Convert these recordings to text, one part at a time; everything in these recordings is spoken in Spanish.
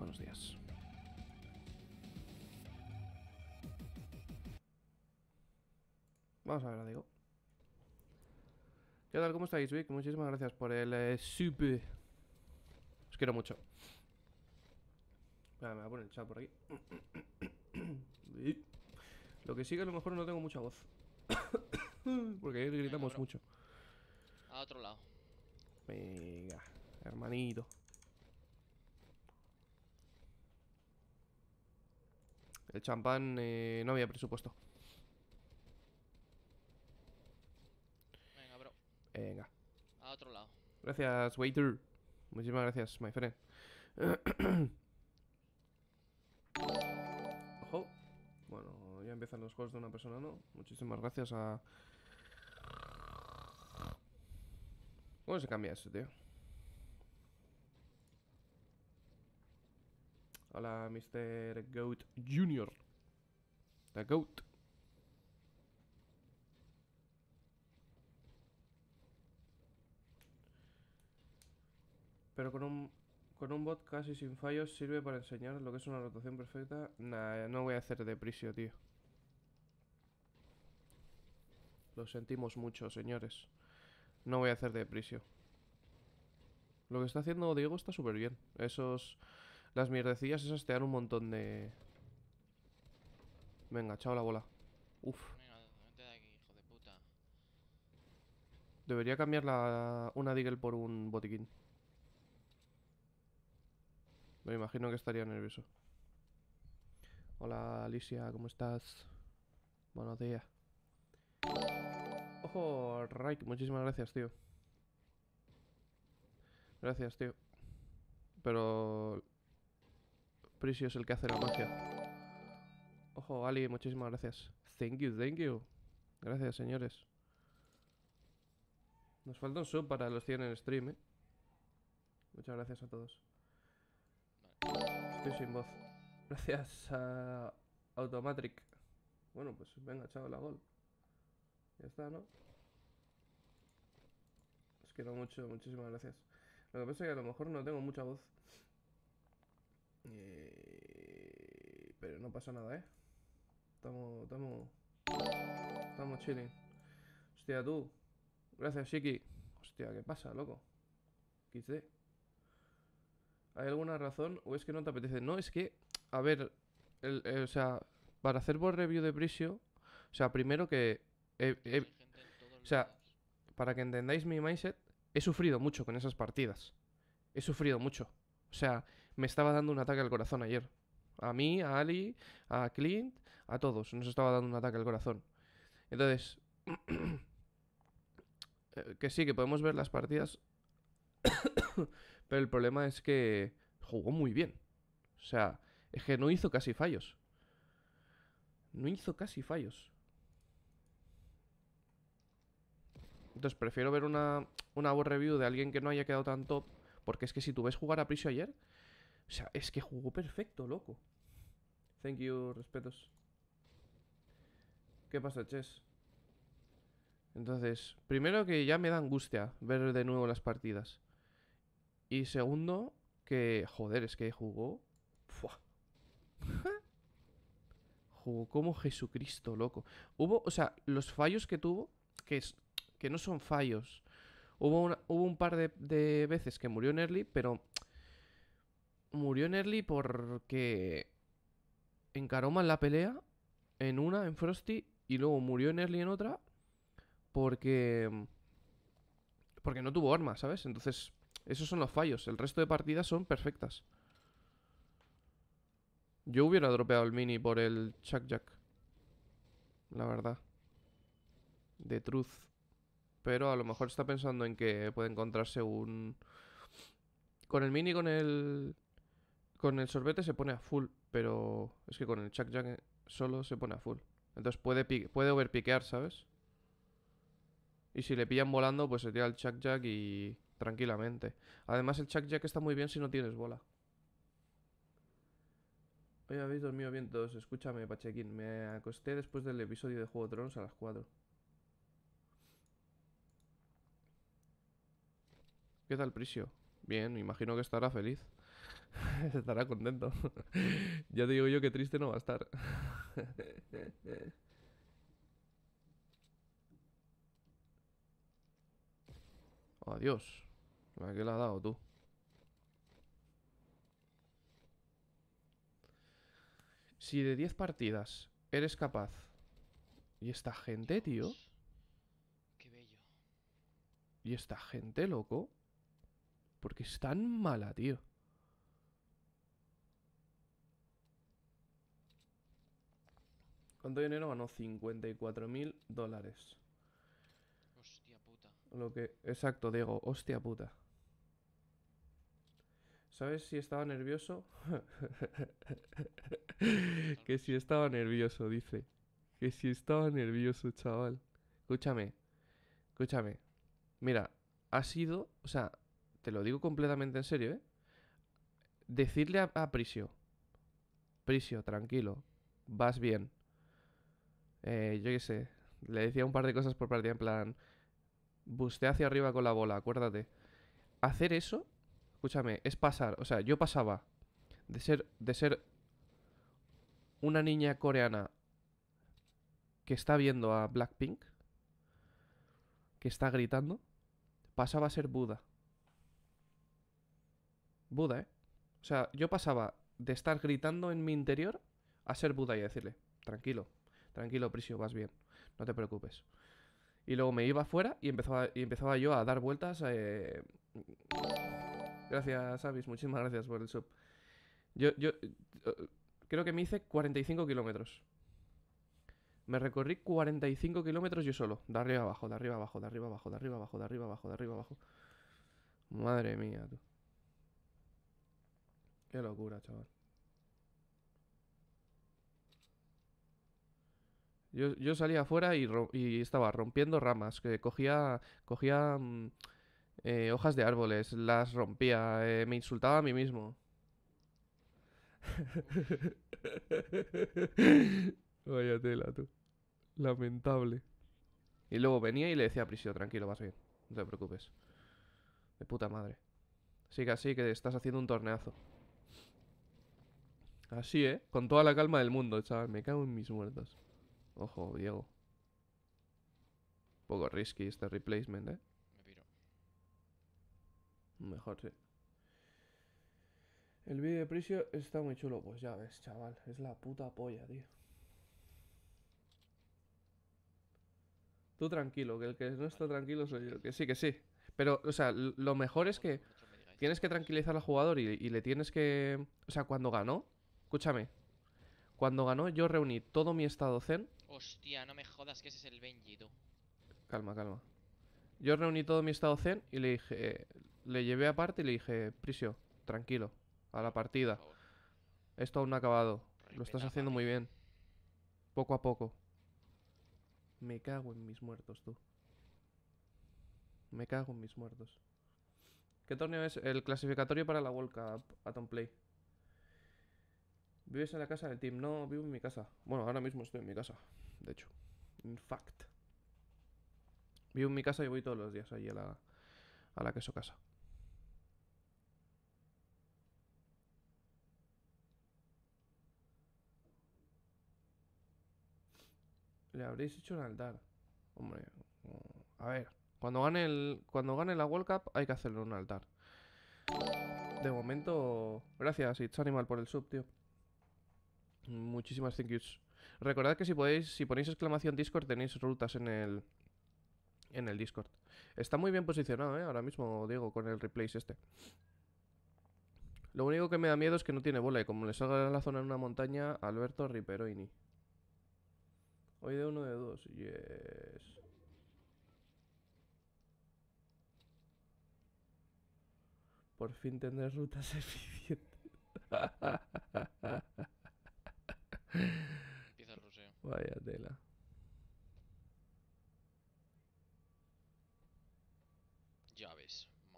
Buenos días. Vamos a ver, digo. ¿Qué tal? ¿Cómo estáis, Vic? Muchísimas gracias por el eh, super. Os quiero mucho. me voy a poner el chat por aquí. Lo que sí que a lo mejor no tengo mucha voz. Porque gritamos mucho. A otro lado. Venga, hermanito. champán eh, no había presupuesto. Venga, bro. Venga. A otro lado. Gracias, waiter. Muchísimas gracias, my friend. Ojo. Bueno, ya empiezan los juegos de una persona, ¿no? Muchísimas gracias a... ¿Cómo se cambia eso, tío? Hola, Mr. Goat Junior. The goat. Pero con un, con un bot casi sin fallos sirve para enseñar lo que es una rotación perfecta. Nah, no voy a hacer de tío. Lo sentimos mucho, señores. No voy a hacer de Lo que está haciendo Diego está súper bien. Esos... Las mierdecillas esas te dan un montón de... Venga, chao la bola. Uf. aquí, hijo de puta. Debería cambiar la... una Deagle por un botiquín. Me imagino que estaría nervioso. Hola, Alicia, ¿cómo estás? Buenos días. Ojo, Raik, muchísimas gracias, tío. Gracias, tío. Pero... Prisio es el que hace la magia. Ojo, Ali, muchísimas gracias. Thank you, thank you. Gracias, señores. Nos falta un sub para los 100 en stream, ¿eh? Muchas gracias a todos. Estoy sin voz. Gracias a Automatric. Bueno, pues venga, chao, la gol. Ya está, ¿no? Os quiero mucho, muchísimas gracias. Lo que pasa es que a lo mejor no tengo mucha voz. Eh, pero no pasa nada, ¿eh? Estamos, estamos, chilling. Hostia, tú. Gracias, Shiki. Hostia, ¿qué pasa, loco? Quise. ¿Hay alguna razón o es que no te apetece? No, es que, a ver, o sea, para hacer vos review de Prisio, o sea, primero que. o sea, para que entendáis mi mindset, he sufrido mucho con esas partidas. He sufrido mucho. O sea, me estaba dando un ataque al corazón ayer. A mí, a Ali, a Clint, a todos, nos estaba dando un ataque al corazón. Entonces, eh, que sí, que podemos ver las partidas, pero el problema es que jugó muy bien. O sea, es que no hizo casi fallos. No hizo casi fallos. Entonces prefiero ver una, una review de alguien que no haya quedado tan top. Porque es que si tú ves jugar a Prisio ayer, o sea, es que jugó perfecto, loco. Thank you, respetos. ¿Qué pasa, Chess? Entonces, primero que ya me da angustia ver de nuevo las partidas. Y segundo, que... Joder, es que jugó... Fua. jugó como Jesucristo, loco. Hubo, o sea, los fallos que tuvo, que, es, que no son fallos. Hubo, un par de, veces que murió en early, pero... Murió en early porque... Encaró mal la pelea en una, en Frosty, y luego murió en early en otra porque porque no tuvo armas, ¿sabes? Entonces, esos son los fallos. El resto de partidas son perfectas. Yo hubiera dropeado el mini por el Chuck Jack. La verdad. De truth. Pero a lo mejor está pensando en que puede encontrarse un... Con el mini, con el... Con el sorbete se pone a full, pero es que con el Chuck Jack solo se pone a full. Entonces puede, puede overpiquear, ¿sabes? Y si le pillan volando, pues se el Chuck Jack y... Tranquilamente. Además el Chuck Jack está muy bien si no tienes bola. Hoy habéis dormido bien todos. Escúchame, Pachequín. Me acosté después del episodio de Juego de Tronos a las 4. ¿Qué tal, Prisio? Bien, imagino que estará feliz. estará contento. ya te digo yo que triste no va a estar. Adiós. Oh, ¿A qué le ha dado tú? Si de 10 partidas eres capaz. Y esta gente, tío. Qué bello. Y esta gente, loco. Porque es tan mala, tío. ¿Cuánto dinero ganó? 54.000 dólares. Hostia puta. Lo que... Exacto, Diego. Hostia puta. ¿Sabes si estaba nervioso? que si estaba nervioso, dice. Que si estaba nervioso, chaval. Escúchame. Escúchame. Mira, ha sido... O sea, te lo digo completamente en serio, ¿eh? Decirle a Prisio. Prisio, tranquilo. Vas bien. Eh, yo qué sé, le decía un par de cosas por partida, en plan, Busté hacia arriba con la bola, acuérdate. Hacer eso, escúchame, es pasar, o sea, yo pasaba de ser, de ser una niña coreana que está viendo a Blackpink, que está gritando, pasaba a ser Buda. Buda, ¿eh? O sea, yo pasaba de estar gritando en mi interior a ser Buda y decirle, tranquilo, tranquilo, Prisio, vas bien, no te preocupes. Y luego me iba afuera y empezaba, empezaba yo a dar vueltas. Eh, gracias, Avis, muchísimas gracias por el sub. Yo, yo eh, creo que me hice 45 kilómetros. Me recorrí 45 kilómetros yo solo. De arriba abajo, de arriba abajo, de arriba abajo, de arriba abajo, de arriba abajo, de arriba abajo. Madre mía, tú. Qué locura, chaval. Yo, yo salía afuera y, y, estaba rompiendo ramas, que cogía, mm, eh, hojas de árboles, las rompía, eh, me insultaba a mí mismo. Vaya tela, tú. Lamentable. Y luego venía y le decía a Prisio, tranquilo, vas bien, no te preocupes. De puta madre. Sigue así que estás haciendo un torneazo. Así, ¿eh? Con toda la calma del mundo, chaval. Me cago en mis muertos. Ojo, Diego. Un poco risky este replacement, ¿eh? Me piro. Mejor, sí. El vídeo de Prisio está muy chulo. Pues ya ves, chaval. Es la puta polla, tío. Tú tranquilo, que el que no está tranquilo soy yo. Que sí, que sí. Pero, o sea, lo mejor es que tienes que tranquilizar al jugador y, y le tienes que... O sea, cuando ganó... Escúchame. Cuando ganó yo reuní todo mi estado zen Hostia, no me jodas que ese es el Benji, tú. Calma, calma. Yo reuní todo mi estado zen y le dije... le llevé aparte y le dije... Prisio, tranquilo. A la partida. Esto aún no ha acabado. Lo estás haciendo muy bien. Poco a poco. Me cago en mis muertos, tú. Me cago en mis muertos. ¿Qué torneo es? El clasificatorio para la World Cup Atom Play. ¿Vives en la casa del team? No, vivo en mi casa. Bueno, ahora mismo estoy en mi casa, de hecho. In fact. Vivo en mi casa y voy todos los días allí a la, a la queso casa. Le habréis hecho un altar. Hombre, mm, a ver. Cuando gane, el, cuando gane la World Cup hay que hacerle un altar. De momento... Gracias, It's Animal, por el sub, tío. Muchísimas thank yous. Recordad que si podéis, si ponéis exclamación Discord, tenéis rutas en el. En el Discord. Está muy bien posicionado, ¿eh? Ahora mismo, digo con el replace este. Lo único que me da miedo es que no tiene bola y como le salga la zona en una montaña, Alberto Riperoini. Hoy de uno de dos, yes. Por fin tendré rutas eficientes. Empieza el Vaya tela. Ya madre mía.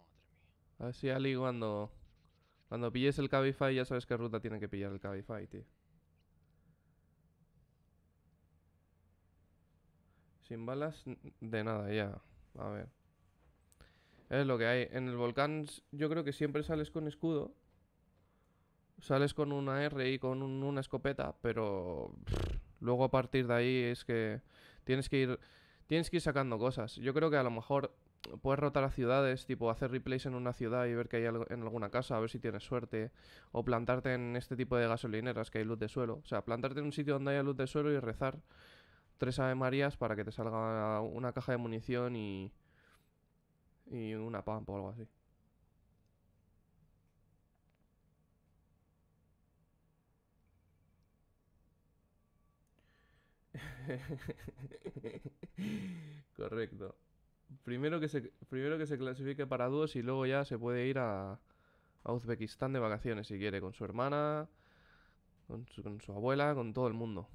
A ver si Ali cuando... Cuando pilles el Cabify ya sabes qué ruta tiene que pillar el Cabify, tío. Sin balas de nada, ya. A ver. Es lo que hay. En el volcán yo creo que siempre sales con escudo sales con una R y con una escopeta, pero luego a partir de ahí es que tienes que ir tienes que ir sacando cosas. Yo creo que a lo mejor puedes rotar a ciudades, tipo hacer replays en una ciudad y ver que hay en alguna casa, a ver si tienes suerte, o plantarte en este tipo de gasolineras que hay luz de suelo, o sea, plantarte en un sitio donde haya luz de suelo y rezar tres Ave Marías para que te salga una caja de munición y y una pampa o algo así. Correcto. Primero que, se, primero que se clasifique para dos y luego ya se puede ir a, Uzbekistán de vacaciones si quiere, con su hermana, con su, abuela, con todo el mundo.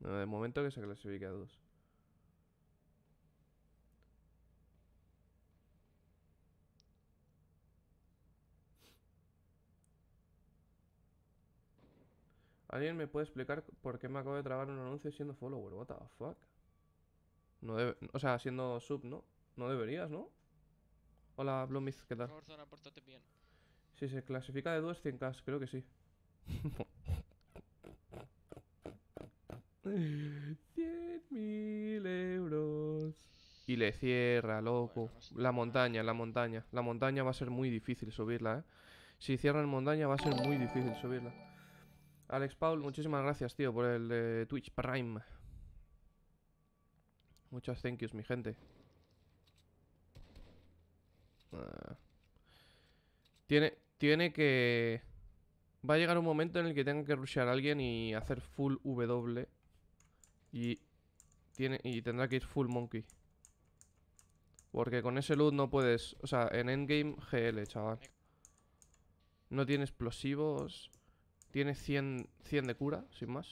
De momento que se clasifique a dos. ¿Alguien me puede explicar por qué me acabo de tragar un anuncio siendo follower? What the fuck? O sea, siendo sub, ¿no? No deberías, ¿no? Hola, Blomiz, ¿qué tal? Si se clasifica de 2 100k, creo que sí. 100.000 euros. Y le cierra, loco. la montaña, la montaña. La montaña va a ser muy difícil subirla, ¿eh? Si cierran montaña va a ser muy difícil subirla. Alex Paul, muchísimas gracias, tío, por el Twitch Prime. Muchas thank yous, mi gente. Ah. Tiene, tiene que... Va a llegar un momento en el que tenga que rushear a alguien y hacer full W. Y, tiene, y tendrá que ir full monkey. Porque con ese loot no puedes... O sea, en endgame GL, chaval. No tiene explosivos... Tiene 100, de cura, sin más.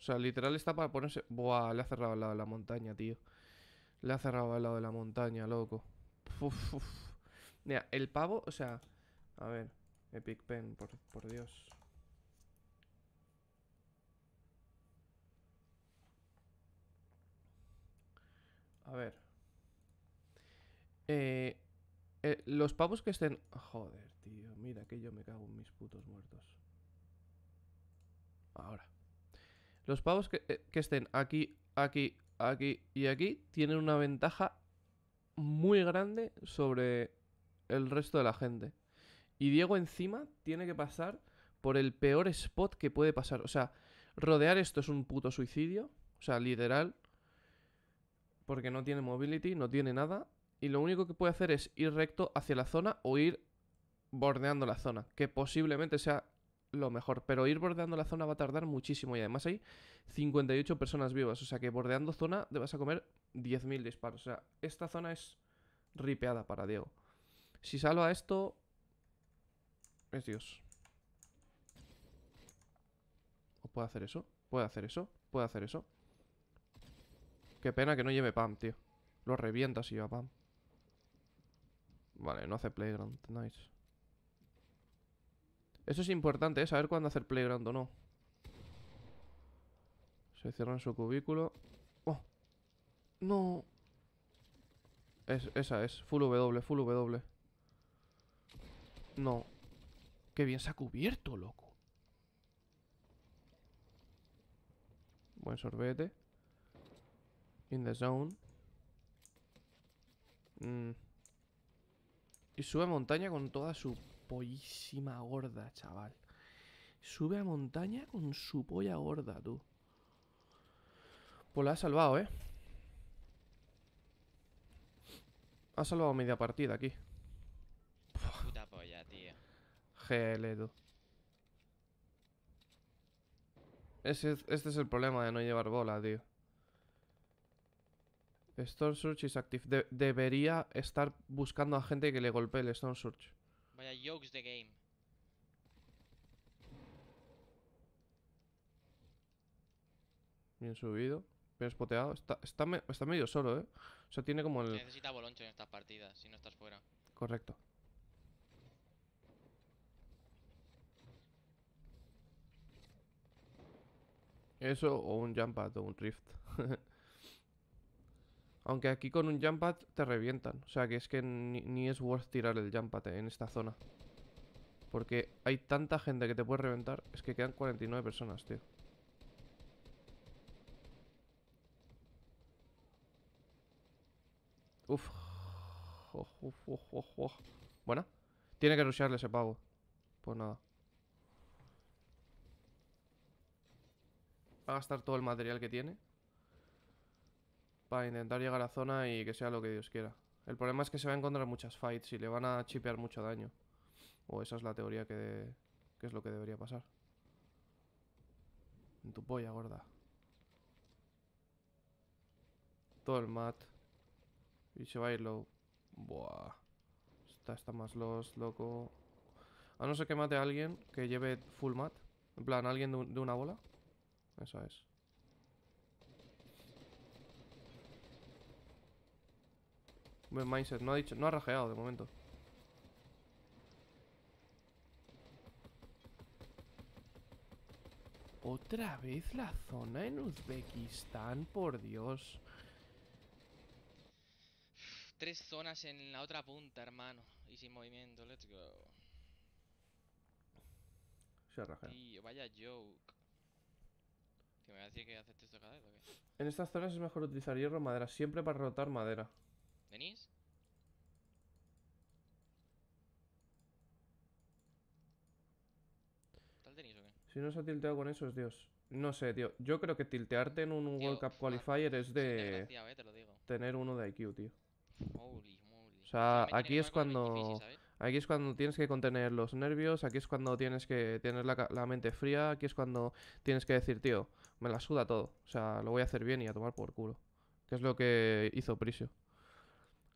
O sea, literal está para ponerse... Buah, le ha cerrado al lado de la montaña, tío. Le ha cerrado al lado de la montaña, loco. Mira, el pavo, o sea... A ver, Epic Pen, por, por Dios. A ver. Eh, eh, los pavos que estén... Joder, tío. Mira que yo me cago en mis putos muertos. Ahora. Los pavos que, eh, que estén aquí, aquí, aquí y aquí tienen una ventaja muy grande sobre el resto de la gente. Y Diego encima tiene que pasar por el peor spot que puede pasar. O sea, rodear esto es un puto suicidio. O sea, literal. Porque no tiene mobility, no tiene nada. Y lo único que puede hacer es ir recto hacia la zona o ir bordeando la zona, que posiblemente sea lo mejor. Pero ir bordeando la zona va a tardar muchísimo y además hay 58 personas vivas. O sea que bordeando zona te vas a comer 10.000 disparos. O sea, esta zona es ripeada para Diego. Si salgo a esto... Es Dios. ¿O puede hacer eso? ¿Puede hacer eso? ¿Puede hacer eso? Qué pena que no lleve PAM, tío. Lo revienta si lleva PAM. Vale, no hace playground. Nice. Eso es importante, ¿eh? saber cuándo hacer playground o no. Se cierra en su cubículo. ¡Oh! ¡No! esa es. Full W, full W. No. ¡Qué bien se ha cubierto, loco! Buen sorbete. In the zone. Mmm. Y sube a montaña con toda su pollísima gorda, chaval. Sube a montaña con su polla gorda, tú. Pues la ha salvado, ¿eh? Ha salvado media partida aquí. Puta polla, tío. Gele, tú. este es el problema de no llevar bola, tío. Storm Surge is active. debería estar buscando a gente que le golpee el Storm Surge. Vaya jokes de game. Bien subido. Bien spoteado. Está, medio solo, ¿eh? O sea, tiene como el... Necesita boloncho en estas partidas, si no estás fuera. Correcto. Eso o un jump pad o un rift. Aunque aquí con un jump pad te revientan. O sea que es que ni, es worth tirar el jump pad en esta zona. Porque hay tanta gente que te puede reventar. Es que quedan 49 personas, tío. Uf. Uf, uf, uf, uf. Buena. Tiene que rushearle ese pavo. Pues nada. Va a gastar todo el material que tiene para intentar llegar a la zona y que sea lo que Dios quiera. El problema es que se va a encontrar muchas fights y le van a chipear mucho daño. O esa es la teoría que, que es lo que debería pasar. En tu polla, gorda. Todo el mat. Y se va a ir low. Buah. Está, está más los, loco. A no ser que mate a alguien que lleve full mat. En plan, alguien de una bola. Eso es. Buen mindset, no ha dicho, no ha rajeado de momento. Otra vez la zona en Uzbekistán, por Dios. Tres zonas en la otra punta, hermano. Y sin movimiento, let's go. Se ha rajeado. vaya joke. ¿Que me a decir que aceptes esto cada En estas zonas es mejor utilizar hierro madera, siempre para rotar madera. ¿Venís? ¿Está tenis o qué? Si no se ha tilteado con eso es Dios. No sé, tío. Yo creo que tiltearte en un World Cup Qualifier es de... Eh, tener uno de IQ, tío. O sea, aquí es cuando... aquí es cuando tienes que contener los nervios, aquí es cuando tienes que tener la, la, mente fría, aquí es cuando tienes que decir, tío, me la suda todo. O sea, lo voy a hacer bien y a tomar por culo. Que es lo que hizo Prisio.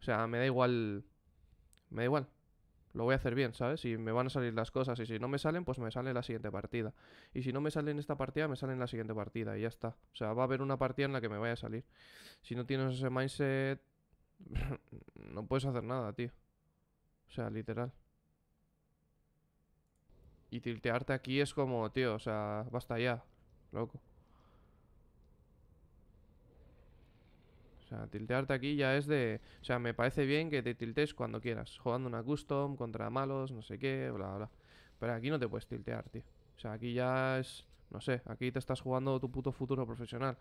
O sea, me da igual. Me da igual. Lo voy a hacer bien, ¿sabes? Si me van a salir las cosas y si no me salen, pues me sale la siguiente partida. Y si no me sale en esta partida, me sale en la siguiente partida y ya está. O sea, va a haber una partida en la que me vaya a salir. Si no tienes ese mindset, no puedes hacer nada, tío. O sea, literal. Y tiltearte aquí es como, tío, o sea, basta ya, loco. sea, tiltearte aquí ya es de... O sea, me parece bien que te tiltes cuando quieras. Jugando una custom, contra malos, no sé qué, bla, bla. Pero aquí no te puedes tiltear, tío. O sea, aquí ya es... No sé, aquí te estás jugando tu puto futuro profesional.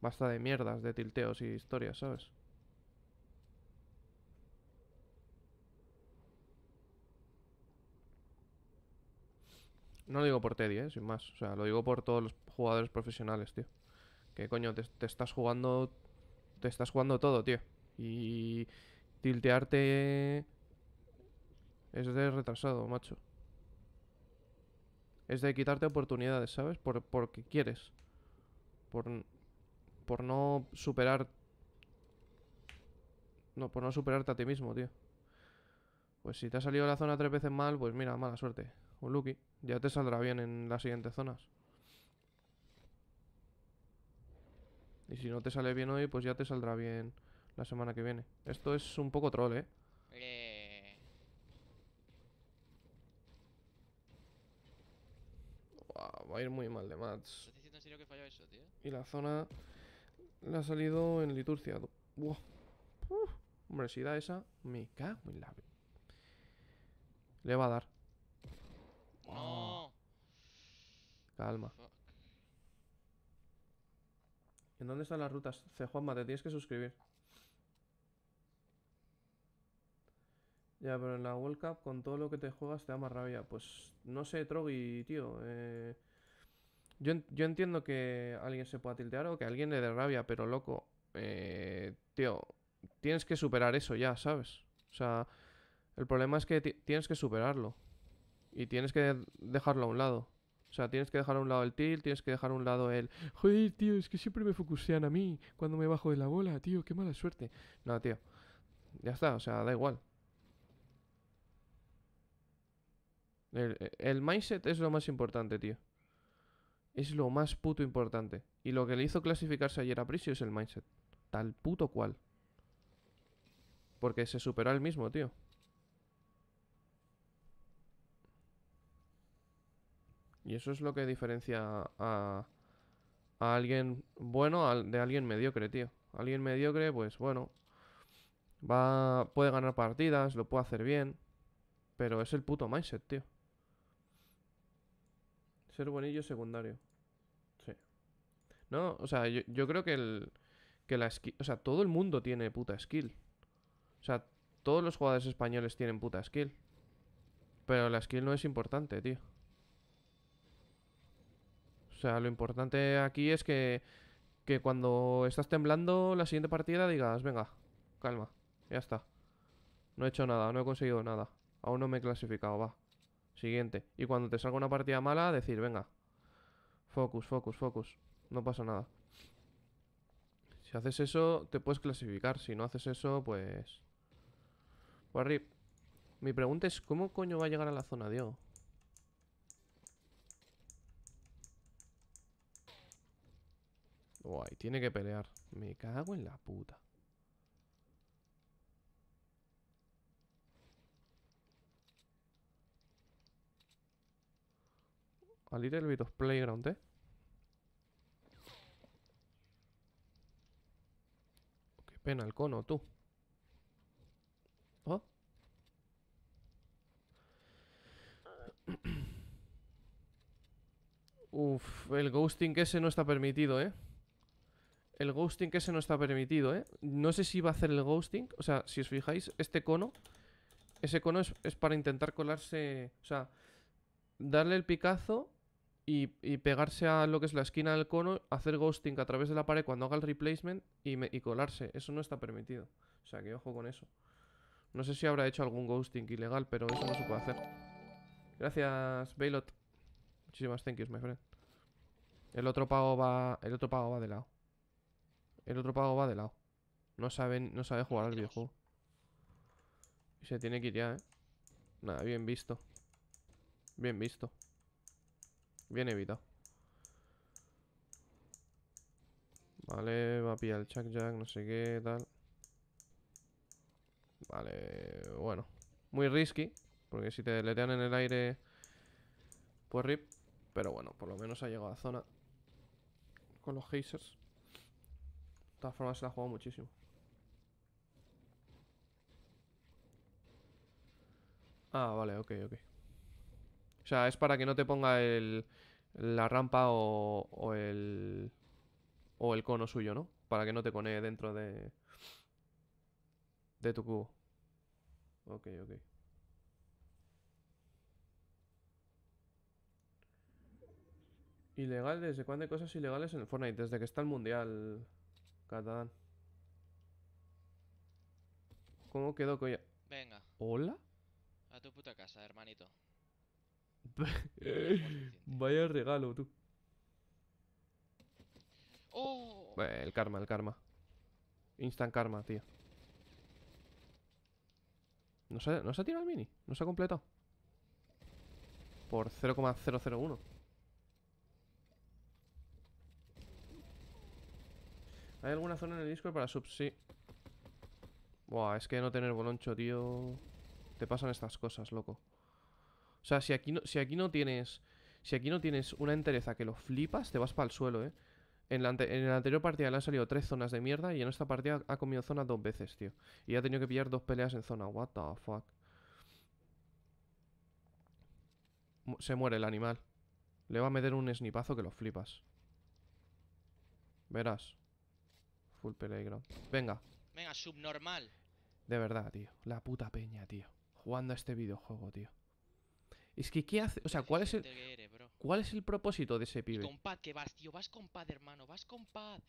Basta de mierdas, de tilteos y historias, ¿sabes? No lo digo por Teddy, ¿eh? sin más. O sea, lo digo por todos los jugadores profesionales, tío. Que coño, te estás jugando te estás jugando todo, tío. Y tiltearte es de retrasado, macho. Es de quitarte oportunidades, ¿sabes? Por, porque quieres. Por, por no superar... No, por no superarte a ti mismo, tío. Pues si te ha salido la zona tres veces mal, pues mira, mala suerte. Un lucky. Ya te saldrá bien en las siguientes zonas. Y si no te sale bien hoy, pues ya te saldrá bien la semana que viene. Esto es un poco troll, ¿eh? eh. va a ir muy mal de match. Y la zona la ha salido en Liturcia. Wow. Hombre, si da esa, me cago en la... Le va a dar. No. Calma. ¿En dónde están las rutas? C. Juanma, te tienes que suscribir. Ya, pero en la World Cup con todo lo que te juegas te da más rabia. Pues no sé, Trogi, tío. Eh, yo, entiendo que alguien se pueda tildear o que alguien le dé rabia, pero loco, eh, tío, tienes que superar eso ya, ¿sabes? O sea, el problema es que tienes que superarlo. Y tienes que dejarlo a un lado. O sea, tienes que dejar a un lado el tilt, tienes que dejar a un lado el... Joder, tío, es que siempre me focusean a mí cuando me bajo de la bola, tío, qué mala suerte. No, tío. Ya está, o sea, da igual. El, mindset es lo más importante, tío. Es lo más puto importante. Y lo que le hizo clasificarse ayer a Prisio es el mindset. Tal puto cual. Porque se supera el mismo, tío. Y eso es lo que diferencia a, alguien bueno de alguien mediocre, tío. Alguien mediocre, pues bueno, va puede ganar partidas, lo puede hacer bien, pero es el puto mindset, tío. Ser buenillo secundario. Sí. No, o sea, yo, yo creo que el que la skill, o sea, todo el mundo tiene puta skill. O sea, todos los jugadores españoles tienen puta skill. Pero la skill no es importante, tío. O sea, lo importante aquí es que, cuando estás temblando, la siguiente partida digas, venga, calma, ya está. No he hecho nada, no he conseguido nada. Aún no me he clasificado, va. Siguiente. Y cuando te salga una partida mala, decir, venga, focus, focus, focus. No pasa nada. Si haces eso, te puedes clasificar. Si no haces eso, pues... Warri, pues Mi pregunta es, ¿cómo coño va a llegar a la zona, Diego? Uy, tiene que pelear. Me cago en la puta. A Little Bit of Playground, ¿eh? Qué pena el cono, tú. ¿Oh? Uf, el ghosting ese no está permitido, ¿eh? El ghosting ese no está permitido, ¿eh? No sé si va a hacer el ghosting. O sea, si os fijáis, este cono... Ese cono es, para intentar colarse... O sea, darle el picazo y, pegarse a lo que es la esquina del cono, hacer ghosting a través de la pared cuando haga el replacement y, colarse. Eso no está permitido. O sea, que ojo con eso. No sé si habrá hecho algún ghosting ilegal, pero eso no se puede hacer. Gracias, Baylot. Muchísimas thank yous, my friend. El otro pago va, el otro pago va de lado. El otro pago va de lado. No sabe, no sabe jugar al videojuego. Y se tiene que ir ya, ¿eh? Nada, bien visto. Bien visto. Bien evitado. Vale, va a pillar el Chuck Jack, no sé qué, tal. Vale, bueno. Muy risky, porque si te deletean en el aire, pues rip. Pero bueno, por lo menos ha llegado a la zona con los geysers todas formas se la ha jugado muchísimo. Ah, vale, ok, ok. O sea, es para que no te ponga el, la rampa o, o el o el cono suyo, ¿no? Para que no te cone dentro de de tu cubo. Ok, ok. Ilegal, ¿desde cuándo hay cosas ilegales en el Fortnite? Desde que está el mundial ¿Cómo quedó Coya? Venga. ¿Hola? A tu puta casa, hermanito. Vaya regalo, tú. ¡Oh! El karma, el karma. Instant karma, tío. ¿No no se ha tirado el mini? ¿No se ha completado? Por 0,001. ¿Hay alguna zona en el Discord para subs? Sí. Buah, es que no tener boloncho, tío... Te pasan estas cosas, loco. O sea, si aquí no, tienes... Si aquí no tienes una entereza que lo flipas, te vas para el suelo, ¿eh? En la, anterior partida le han salido tres zonas de mierda y en esta partida ha comido zona dos veces, tío. Y ha tenido que pillar dos peleas en zona. What the fuck. Se muere el animal. Le va a meter un snipazo que lo flipas. Verás full Venga. Venga, subnormal. De verdad, tío. La puta peña, tío. Jugando a este videojuego, tío. Es que, ¿qué hace? O sea, ¿cuál es el, ¿cuál es el propósito de ese pibe? Vas con Pad, que vas, tío. Vas con Pad, hermano. Vas con Pad.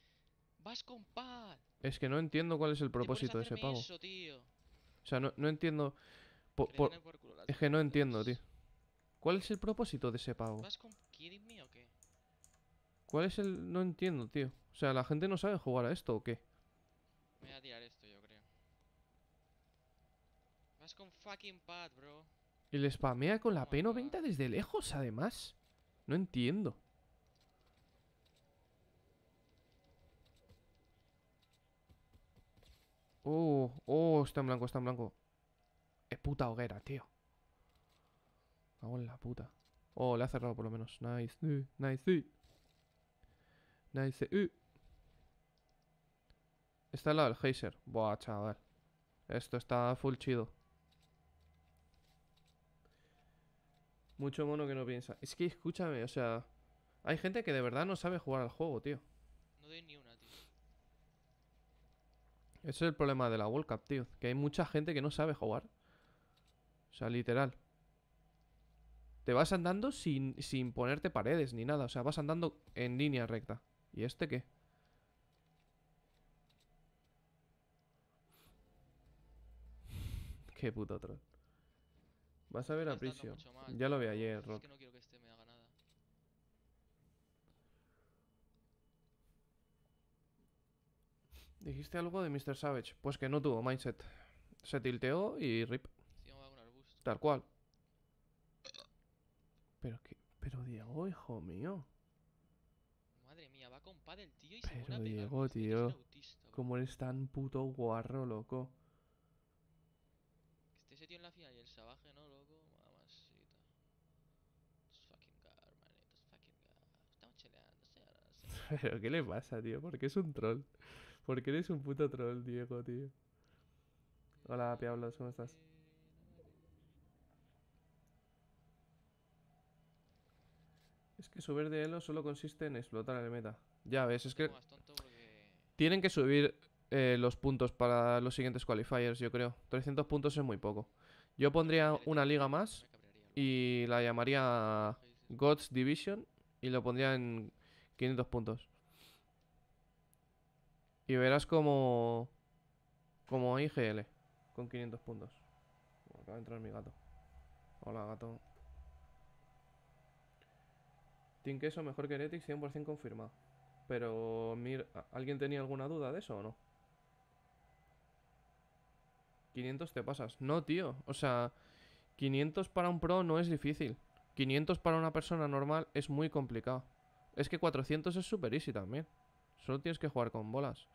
Vas con Pad. Es que no entiendo cuál es el propósito de ese pavo. O sea, no, entiendo... por... es que no entiendo, tío. ¿Cuál es el propósito de ese pavo? ¿Vas con o ¿Cuál es el...? No entiendo, tío. O sea, ¿la gente no sabe jugar a esto o qué? Me voy a tirar esto, yo creo. Vas con fucking pad, bro. Y le spamea con la P90 desde lejos, además. No entiendo. Oh, oh, está en blanco, está en blanco. Es puta hoguera, tío. Hago en la puta. Oh, le ha cerrado por lo menos. Nice, nice, nice. Nadie dice... Uh". Está al lado del geyser. Buah, chaval. Esto está full chido. Mucho mono que no piensa. Es que escúchame, o sea... Hay gente que de verdad no sabe jugar al juego, tío. No doy ni una, tío. Ese es el problema de la World Cup, tío. Que hay mucha gente que no sabe jugar. O sea, literal. Te vas andando sin, sin ponerte paredes ni nada. O sea, vas andando en línea recta. ¿Y este qué? qué puto troll. Vas a ver a Prisio. Ya lo vi ayer, Rock. Este Dijiste algo de Mr. Savage. Pues que no tuvo mindset. Se tilteó y rip. Tal cual. Pero que. Pero Diego, hijo mío tío Pero Diego, este tío, como eres tan puto guarro, loco. en la y el ¿no, loco? fucking fucking Pero, ¿qué le pasa, tío? Porque es un troll. Porque eres un puto troll, Diego, tío. Hola, Piablos, ¿cómo estás? Es que subir de elo solo consiste en explotar la meta. Ya ves, es que... Tienen que subir eh, los puntos para los siguientes qualifiers, yo creo. 300 puntos es muy poco. Yo pondría una liga más y la llamaría Gods Division y lo pondría en 500 puntos. Y verás como... Como IGL con 500 puntos. Acaba de entrar mi gato. Hola, gato. Team Queso mejor que Heretics, 100% confirmado. Pero, mira, ¿alguien tenía alguna duda de eso o no? 500 te pasas. No, tío. O sea, 500 para un pro no es difícil. 500 para una persona normal es muy complicado. Es que 400 es super easy también. Solo tienes que jugar con bolas.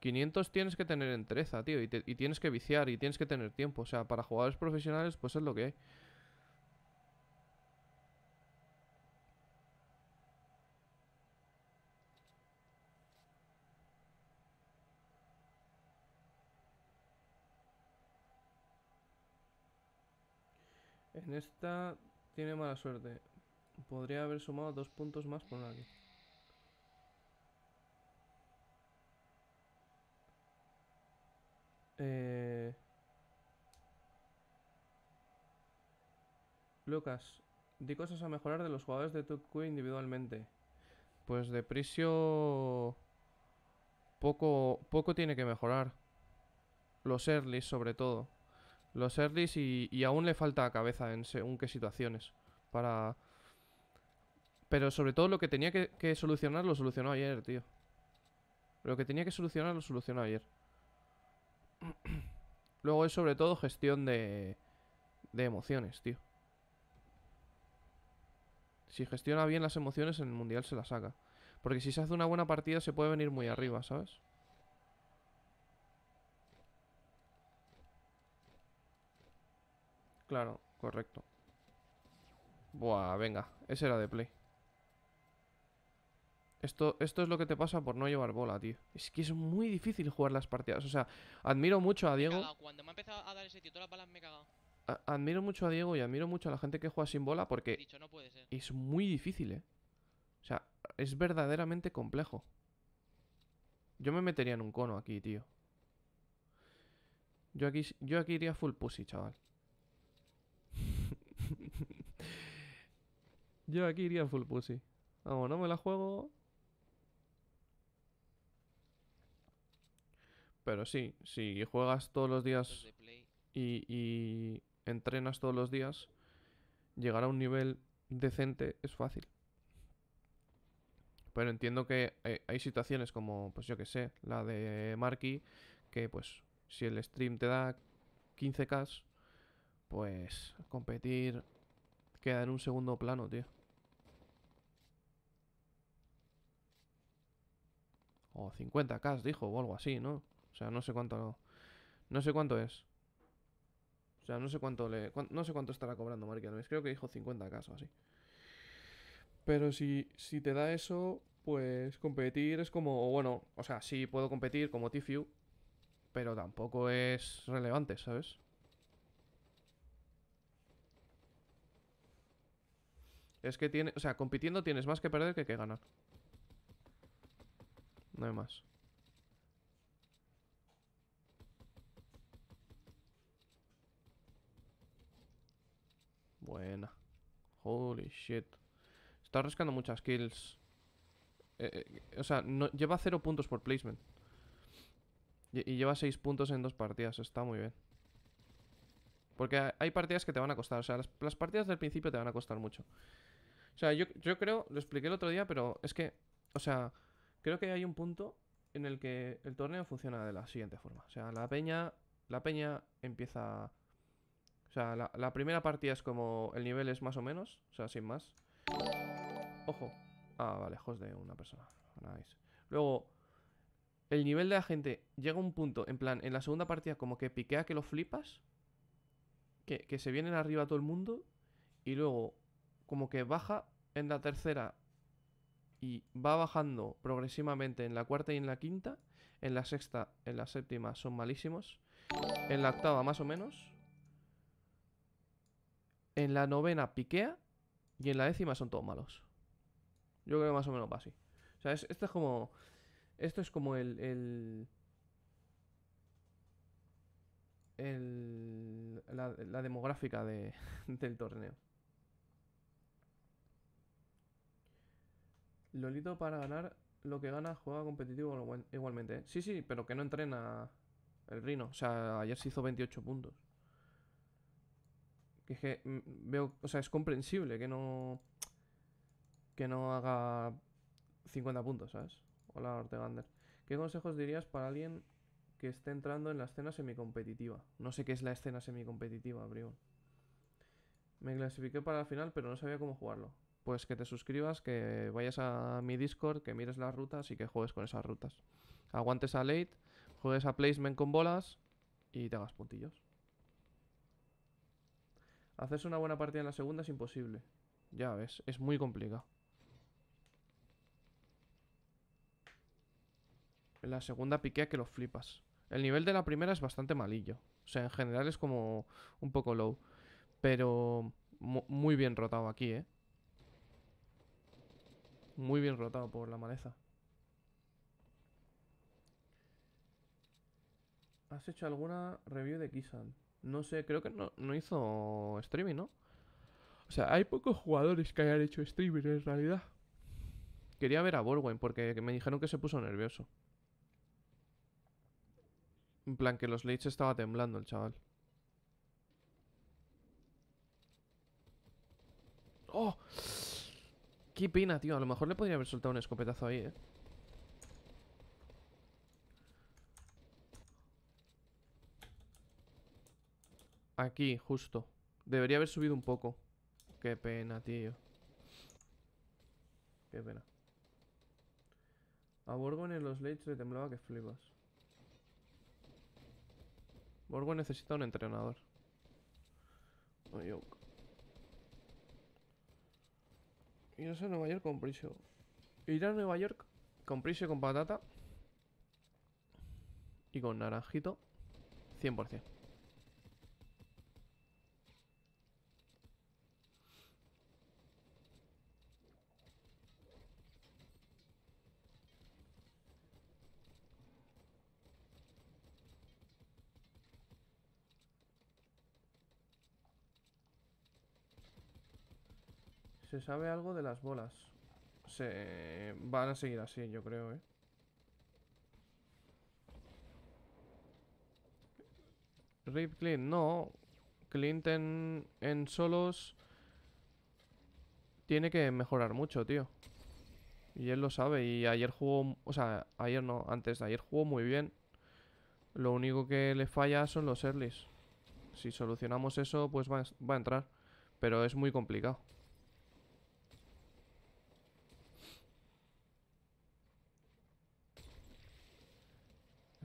500 tienes que tener entereza, tío. Y, y tienes que viciar y tienes que tener tiempo. O sea, para jugadores profesionales, pues es lo que hay. esta tiene mala suerte. Podría haber sumado dos puntos más por aquí. Eh, Lucas, di cosas a mejorar de los jugadores de tu individualmente. Pues de precio poco, poco tiene que mejorar. Los early sobre todo los earlys y, aún le falta cabeza en según qué situaciones para... Pero sobre todo lo que tenía que, solucionar lo solucionó ayer, tío. Lo que tenía que solucionar lo solucionó ayer. Luego es sobre todo gestión de, de emociones, tío. Si gestiona bien las emociones en el mundial se la saca. Porque si se hace una buena partida se puede venir muy arriba, ¿sabes? Claro, correcto. Buah, venga, esa era de play. Esto, esto es lo que te pasa por no llevar bola, tío. Es que es muy difícil jugar las partidas. O sea, admiro mucho a Diego. Cuando me ha empezado a dar ese tío, todas las balas me he cagado. admiro mucho a Diego y admiro mucho a la gente que juega sin bola porque es muy difícil, ¿eh? O sea, es verdaderamente complejo. Yo me metería en un cono aquí, tío. Yo aquí, yo aquí iría full pussy, chaval. Yo aquí iría full pussy. Vamos, no me la juego. Pero sí, si juegas todos los días y, entrenas todos los días, llegar a un nivel decente es fácil. Pero entiendo que eh, hay, situaciones como, pues yo que sé, la de Marky, que pues si el stream te da 15k, pues competir queda en un segundo plano, tío. O 50k, dijo, o algo así, ¿no? O sea, no sé cuánto... No sé cuánto es. O sea, no sé cuánto le... no sé cuánto estará cobrando Mark Creo que dijo 50k o así. Pero si, si te da eso, pues competir es como... Bueno, o sea, sí puedo competir como Tifu, pero tampoco es relevante, ¿sabes? Es que tiene, o sea, compitiendo tienes más que perder que que ganar. No hay más. Buena. Holy shit. Está rascando muchas kills. Eh, eh, o sea, no, lleva 0 puntos por placement. Y, lleva 6 puntos en dos partidas. Está muy bien. Porque hay partidas que te van a costar. O sea, las, partidas del principio te van a costar mucho. O sea, yo, yo creo, lo expliqué el otro día, pero es que, o sea, Creo que hay un punto en el que el torneo funciona de la siguiente forma. O sea, la peña, la peña empieza... O sea, la, primera partida es como el nivel es más o menos, o sea, sin más. Ojo. Ah, vale, lejos de una persona. Nice. Luego, el nivel de la gente llega a un punto, en plan, en la segunda partida como que piquea que lo flipas. Que, que se vienen arriba todo el mundo. Y luego, como que baja en la tercera y va bajando progresivamente en la cuarta y en la quinta. En la sexta, en la séptima son malísimos. En la octava más o menos. En la novena piquea. Y en la décima son todos malos. Yo creo que más o menos va así. O sea, esto es como... Esto es como el... el, la, demográfica del torneo. Lolito para ganar lo que gana juega competitivo igualmente. ¿eh? Sí, sí, pero que no entrena el Rino. O sea, ayer se hizo 28 puntos. Que es que mm, veo, o sea, es comprensible que no que no haga 50 puntos, ¿sabes? Hola Ortegander. ¿Qué consejos dirías para alguien que esté entrando en la escena semicompetitiva? No sé qué es la escena semicompetitiva, Brion. Me clasifiqué para la final, pero no sabía cómo jugarlo pues que te suscribas, que vayas a mi Discord, que mires las rutas y que juegues con esas rutas. Aguantes a late, juegues a placement con bolas y te hagas puntillos. Haces una buena partida en la segunda es imposible. Ya ves, es muy complicado. En la segunda piquea que lo flipas. El nivel de la primera es bastante malillo. O sea, en general es como un poco low. Pero muy bien rotado aquí, ¿eh? Muy bien rotado por la maleza. ¿Has hecho alguna review de Kisan? No sé, creo que no, hizo streaming, ¿no? O sea, hay pocos jugadores que hayan hecho streaming en realidad. Quería ver a Borwen, porque me dijeron que se puso nervioso. En plan, que los leads estaba temblando el chaval. ¡Oh! Qué pena, tío. A lo mejor le podría haber soltado un escopetazo ahí, eh. Aquí, justo. Debería haber subido un poco. Qué pena, tío. Qué pena. A Borgo en los Lates le temblaba que flipas. Borgo necesita un entrenador. Oye, ok! Ir a Nueva York con Priso, Ir a Nueva York con Priso con patata. Y con naranjito. 100%. Se sabe algo de las bolas. Se van a seguir así, yo creo, ¿eh? Rip Clint, no. clinton en, solos tiene que mejorar mucho, tío. Y él lo sabe. Y ayer jugó, o sea, ayer no, antes de ayer jugó muy bien. Lo único que le falla son los earlys. Si solucionamos eso, pues va a entrar. Pero es muy complicado.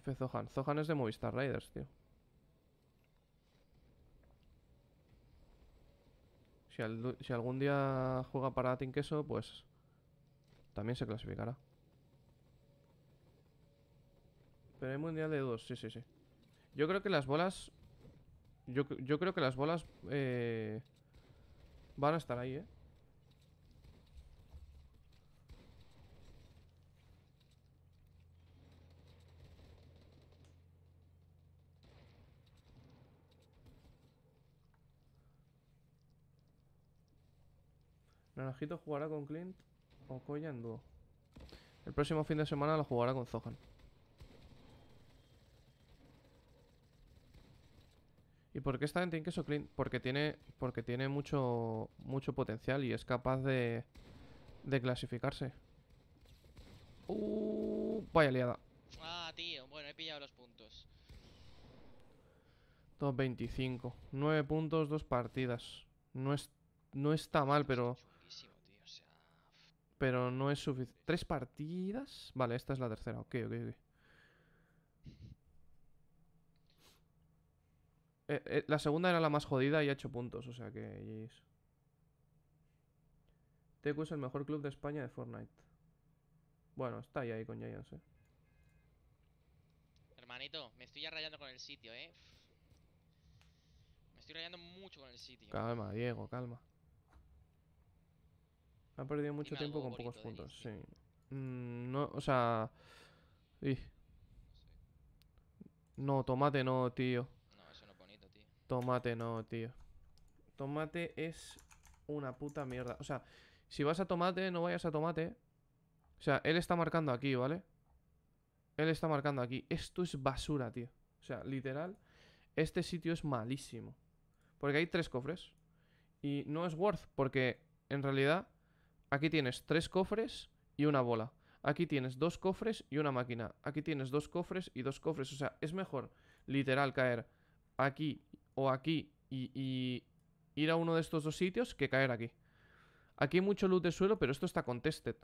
F Zohan. Zohan es de Movistar Riders, tío. Si, algún día juega para Queso pues también se clasificará. Pero hay mundial de dos, sí, sí, sí. Yo creo que las bolas... Yo, creo que las bolas eh, van a estar ahí, ¿eh? Naranjito jugará con Clint o Koya en dúo. El próximo fin de semana lo jugará con Zohan. ¿Y por qué está en queso Clint? Porque tiene, porque tiene mucho, mucho potencial y es capaz de, de clasificarse. Uh, vaya aliada. Ah, tío. Bueno, he pillado los puntos. Top 25. 9 puntos, 2 partidas. No, es, no está mal, pero pero no es suficiente. ¿Tres partidas? Vale, esta es la tercera. Ok, ok, ok. Eh, eh, la segunda era la más jodida y ha hecho puntos, o sea que... TQ es el mejor club de España de Fortnite. Bueno, está ahí, ahí con Giants, eh. Hermanito, me estoy ya rayando con el sitio, eh. Me estoy rayando mucho con el sitio. Calma, Diego, calma. Ha perdido mucho tiempo con pocos puntos, sí. Mm, no, o sea... No, tomate no, tío. No, eso no bonito, tío. Tomate no, tío. Tomate es una puta mierda. O sea, si vas a tomate, no vayas a tomate. O sea, él está marcando aquí, ¿vale? Él está marcando aquí. Esto es basura, tío. O sea, literal, este sitio es malísimo. Porque hay tres cofres. Y no es worth, porque en realidad Aquí tienes tres cofres y una bola. Aquí tienes dos cofres y una máquina. Aquí tienes dos cofres y dos cofres. O sea, es mejor literal caer aquí o aquí y, ir a uno de estos dos sitios que caer aquí. Aquí hay mucho luz de suelo, pero esto está contested.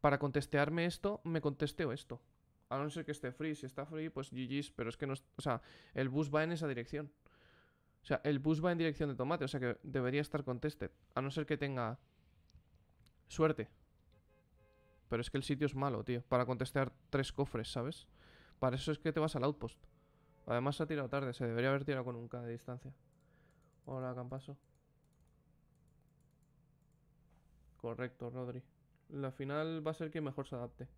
Para contestearme esto, me contesteo esto. A no ser que esté free. Si está free, pues GG's. Pero es que no... o sea, el bus va en esa dirección. O sea, el bus va en dirección de tomate. O sea que debería estar contested. A no ser que tenga Suerte. Pero es que el sitio es malo, tío. Para contestar tres cofres, ¿sabes? Para eso es que te vas al outpost. Además se ha tirado tarde. Se debería haber tirado con un K de distancia. Hola, Campaso. Correcto, Rodri. La final va a ser quien mejor se adapte.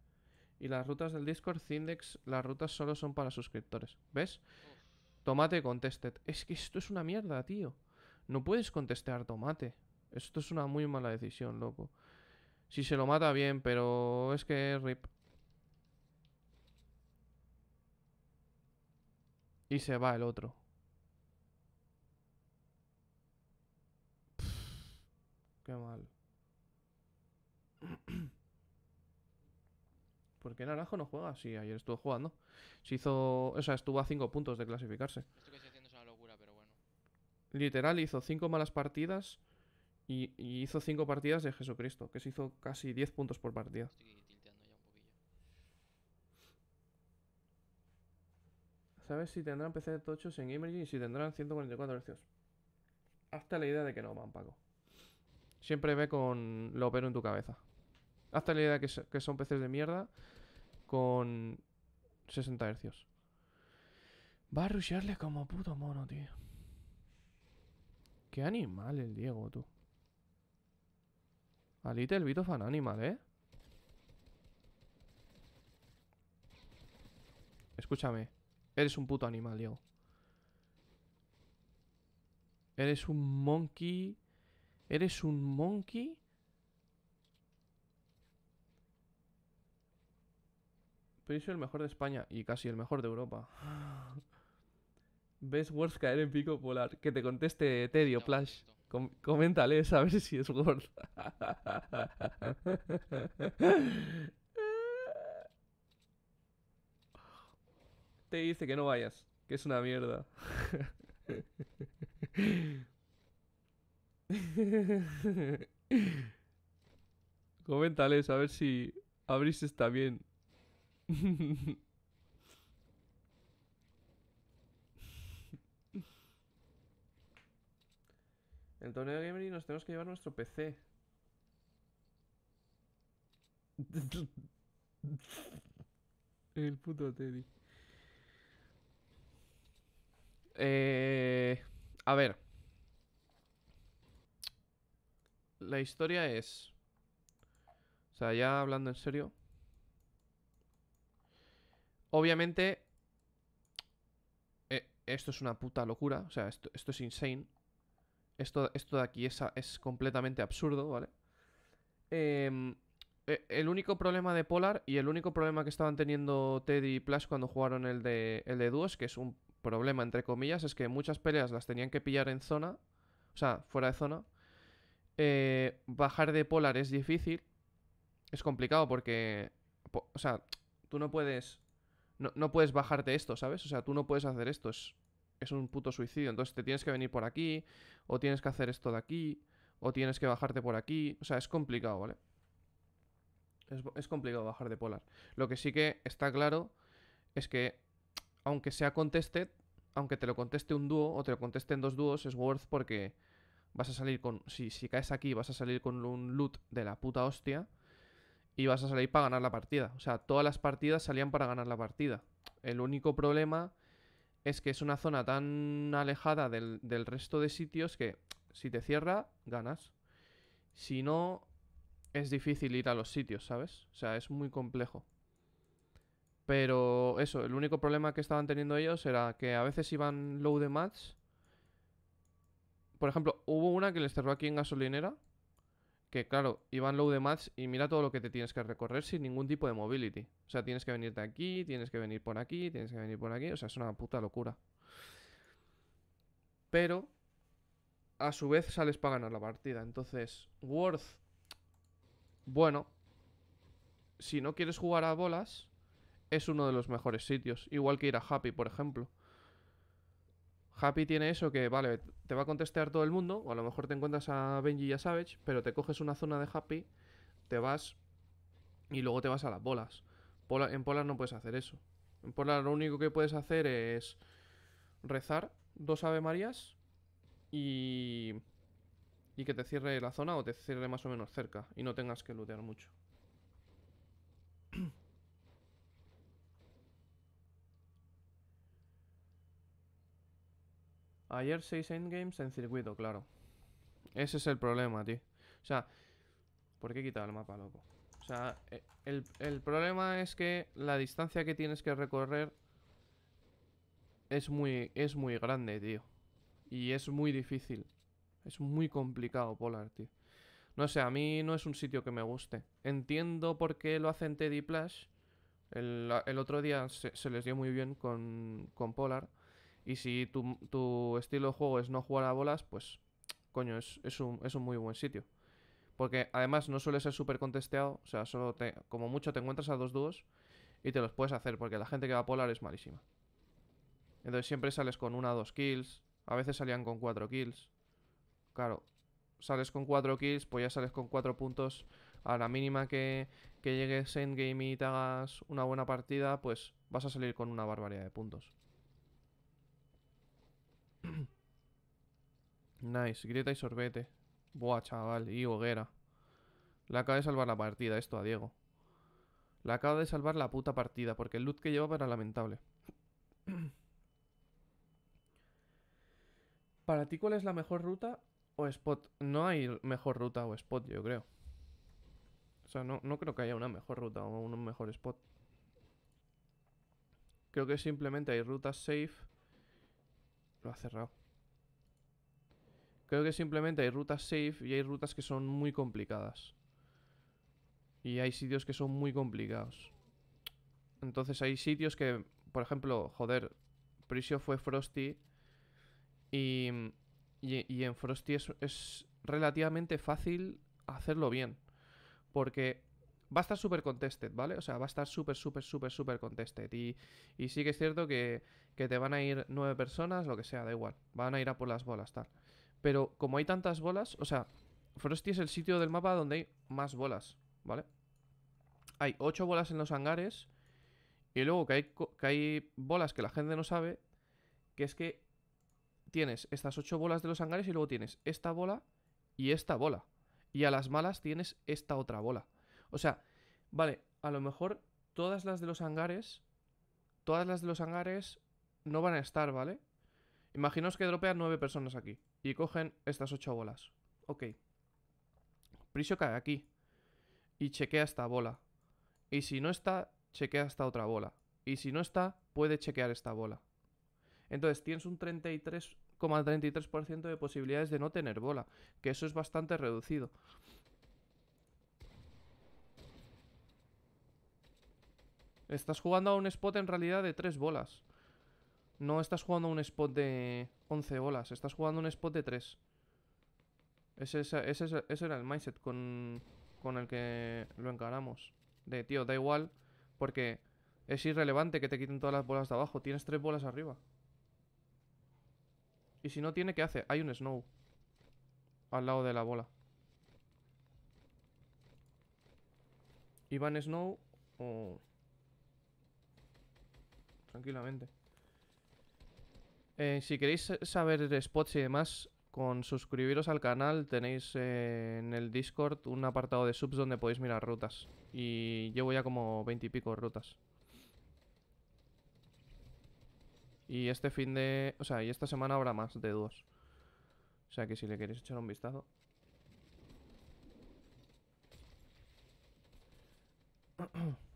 Y las rutas del Discord, Zindex, las rutas solo son para suscriptores. ¿Ves? Tomate contested. Es que esto es una mierda, tío. No puedes contestar tomate. Esto es una muy mala decisión, loco. Si se lo mata, bien, pero es que es rip. Y se va el otro. qué mal. ¿Por qué Naranjo no juega? Sí, ayer estuvo jugando. Se hizo. O sea, estuvo a 5 puntos de clasificarse. Esto que estoy haciendo es una locura, pero bueno. Literal, hizo cinco malas partidas. Y, hizo 5 partidas de Jesucristo, que se hizo casi 10 puntos por partida. ¿Sabes si tendrán PC tochos en Gamergy y si tendrán 144 Hz? Hasta la idea de que no, man, Paco. Siempre ve con lo pero en tu cabeza. Hasta la idea de que, son PCs de mierda con 60 Hz. Va a rushearle como puto mono, tío. Qué animal el Diego, tú. A el bit of animal, ¿eh? Escúchame. Eres un puto animal, yo Eres un monkey. Eres un monkey. Pero yo soy el mejor de España y casi el mejor de Europa. ¿Ves Words caer en pico polar? Que te conteste Tedio, Plash. Coméntales coméntale a ver si es gorda. Te dice que no vayas, que es una mierda. Coméntales a ver si abrís está bien. El torneo de Gamery nos tenemos que llevar nuestro PC. El puto Teddy. Eh, a ver. La historia es... O sea, ya hablando en serio. Obviamente... Eh, esto es una puta locura. O sea, esto es insane. Esto, esto de aquí es, es completamente absurdo, ¿vale? Em, e, el único problema de Polar y el único problema que estaban teniendo Teddy y Plash cuando jugaron el de, el de dúos, que es un problema entre comillas, es que muchas peleas las tenían que pillar en zona, o sea, fuera de zona. Eh, bajar de Polar es difícil, es complicado porque, o sea, tú no puedes, no, no puedes bajarte esto, ¿sabes? O sea, tú no puedes hacer esto, es es un puto suicidio. Entonces te tienes que venir por aquí, o tienes que hacer esto de aquí, o tienes que bajarte por aquí. O sea, es complicado, ¿vale? Es, complicado bajar de polar. Lo que sí que está claro es que, aunque sea contested, aunque te lo conteste un dúo o te lo contesten dos dúos, es worth porque vas a salir con. Si, si caes aquí, vas a salir con un loot de la puta hostia. Y vas a salir para ganar la partida. O sea, todas las partidas salían para ganar la partida. El único problema es que es una zona tan alejada del, resto de sitios que si te cierra, ganas. Si no, es difícil ir a los sitios, ¿sabes? O sea, es muy complejo. Pero eso, el único problema que estaban teniendo ellos era que a veces iban low de match. Por ejemplo, hubo una que les cerró aquí en gasolinera que claro, iban low de mats y mira todo lo que te tienes que recorrer sin ningún tipo de mobility. O sea, tienes que venir de aquí, tienes que venir por aquí, tienes que venir por aquí. O sea, es una puta locura. Pero, a su vez sales para ganar la partida. Entonces, Worth, bueno, si no quieres jugar a bolas, es uno de los mejores sitios. Igual que ir a Happy, por ejemplo. Happy tiene eso que, vale, te va a contestar todo el mundo, o a lo mejor te encuentras a Benji y a Savage, pero te coges una zona de Happy, te vas y luego te vas a las bolas. en Polar no puedes hacer eso. En Polar lo único que puedes hacer es rezar dos Ave Marías y, y que te cierre la zona o te cierre más o menos cerca y no tengas que lootear mucho. Ayer 6 endgames en circuito, claro. Ese es el problema, tío. O sea, ¿por qué quitado el mapa, loco? O sea, e, el, problema es que la distancia que tienes que recorrer es muy, es muy grande, tío. Y es muy difícil. Es muy complicado Polar, tío. No sé, a mí no es un sitio que me guste. Entiendo por qué lo hacen Teddy Plash. El, el otro día se, les dio muy bien con, con Polar. Y si tu, estilo de juego es no jugar a bolas, pues coño, es, es, un, es muy buen sitio. Porque además no suele ser súper contesteado, o sea, solo te, como mucho te encuentras a dos dúos y te los puedes hacer, porque la gente que va a polar es malísima. Entonces siempre sales con una o dos kills, a veces salían con cuatro kills. Claro, sales con cuatro kills, pues ya sales con cuatro puntos. A la mínima que, que llegues endgame y te hagas una buena partida, pues vas a salir con una barbaridad de puntos. Nice, grieta y sorbete. Buah, chaval, y hoguera. Le acaba de salvar la partida esto a Diego. Le acaba de salvar la puta partida, porque el loot que llevaba era lamentable. ¿Para ti cuál es la mejor ruta o spot? No hay mejor ruta o spot, yo creo. O sea, no, no creo que haya una mejor ruta o un mejor spot. Creo que simplemente hay rutas safe. Lo ha cerrado. Creo que simplemente hay rutas safe y hay rutas que son muy complicadas. Y hay sitios que son muy complicados. Entonces hay sitios que, por ejemplo, joder, Prisio fue Frosty. Y, y, en Frosty es, relativamente fácil hacerlo bien. Porque va a estar súper contested, ¿vale? O sea, va a estar súper, súper, súper, súper contested. Y, y, sí que es cierto que, que te van a ir nueve personas, lo que sea, da igual. Van a ir a por las bolas, tal. Pero como hay tantas bolas, o sea, Frosty es el sitio del mapa donde hay más bolas, ¿vale? Hay ocho bolas en los hangares y luego que hay, que hay bolas que la gente no sabe, que es que tienes estas ocho bolas de los hangares y luego tienes esta bola y esta bola. Y a las malas tienes esta otra bola. O sea, vale, a lo mejor todas las de los hangares, todas las de los hangares no van a estar, ¿vale? Imaginaos que dropean nueve personas aquí y cogen estas ocho bolas. Ok. Priso cae aquí y chequea esta bola. Y si no está, chequea esta otra bola. Y si no está, puede chequear esta bola. Entonces tienes un 33,33% de posibilidades de no tener bola, que eso es bastante reducido. Estás jugando a un spot en realidad de tres bolas. No estás jugando un spot de 11 bolas estás jugando un spot de 3. Ese, era el mindset con, con el que lo encaramos. De, tío, da igual, porque es irrelevante que te quiten todas las bolas de abajo. Tienes 3 bolas arriba. Y si no tiene, ¿qué hace? Hay un snow. Al lado de la bola. Iván Snow o... Tranquilamente. Eh, si queréis saber spots y demás, con suscribiros al canal tenéis eh, en el Discord un apartado de subs donde podéis mirar rutas. Y llevo ya como 20 y pico rutas. Y este fin de... O sea, y esta semana habrá más de dos. O sea que si le queréis echar un vistazo.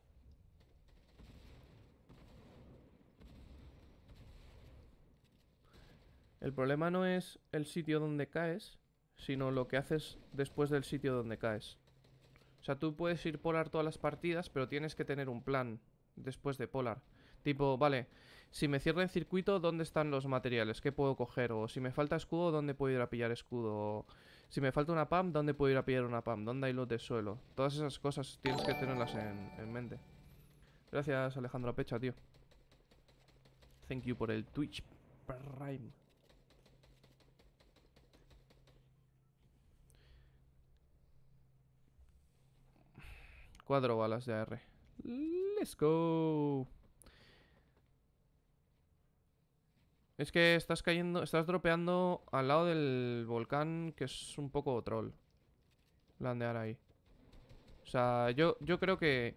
El problema no es el sitio donde caes, sino lo que haces después del sitio donde caes. O sea, tú puedes ir polar todas las partidas, pero tienes que tener un plan después de polar. Tipo, vale, si me cierra el circuito, ¿dónde están los materiales? ¿Qué puedo coger? O si me falta escudo, ¿dónde puedo ir a pillar escudo? O si me falta una PAM, ¿dónde puedo ir a pillar una PAM? ¿Dónde hay los de suelo? Todas esas cosas tienes que tenerlas en, mente. Gracias, Alejandro Pecha, tío. Thank you por el Twitch Prime. Cuatro balas de AR. Let's go. Es que estás cayendo, estás dropeando al lado del volcán, que es un poco troll. Landear ahí. O sea, yo, yo creo que,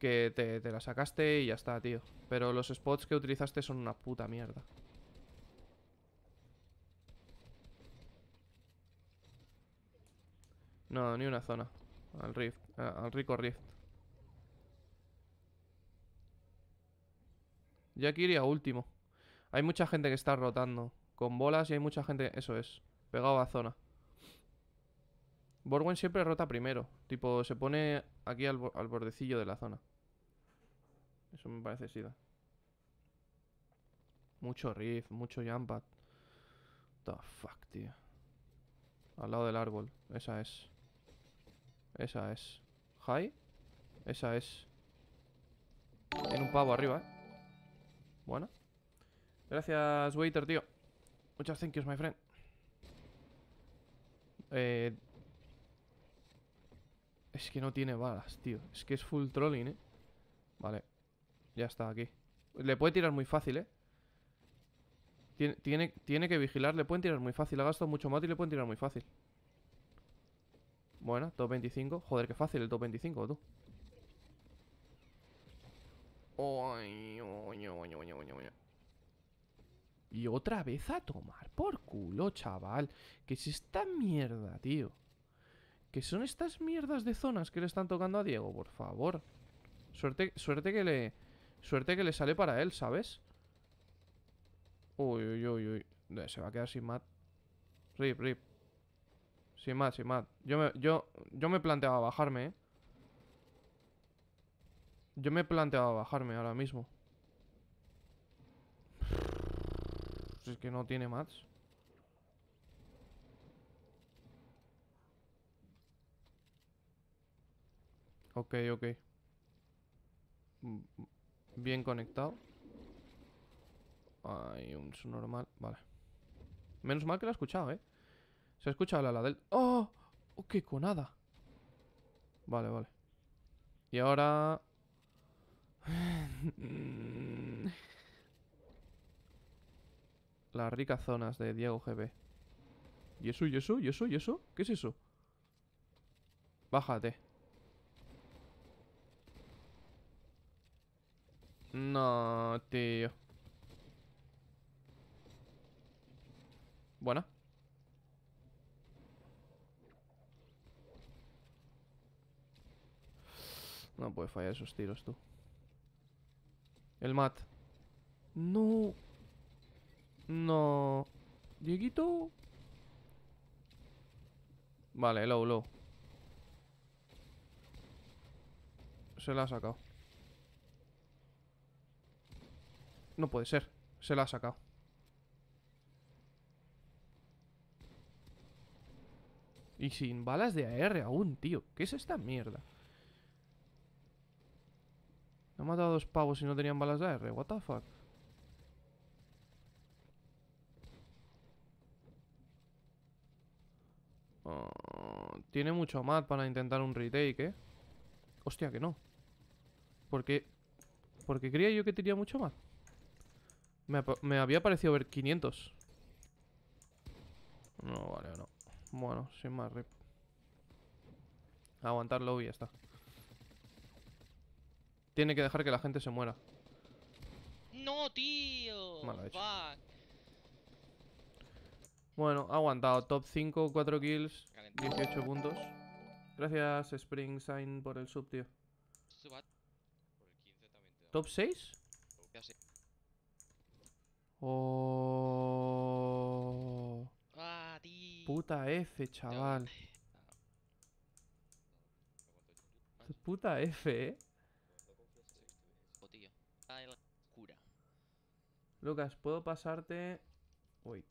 que te, te la sacaste y ya está, tío. Pero los spots que utilizaste son una puta mierda. No, ni una zona. Al rift al rico Rift. Ya aquí iría último. Hay mucha gente que está rotando con bolas y hay mucha gente... Eso es, pegado a zona. Borwen siempre rota primero. Tipo, se pone aquí al, bordecillo de la zona. Eso me parece sida. Mucho Rift, mucho jumpad. The fuck, tío. Al lado del árbol. Esa es. Esa es. Ahí Esa es. En un pavo arriba, ¿eh? Bueno. Gracias, waiter, tío. Muchas gracias, my friend. Eh... Es que no tiene balas, tío. Es que es full trolling, eh. Vale. Ya está aquí. Le puede tirar muy fácil, eh. Tiene, tiene, tiene que vigilar. Le pueden tirar muy fácil. Ha gastado mucho mate y le pueden tirar muy fácil. Bueno, top 25. Joder, qué fácil el top 25, tú. Y otra vez a tomar por culo, chaval. Que es esta mierda, tío? Que son estas mierdas de zonas que le están tocando a Diego, por favor. Suerte, suerte que le... Suerte que le sale para él, ¿sabes? Uy, uy, uy, uy. Se va a quedar sin mat. Rip, rip. Sin más, sin más. Yo me, yo, yo me planteaba bajarme, ¿eh? Yo me planteaba bajarme ahora mismo. es que no tiene más. Ok, ok. Mm, bien conectado. Hay un normal. Vale. Menos mal que lo he escuchado, ¿eh? Se ha escuchado la ala del... ¡Oh! ¡Oh, qué conada! Vale, vale. Y ahora... Las ricas zonas de Diego GB. ¿Y eso, y eso, y eso, y eso? ¿Qué es eso? Bájate. No, tío. Buena. No puede fallar esos tiros, tú. El mat. No. No. Dieguito. Vale, low, low. Se la ha sacado. No puede ser. Se la ha sacado. Y sin balas de AR aún, tío. ¿Qué es esta mierda? Me ha matado dos pavos y no tenían balas de AR. What the fuck. Ah, tiene mucho mat para intentar un retake, ¿eh? Hostia, que no. Porque... Porque creía yo que tenía mucho mat. Me, había parecido ver 500. No, vale, no. Bueno, sin más rip. Aguantarlo y ya está. Tiene que dejar que la gente se muera. No, tío. Bueno, aguantado. Top 5, 4 kills, 18 puntos. Gracias, Spring Sign, por el sub, tío. ¿Top 6? Oh. Ah, Puta F, chaval. Ah, Puta F, eh. Lucas, puedo pasarte... Wait.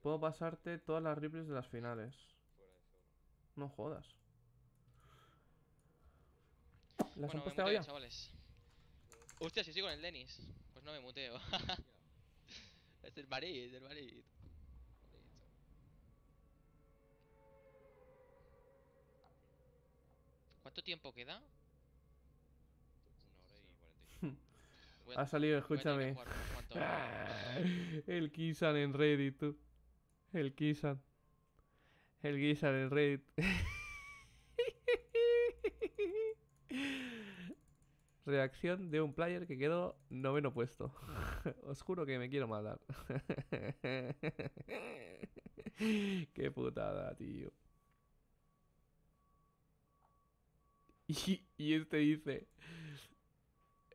Puedo pasarte todas las ripples de las finales. No jodas. ¿Las han puesto ya? Chavales. Hostia, si sigo con el Denis. Pues no me muteo. es el marid, el marido. ¿Cuánto tiempo queda? ha salido, escúchame. el Kisan en Reddit, tú. El Kisan. El Kisan en Reddit. Reacción de un player que quedó noveno puesto. Os juro que me quiero matar. Qué putada, tío. Y, y este dice,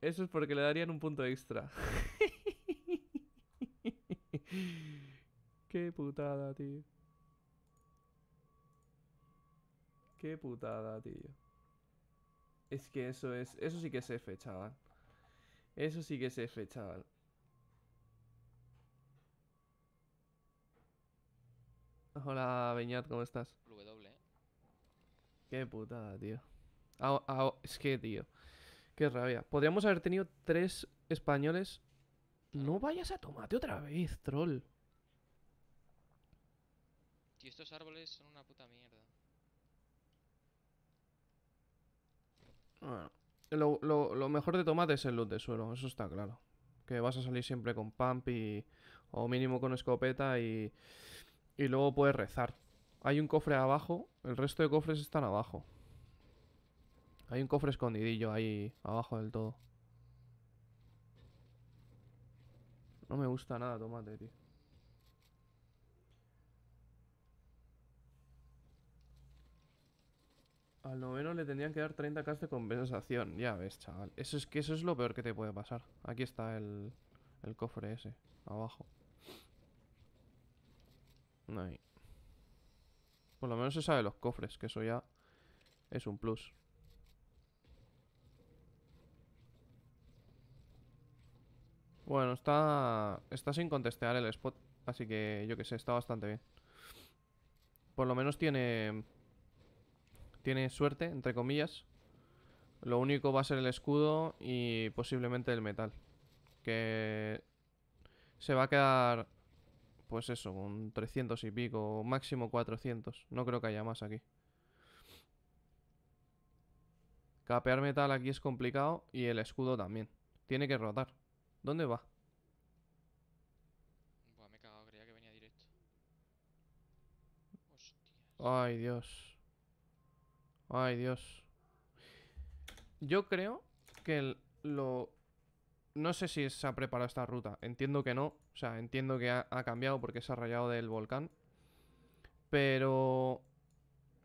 eso es porque le darían un punto extra. Qué putada, tío. Qué putada, tío. Es que eso es... Eso sí que es F, chaval. Eso sí que es F, chaval. Hola, Beñat, ¿cómo estás? W. Eh. Qué putada, tío. es que, tío. Qué rabia. Podríamos haber tenido tres españoles. No vayas a tomate otra vez, troll. Y estos árboles son una puta mierda. Ah, lo, lo mejor de tomate es el loot de suelo, eso está claro. Que vas a salir siempre con pump y... O mínimo con escopeta y... Y luego puedes rezar. Hay un cofre abajo, el resto de cofres están abajo. Hay un cofre escondidillo ahí abajo del todo. No me gusta nada tomate, tío. Al noveno le tendrían que dar 30k de compensación. Ya ves, chaval. Eso es que eso es lo peor que te puede pasar. Aquí está el, el cofre ese. Abajo. No hay. Por lo menos se sabe los cofres, que eso ya es un plus. Bueno, está, está sin contestear el spot, así que yo que sé, está bastante bien. Por lo menos tiene, tiene suerte, entre comillas. Lo único va a ser el escudo y posiblemente el metal. Que se va a quedar, pues eso, un 300 y pico, máximo 400. No creo que haya más aquí. Capear metal aquí es complicado y el escudo también. Tiene que rotar. ¿Dónde va? me he cagado, creía que venía directo. Ay, Dios. Ay, Dios. Yo creo que lo... No sé si se ha preparado esta ruta. Entiendo que no. O sea, entiendo que ha, ha cambiado porque se ha rayado del volcán. Pero...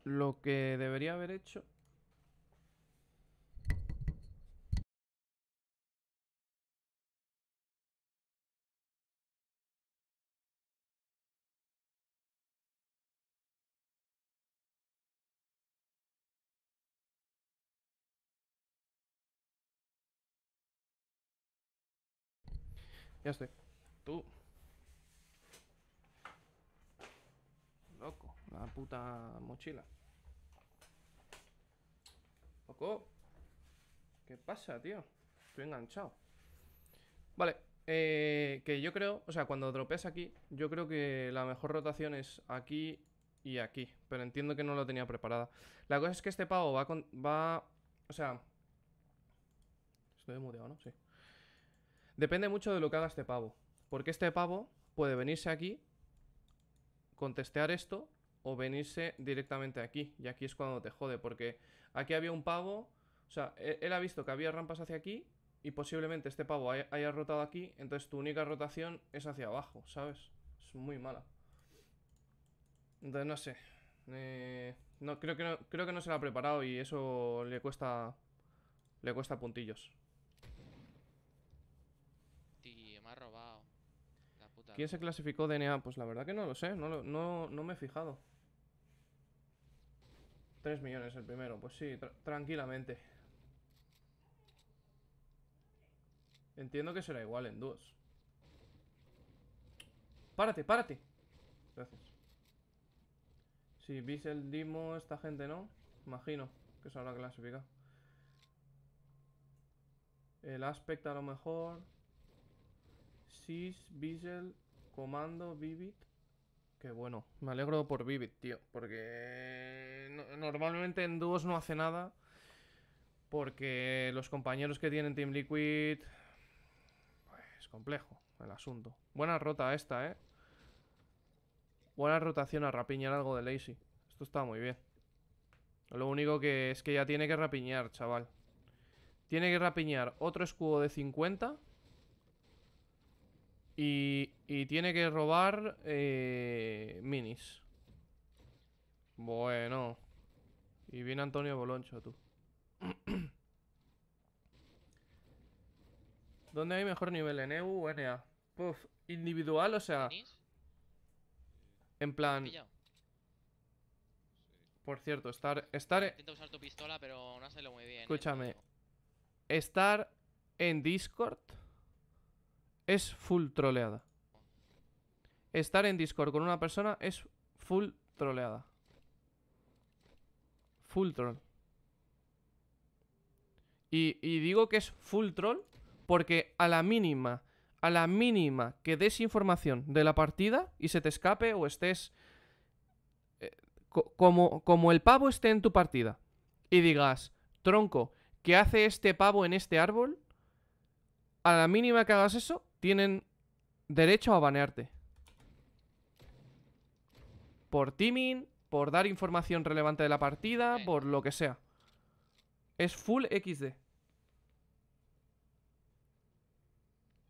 Lo que debería haber hecho Ya estoy. Tú. Loco, la puta mochila. Loco. ¿Qué pasa, tío? Estoy enganchado. Vale, eh, que yo creo, o sea, cuando dropeas aquí, yo creo que la mejor rotación es aquí y aquí. Pero entiendo que no lo tenía preparada. La cosa es que este pavo va va. O sea. Estoy muteado, ¿no? Sí. Depende mucho de lo que haga este pavo. Porque este pavo puede venirse aquí, contestear esto, o venirse directamente aquí. Y aquí es cuando te jode, porque aquí había un pavo... O sea, e, él, ha visto que había rampas hacia aquí y posiblemente este pavo haya, rotado aquí, entonces tu única rotación es hacia abajo, ¿sabes? Es muy mala. Entonces no sé. Eh, no, creo que no, creo que no se la ha preparado y eso le cuesta. Le cuesta puntillos. ¿Quién se clasificó DNA? Pues la verdad que no lo sé, no, no, me he fijado. 3 millones el primero, pues sí, tranquilamente. Entiendo que será igual en dos. ¡Párate, párate! Gracias. Si viste Dimo, esta gente no. Imagino que se habrá clasificado. El aspecto a lo mejor. Sis, Beasel. Comando, Vivid. Qué bueno, me alegro por Vivid, tío. Porque normalmente en dúos no hace nada. Porque los compañeros que tienen Team Liquid... Pues complejo el asunto. Buena rota esta, ¿eh? Buena rotación a rapiñar algo de Lazy. Esto está muy bien. Lo único que es que ya tiene que rapiñar, chaval. Tiene que rapiñar otro escudo de 50 y, y tiene que robar eh, minis. Bueno. Y viene Antonio Boloncho, tú. ¿Dónde hay mejor nivel? ¿En EU o NA? E Puf, individual, o sea... En plan... Por cierto, estar... estar e- usar tu pistola, pero no muy bien. Eh, Escúchame. Estar en Discord es full troleada. Estar en Discord con una persona es full troleada. Full troll. Y, digo que es full troll porque a la mínima, a la mínima que des información de la partida y se te escape o estés... Eh, como, como el pavo esté en tu partida y digas, tronco, ¿qué hace este pavo en este árbol? A la mínima que hagas eso, tienen derecho a banearte. Por timing, por dar información relevante de la partida, por lo que sea. Es full XD.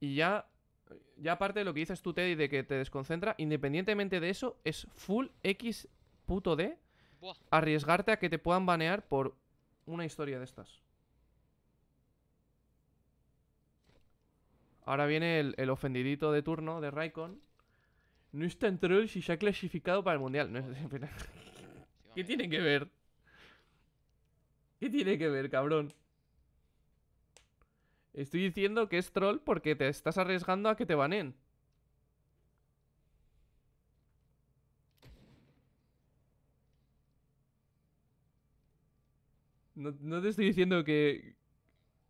Y ya, ya aparte de lo que dices tú, Teddy, de que te desconcentra, independientemente de eso, es full X puto D arriesgarte a que te puedan banear por una historia de estas. Ahora viene el, ofendidito de turno de Raikon. No está en troll si se ha clasificado para el mundial. ¿Qué tiene que ver? ¿Qué tiene que ver, cabrón? Estoy diciendo que es troll porque te estás arriesgando a que te banen. No, no te estoy diciendo que,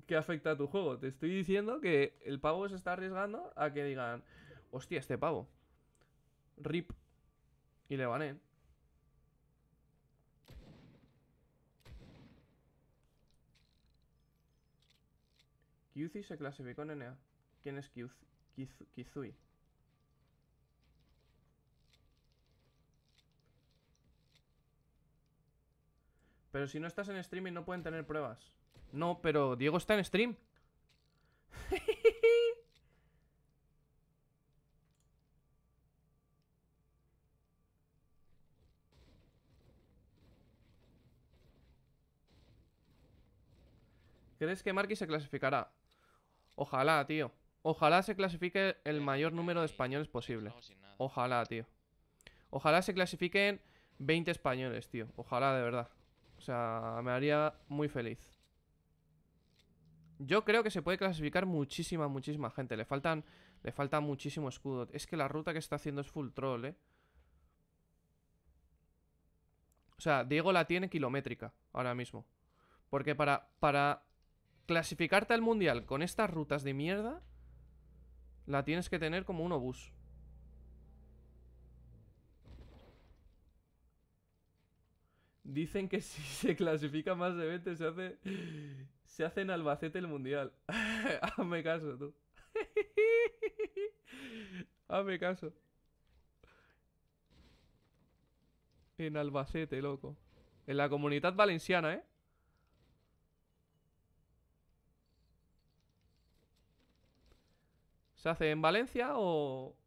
que afecta a tu juego. Te estoy diciendo que el pavo se está arriesgando a que digan, hostia, este pavo. Rip. Y le banen. ¿eh? Kyuzi se clasificó en NA. ¿Quién es Kyuzi? Kizui. Pero si no estás en streaming no pueden tener pruebas. No, pero Diego está en stream. ¿Crees que Marquis se clasificará? Ojalá, tío. Ojalá se clasifique el mayor número de españoles posible. Ojalá, tío. Ojalá se clasifiquen 20 españoles, tío. Ojalá, de verdad. O sea, me haría muy feliz. Yo creo que se puede clasificar muchísima, muchísima gente. Le faltan, le falta muchísimo escudo. Es que la ruta que está haciendo es full troll, ¿eh? O sea, Diego la tiene kilométrica ahora mismo. Porque para, para clasificarte al mundial con estas rutas de mierda, la tienes que tener como un obús. Dicen que si se clasifica más de 20 se hace se hace en Albacete el mundial. Hazme caso, tú. Hazme caso. En Albacete, loco. En la comunidad valenciana, ¿eh? ¿Se hace en Valencia o...?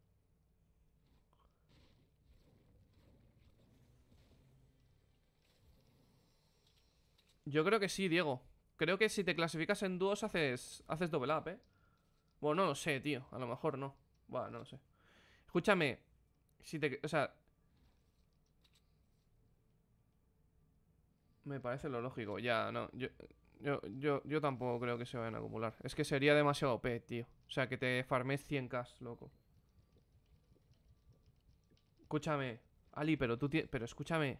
Yo creo que sí, Diego. Creo que si te clasificas en dúos haces, haces double up, ¿eh? Bueno, no lo sé, tío. A lo mejor no. Bueno, no lo sé. Escúchame. Si te... O sea... Me parece lo lógico. Ya, no. Yo, yo tampoco creo que se vayan a acumular. Es que sería demasiado OP, tío. O sea, que te farmes 100k, loco. Escúchame. Ali, pero tú tienes... Pero escúchame.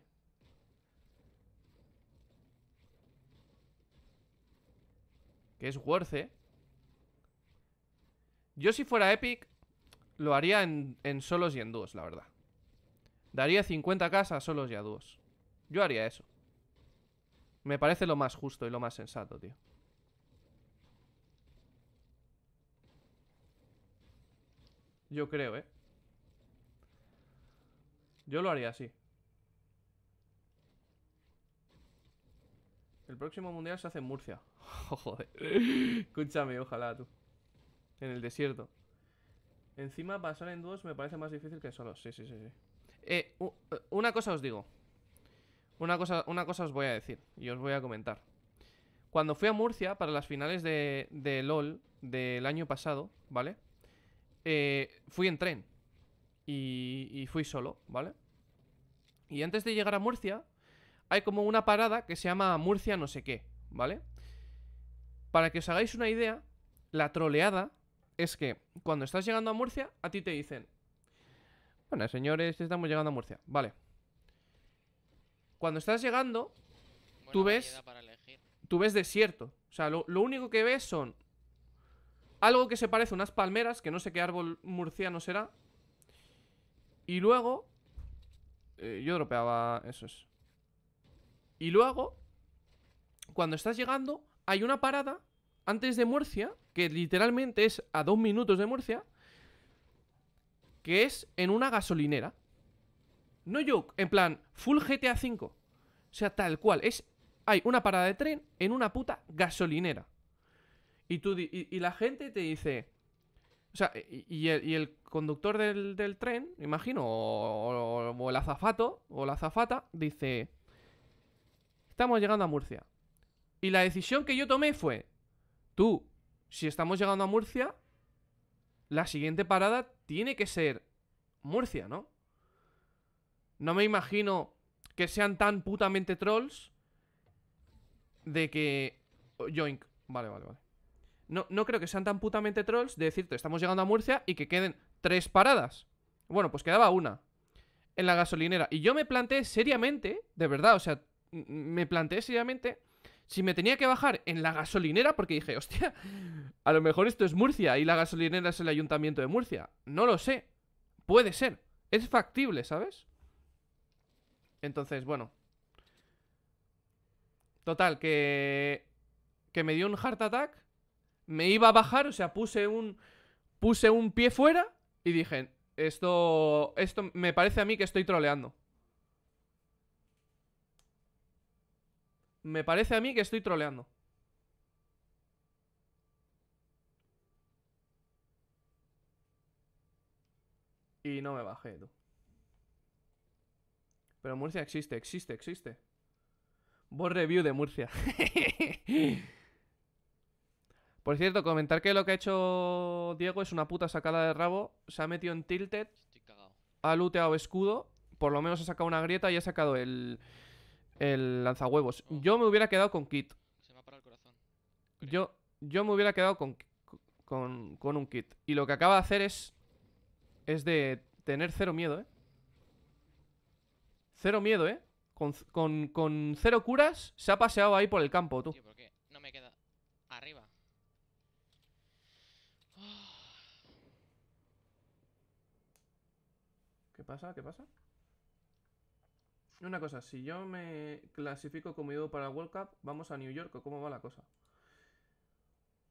Que es eh Yo si fuera Epic Lo haría en, solos y en dúos, la verdad Daría 50 casas a solos y a dúos Yo haría eso Me parece lo más justo y lo más sensato, tío Yo creo, ¿eh? Yo lo haría así. El próximo mundial se hace en Murcia. Joder. Escúchame, ojalá tú. En el desierto. Encima, pasar en dúos me parece más difícil que solo Sí, sí, sí, sí. Eh, eh, una cosa os digo. Una cosa, una cosa os voy a decir y os voy a comentar. Cuando fui a Murcia para las finales de, LOL del año pasado, ¿vale? Eh, fui en tren y, y fui solo, ¿vale? Y antes de llegar a Murcia, hay como una parada que se llama Murcia no sé qué, ¿vale? Para que os hagáis una idea, la troleada es que cuando estás llegando a Murcia, a ti te dicen, bueno, señores, estamos llegando a Murcia, vale. Cuando estás llegando, tú ves, tú ves desierto. O sea, lo, único que ves son algo que se parece a unas palmeras, que no sé qué árbol murciano será. Y luego... Eh, yo dropeaba es Y luego, cuando estás llegando, hay una parada antes de Murcia, que literalmente es a dos minutos de Murcia, que es en una gasolinera. No joke, en plan, full GTA V. O sea, tal cual. Es, hay una parada de tren en una puta gasolinera. Y, la gente te dice... O sea, y, el, conductor del, tren, imagino, o el azafato, o la azafata, dice... Estamos llegando a Murcia. Y la decisión que yo tomé fue, tú, si estamos llegando a Murcia, la siguiente parada tiene que ser Murcia, ¿no? No me imagino que sean tan putamente trolls de que... Joink. Vale, vale, vale. No, no creo que sean tan putamente trolls de decirte, estamos llegando a Murcia y que queden tres paradas. Bueno, pues quedaba una en la gasolinera. Y yo me planteé seriamente, de verdad, o sea, me planteé seriamente si me tenía que bajar en la gasolinera, porque dije, hostia, a lo mejor esto es Murcia y la gasolinera es el ayuntamiento de Murcia. No lo sé. Puede ser. Es factible, ¿sabes? Entonces, bueno. Total, que... Que me dio un heart attack. Me iba a bajar, o sea, puse un... Puse un pie fuera y dije, esto... Esto me parece a mí que estoy troleando. Me parece a mí que estoy troleando. Y no me bajé, tú. Pero Murcia existe, existe, existe. Buen review de Murcia. Por cierto, comentar que lo que ha hecho Diego es una puta sacada de rabo. Se ha metido en Tilted. Ha looteado escudo. Por lo menos ha sacado una grieta y ha sacado el, el lanzahuevos. Oh. Yo me hubiera quedado con kit. Se me ha parado el corazón. Yo, yo me hubiera quedado con, con, un kit. Y lo que acaba de hacer es... Es de tener cero miedo, ¿eh? Cero miedo, ¿eh? Con, con, cero curas se ha paseado ahí por el campo, tú. ¿por qué? No me queda arriba. ¿Qué pasa? ¿Qué pasa? Una cosa, si yo me clasifico como ido para el World Cup, ¿vamos a New York o cómo va la cosa?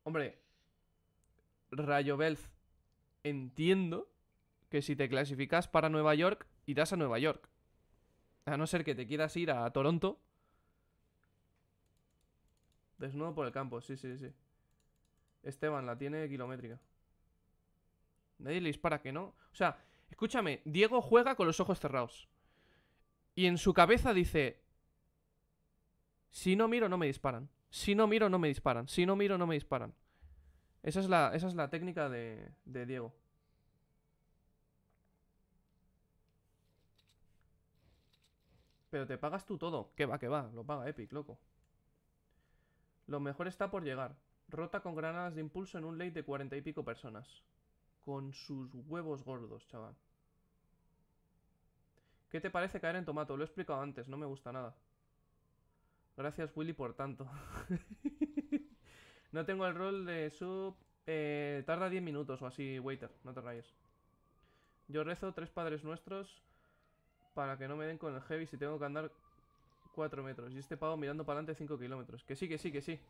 Hombre, Rayo Belz, entiendo que si te clasificas para Nueva York, irás a Nueva York. A no ser que te quieras ir a Toronto. Desnudo por el campo, sí, sí, sí. Esteban, la tiene kilométrica. Nadie le dispara que no. O sea, escúchame, Diego juega con los ojos cerrados. Y en su cabeza dice, si no miro no me disparan, si no miro no me disparan, si no miro no me disparan. Esa es la, esa es la técnica de, de Diego. Pero te pagas tú todo. Que va, que va. Lo paga Epic, loco. Lo mejor está por llegar. Rota con granadas de impulso en un late de cuarenta y pico personas. Con sus huevos gordos, chaval. ¿Qué te parece caer en tomato? Lo he explicado antes, no me gusta nada. Gracias, Willy, por tanto. no tengo el rol de sub... Eh, tarda 10 minutos o así, waiter, no te rayes. Yo rezo tres padres nuestros para que no me den con el heavy si tengo que andar 4 metros. Y este pavo mirando para adelante 5 kilómetros. Que sí, que sí, que sí.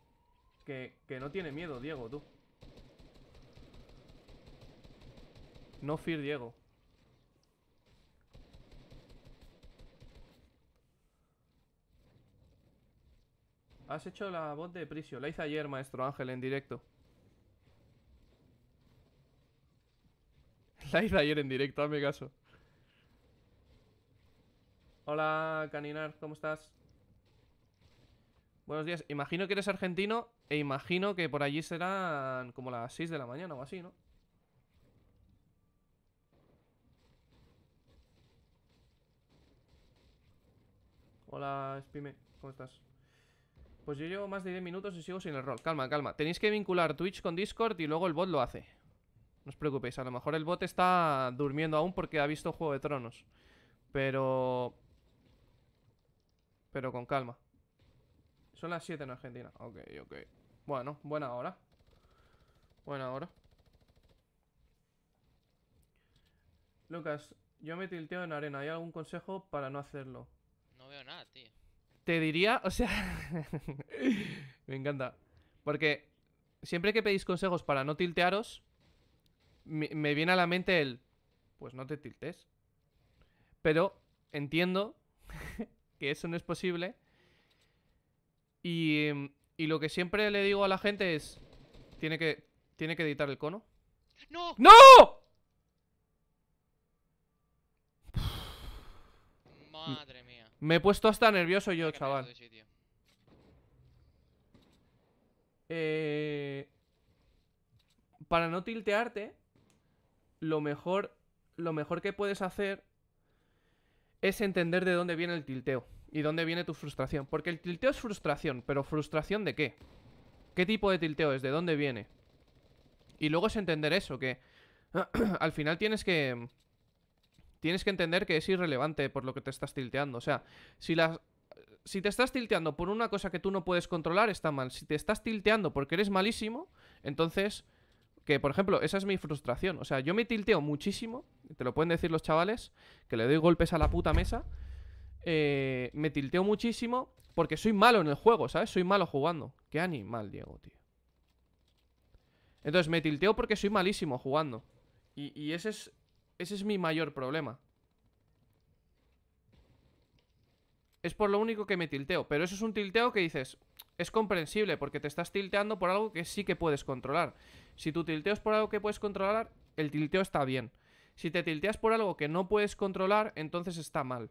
que no tiene miedo, Diego, tú. No fear, Diego. Has hecho la voz de Prisio. La hice ayer, maestro Ángel, en directo. La hice ayer en directo, hazme caso. Hola, Caninar, ¿cómo estás? Buenos días. Imagino que eres argentino e imagino que por allí serán como las 6 de la mañana o así, ¿no? Hola, Spime, ¿cómo estás? Pues yo llevo más de 10 minutos y sigo sin el rol. Calma, calma. Tenéis que vincular Twitch con Discord y luego el bot lo hace. No os preocupéis, a lo mejor el bot está durmiendo aún porque ha visto Juego de Tronos. Pero... Pero con calma. Son las 7 en Argentina. Ok, ok. Bueno, buena hora. Buena hora. Lucas, yo me tilteo en arena. ¿Hay algún consejo para no hacerlo? No veo nada, tío te diría, o sea, me encanta. Porque siempre que pedís consejos para no tiltearos, me, viene a la mente el, pues no te tiltes. Pero entiendo que eso no es posible. Y, lo que siempre le digo a la gente es, tiene que, tiene que editar el cono. ¡No! ¡No! Madre mm. mía. Me he puesto hasta nervioso yo, chaval. Eh, para no tiltearte, lo mejor, lo mejor que puedes hacer es entender de dónde viene el tilteo y dónde viene tu frustración. Porque el tilteo es frustración, pero ¿frustración de qué? ¿Qué tipo de tilteo es? ¿De dónde viene? Y luego es entender eso, que al final tienes que tienes que entender que es irrelevante por lo que te estás tilteando. O sea, si las si te estás tilteando por una cosa que tú no puedes controlar, está mal. Si te estás tilteando porque eres malísimo, entonces, que por ejemplo, esa es mi frustración. O sea, yo me tilteo muchísimo, te lo pueden decir los chavales, que le doy golpes a la puta mesa. Eh, me tilteo muchísimo porque soy malo en el juego, ¿sabes? Soy malo jugando. Qué animal, Diego, tío. Entonces, me tilteo porque soy malísimo jugando. Y, y ese es ese es mi mayor problema. Es por lo único que me tilteo. Pero eso es un tilteo que dices... Es comprensible porque te estás tilteando por algo que sí que puedes controlar. Si tú tilteas por algo que puedes controlar, el tilteo está bien. Si te tilteas por algo que no puedes controlar, entonces está mal.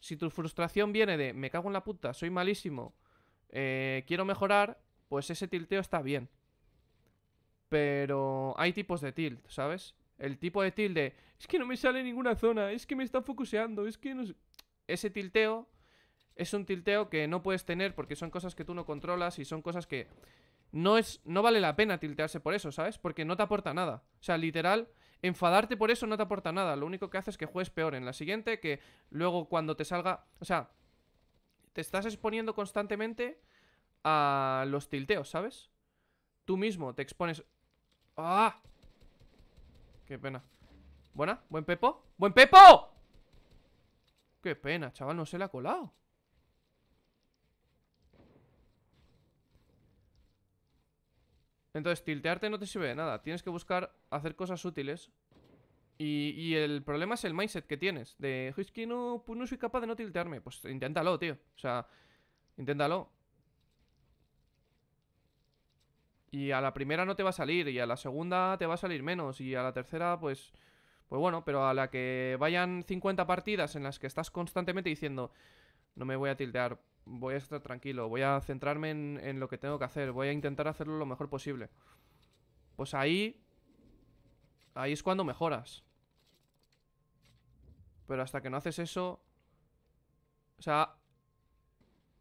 Si tu frustración viene de me cago en la puta, soy malísimo, eh, quiero mejorar, pues ese tilteo está bien. Pero hay tipos de tilt, ¿sabes? El tipo de tilde es que no me sale ninguna zona, es que me está focuseando, es que no sé... Ese tilteo es un tilteo que no puedes tener porque son cosas que tú no controlas y son cosas que no es no vale la pena tiltearse por eso, ¿sabes? Porque no te aporta nada. O sea, literal, enfadarte por eso no te aporta nada. Lo único que hace es que juegues peor en la siguiente, que luego cuando te salga, o sea, te estás exponiendo constantemente a los tilteos, ¿sabes? Tú mismo te expones. ¡Ah! Qué pena. Buena, buen Pepo ¡Buen Pepo! Qué pena, chaval, no se le ha colado Entonces, tiltearte no te sirve de nada Tienes que buscar hacer cosas útiles y, el problema es el mindset que tienes De, es que no, pues no soy capaz de no tiltearme Pues inténtalo, tío O sea, inténtalo Y a la primera no te va a salir Y a la segunda te va a salir menos Y a la tercera, pues... Pues bueno, pero a la que vayan 50 partidas en las que estás constantemente diciendo, no me voy a tildear, voy a estar tranquilo, voy a centrarme en, lo que tengo que hacer, voy a intentar hacerlo lo mejor posible. Pues ahí... Ahí es cuando mejoras. Pero hasta que no haces eso... O sea...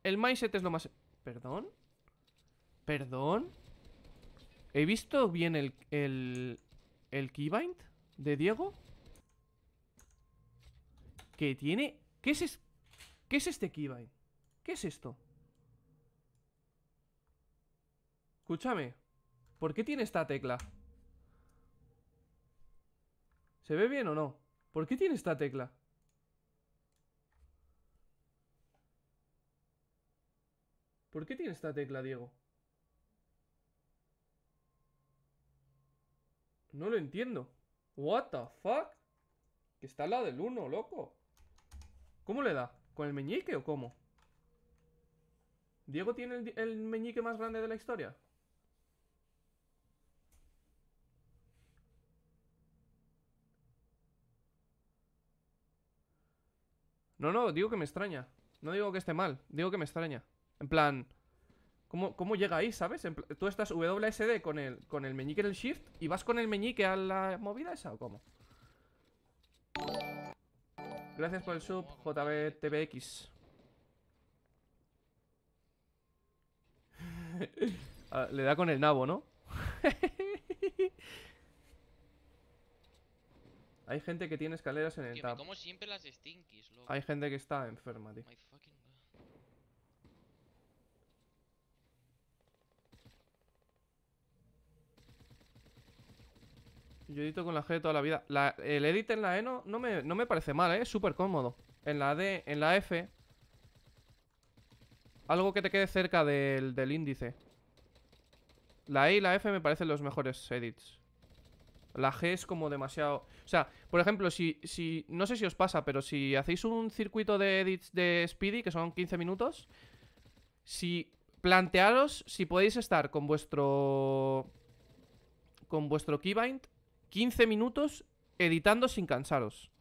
El mindset es lo más... ¿Perdón? ¿Perdón? ¿He visto bien el... el... el keybind? de Diego ¿Qué tiene... ¿Qué es, es... ¿Qué es este Keybind? ¿Qué es esto? Escúchame ¿Por qué tiene esta tecla? ¿Se ve bien o no? ¿Por qué tiene esta tecla? ¿Por qué tiene esta tecla, Diego? No lo entiendo What the fuck? Que está al lado del 1, loco. ¿Cómo le da? ¿Con el meñique o cómo? ¿Diego tiene el, el meñique más grande de la historia? No, no, digo que me extraña. No digo que esté mal, digo que me extraña. En plan, ¿Cómo, llega ahí, sabes? tú estás WSD con el, con el meñique en el shift y vas con el meñique a la movida esa o cómo? Gracias por el sub, JBTBX. Ah, le da con el nabo, ¿no? Hay gente que tiene escaleras en el tap. Hay gente que está enferma, tío. Yo edito con la G toda la vida. el edit en la E no, no, me, parece mal, ¿eh? Es súper cómodo. En la D, en la F. Algo que te quede cerca del, índice. La E y la F me parecen los mejores edits. La G es como demasiado... O sea, por ejemplo, si, si... No sé si os pasa, pero si hacéis un circuito de edits de Speedy, que son 15 minutos, si... Plantearos si podéis estar con vuestro... Con vuestro keybind 15 minutos editando sin cansaros.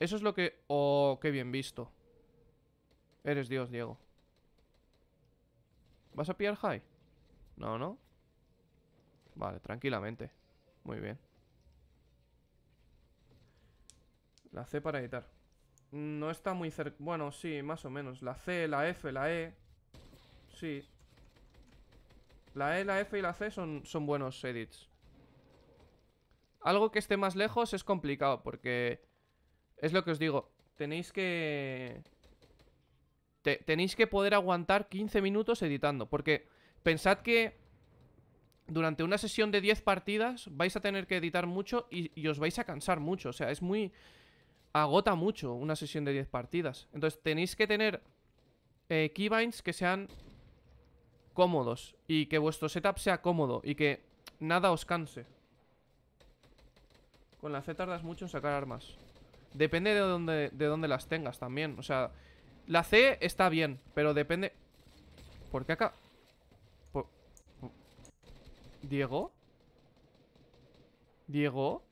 Eso es lo que... Oh, qué bien visto. Eres Dios, Diego. ¿Vas a pillar high? No, ¿no? Vale, tranquilamente. Muy bien. La C para editar. No está muy cerca... Bueno, sí, más o menos. La C, la F, la E... Sí, la E, la F y la C son, son buenos edits. Algo que esté más lejos es complicado porque... Es lo que os digo. Tenéis que... tenéis que poder aguantar 15 minutos editando. Porque pensad que durante una sesión de 10 partidas vais a tener que editar mucho y, os vais a cansar mucho. O sea, es muy... Agota mucho una sesión de 10 partidas. Entonces tenéis que tener eh, keybinds que sean cómodos y que vuestro setup sea cómodo y que nada os canse. Con la C tardas mucho en sacar armas. Depende de dónde, de dónde las tengas también. O sea, la C está bien, pero depende... ¿Por qué acá? ¿Diego? ¿Diego?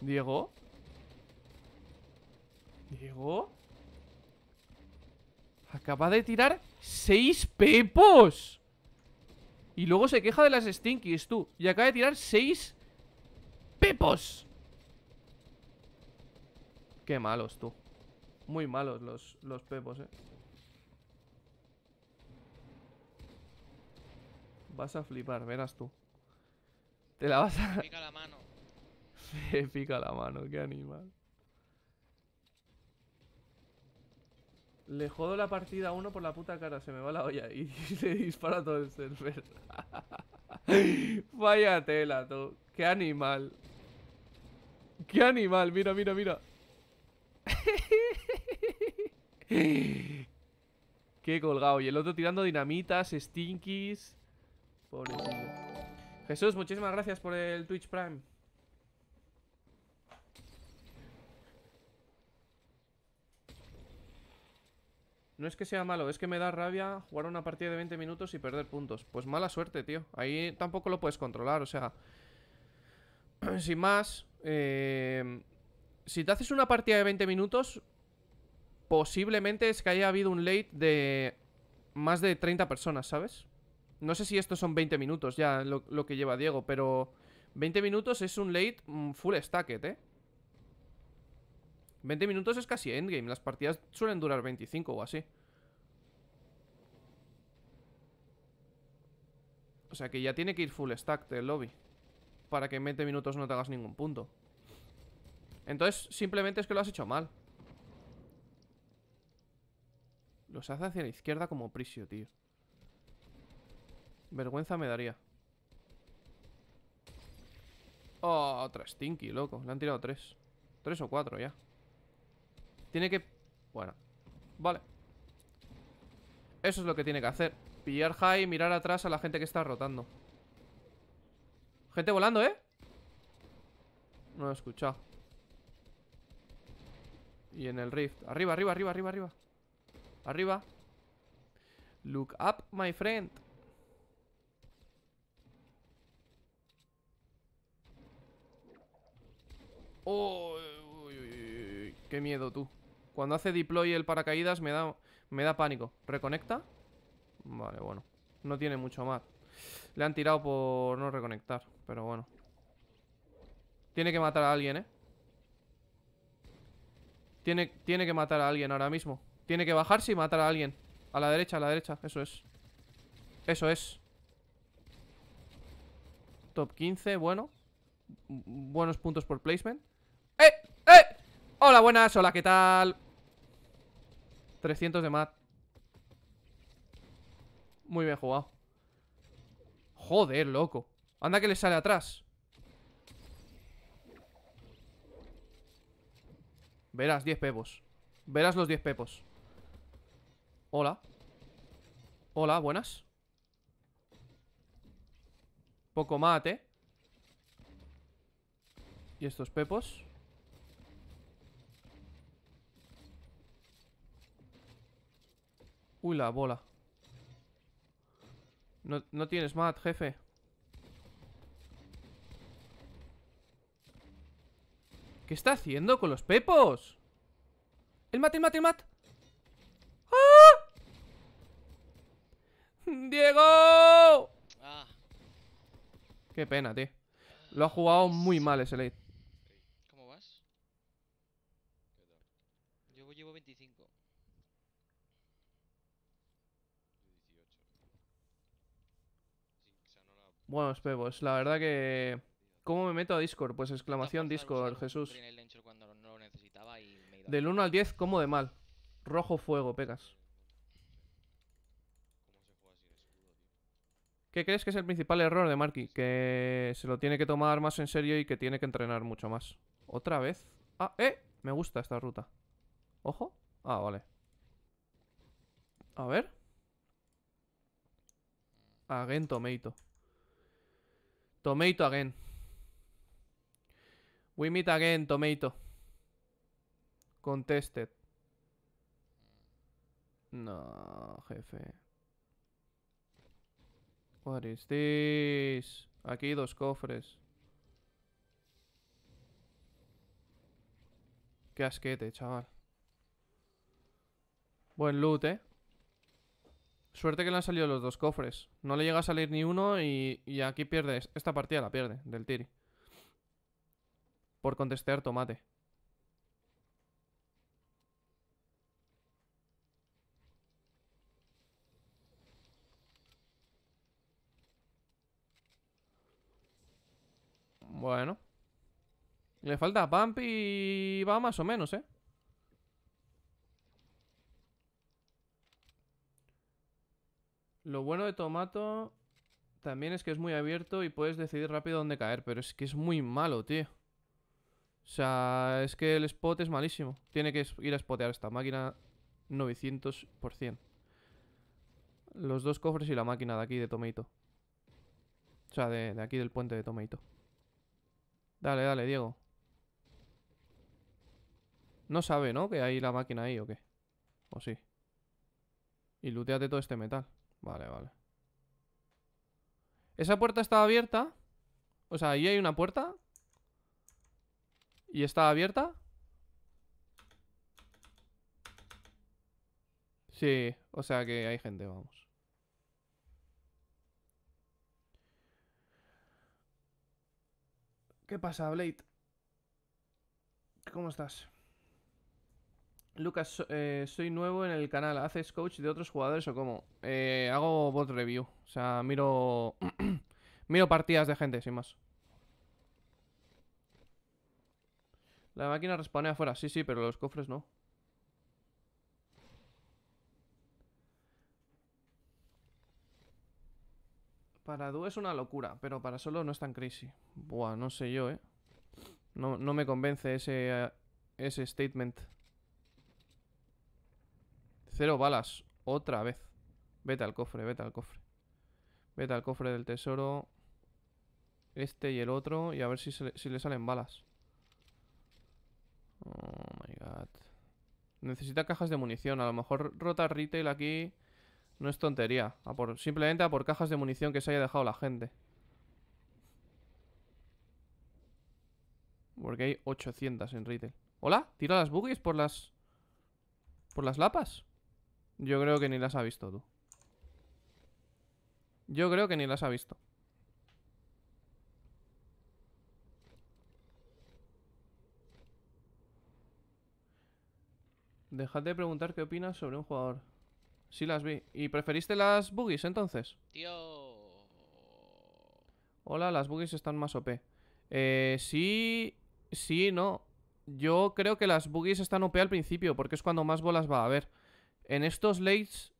¿Diego? ¿Diego? Acaba de tirar seis pepos Y luego se queja de las stinkies, tú Y acaba de tirar seis pepos Qué malos, tú Muy malos los, los pepos, eh Vas a flipar, verás tú Te la vas a... Me pica la mano Me pica la mano, qué animal Le jodo la partida a uno por la puta cara, se me va la olla y le dispara todo el server. Vaya tela, tú. Qué animal. Qué animal, mira, mira, mira. Qué colgado. Y el otro tirando dinamitas, stinkies. Jesús, muchísimas gracias por el Twitch Prime. No es que sea malo, es que me da rabia jugar una partida de 20 minutos y perder puntos. Pues mala suerte, tío. Ahí tampoco lo puedes controlar, o sea... Sin más, eh, si te haces una partida de 20 minutos, posiblemente es que haya habido un late de más de 30 personas, ¿sabes? No sé si estos son 20 minutos ya, lo, que lleva Diego, pero 20 minutos es un late mm, full stack, ¿eh? 20 minutos es casi endgame. Las partidas suelen durar 25 o así. O sea que ya tiene que ir full stack del lobby. Para que en 20 minutos no te hagas ningún punto. Entonces, simplemente es que lo has hecho mal. Los hace hacia la izquierda como prisio, tío. Vergüenza me daría. Oh, otra Stinky, loco. Le han tirado tres. Tres o cuatro ya. Tiene que... Bueno, vale Eso es lo que tiene que hacer Pillar high y mirar atrás a la gente que está rotando Gente volando, ¿eh? No he escuchado Y en el rift Arriba, arriba, arriba, arriba, arriba Arriba Look up, my friend oh, qué miedo tú cuando hace deploy el paracaídas me da, me da pánico. ¿Reconecta? Vale, bueno. No tiene mucho más. Le han tirado por no reconectar, pero bueno. Tiene que matar a alguien, ¿eh? Tiene, tiene que matar a alguien ahora mismo. Tiene que bajarse y matar a alguien. A la derecha, a la derecha. Eso es. Eso es. Top 15, bueno. Buenos puntos por placement. ¡Eh! ¡Eh! Hola, buenas, hola, ¿qué tal? 300 de mat. Muy bien jugado. Joder, loco. Anda que le sale atrás. Verás 10 pepos. Verás los 10 pepos. Hola. Hola, buenas. Poco mate. ¿eh? Y estos pepos. Uy, la bola. No, tienes mat, jefe. ¿Qué está haciendo con los pepos? El mat, el mat, el mat. ¡Ah! ¡Diego! Ah. Qué pena, tío. Lo ha jugado muy mal ese late. Bueno, pues La verdad que... ¿Cómo me meto a Discord? Pues exclamación Discord, Jesús. Del 1 al 10, ¿cómo de mal? Rojo fuego, pegas. ¿Qué crees que es el principal error de Marky? Que se lo tiene que tomar más en serio y que tiene que entrenar mucho más. ¿Otra vez? Ah, ¡eh! Me gusta esta ruta. ¿Ojo? Ah, vale. A ver. Mm. Agento, Meito. Tomato again. We meet again, tomato. Contested. No, jefe. What is this? Aquí dos cofres. Qué asquete, chaval. Buen loot, eh. Suerte que le han salido los dos cofres. No le llega a salir ni uno y, aquí pierde. Esta partida la pierde del Tiri. Por contestar tomate. Bueno. Le falta Pump y va más o menos, ¿eh? Lo bueno de Tomato también es que es muy abierto y puedes decidir rápido dónde caer, pero es que es muy malo, tío. O sea, es que el spot es malísimo. Tiene que ir a spotear esta máquina 900%. Los dos cofres y la máquina de aquí de Tomato. O sea, de, aquí del puente de Tomato. Dale, dale, Diego. No sabe, ¿no? Que hay la máquina ahí o qué. O sí. Y looteate todo este metal. Vale, vale. ¿Esa puerta estaba abierta? O sea, ahí hay una puerta. ¿Y está abierta? Sí, o sea que hay gente, vamos. ¿Qué pasa, Blade? ¿Cómo estás? Lucas, eh, soy nuevo en el canal. ¿Haces coach de otros jugadores o cómo? Eh, hago bot review. O sea, miro. miro partidas de gente, sin más. La máquina responde afuera. Sí, sí, pero los cofres no. Para Du es una locura, pero para solo no es tan crazy. Buah, no sé yo, eh. No, no me convence ese, eh, ese statement. Cero balas. Otra vez. Vete al cofre, vete al cofre. Vete al cofre del tesoro. Este y el otro. Y a ver si, le, salen balas. Oh my god. Necesita cajas de munición. A lo mejor rotar retail aquí no es tontería. simplemente a por cajas de munición que se haya dejado la gente. Porque hay 800 en retail. ¿Hola? ¿Tira las bugies por las... ¿Por las lapas? Yo creo que ni las ha visto tú. Yo creo que ni las ha visto. Dejad de preguntar qué opinas sobre un jugador. Sí las vi. ¿Y preferiste las boogies entonces? Tío. Hola, las boogies están más OP. Eh, sí, sí, no. Yo creo que las boogies están OP al principio, porque es cuando más bolas va a haber. En estos lates,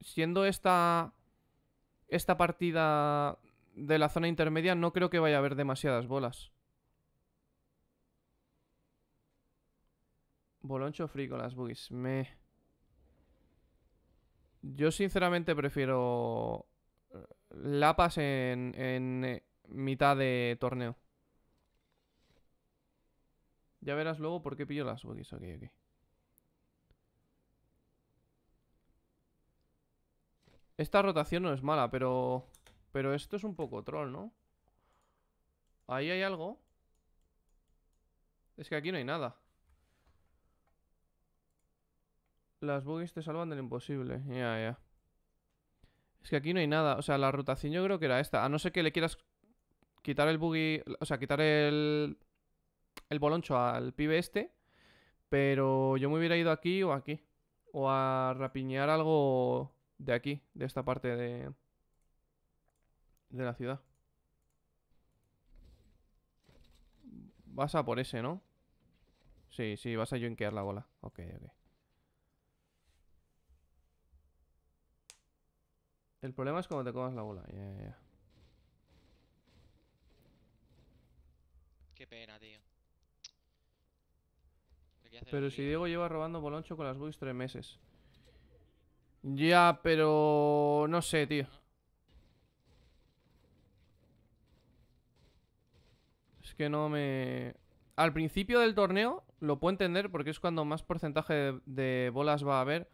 siendo esta, esta partida de la zona intermedia, no creo que vaya a haber demasiadas bolas. Boloncho frío con las boogies. Me... Yo sinceramente prefiero eh, lapas en, en eh, mitad de torneo. Ya verás luego por qué pillo las boogies. Ok, ok. Esta rotación no es mala, pero... Pero esto es un poco troll, ¿no? Ahí hay algo. Es que aquí no hay nada. Las buggies te salvan del imposible. Ya, ya. Es que aquí no hay nada. O sea, la rotación yo creo que era esta. A no ser que le quieras quitar el buggy... O sea, quitar el... El boloncho al pibe este. Pero yo me hubiera ido aquí o aquí. O a rapiñar algo de aquí, de esta parte de, de la ciudad. Vas a por ese, ¿no? Sí, sí, vas a yonkear la bola. Ok, ok. El problema es cuando te comas la bola. Qué pena, tío. Pero si Diego lleva robando boloncho con las bugs tres meses. Ya, pero... No sé, tío. Es que no me... Al principio del torneo lo puedo entender porque es cuando más porcentaje de, bolas va a haber.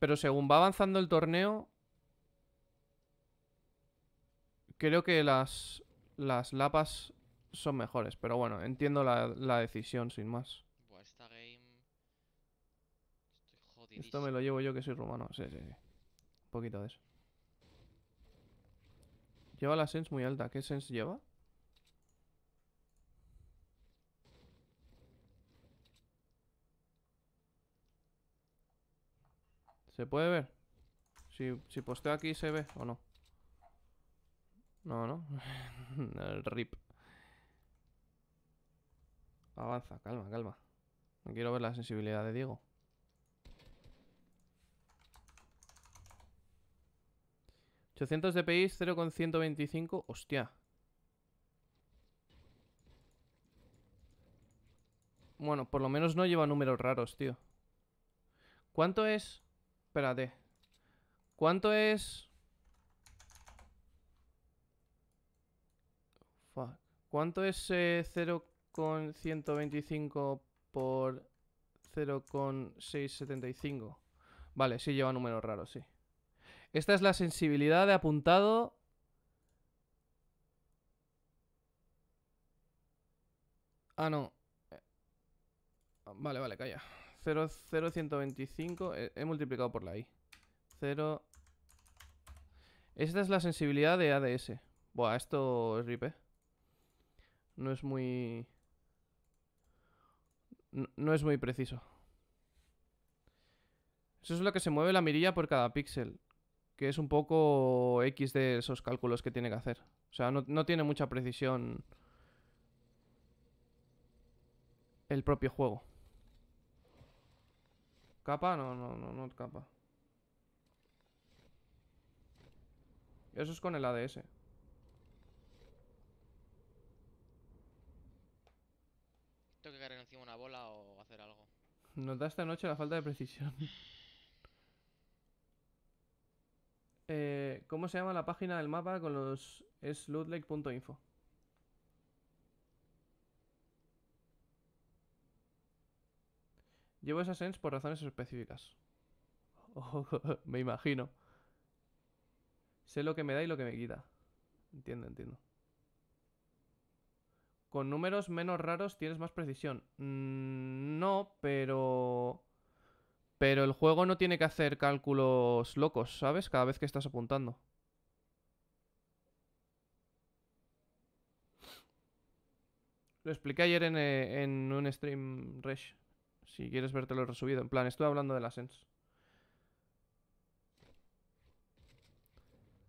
Pero según va avanzando el torneo... Creo que las, las lapas son mejores. Pero bueno, entiendo la decisión sin más. Esto me lo llevo yo que soy rumano, sí, sí, Un poquito de eso. Lleva la sense muy alta. ¿Qué sense lleva? ¿Se puede ver? Si, si posteo aquí se ve o no. No, no. El rip. Avanza, calma, calma. No quiero ver la sensibilidad de Diego. 800 DPI, 0,125. Hostia. Bueno, por lo menos no lleva números raros, tío. ¿Cuánto es? Espérate. ¿Cuánto es? ¿Cuánto es 0,125 eh, por 0,675? Vale, sí lleva números raros, sí. Esta es la sensibilidad de apuntado. Ah, no. Eh, vale, vale, calla. 0, 0 125. He, multiplicado por la I. 0. Esta es la sensibilidad de ADS. Buah, esto es ripe. Eh. No es muy... no, es muy preciso. Eso es lo que se mueve la mirilla por cada píxel que es un poco X de esos cálculos que tiene que hacer. O sea, no, no tiene mucha precisión el propio juego. ¿Capa? No, no, no, no capa. Eso es con el ADS. Tengo que cargar encima una bola o hacer algo. esta noche la falta de precisión. Eh, ¿Cómo se llama la página del mapa con los... es Llevo esa sense por razones específicas. me imagino. Sé lo que me da y lo que me quita. Entiendo, entiendo. Con números menos raros tienes más precisión. Mm, no, pero... Pero el juego no tiene que hacer cálculos locos, ¿sabes? Cada vez que estás apuntando. Lo expliqué ayer en, eh, en un stream Resh. Si quieres vértelo resubido. En plan, estoy hablando de la Sense.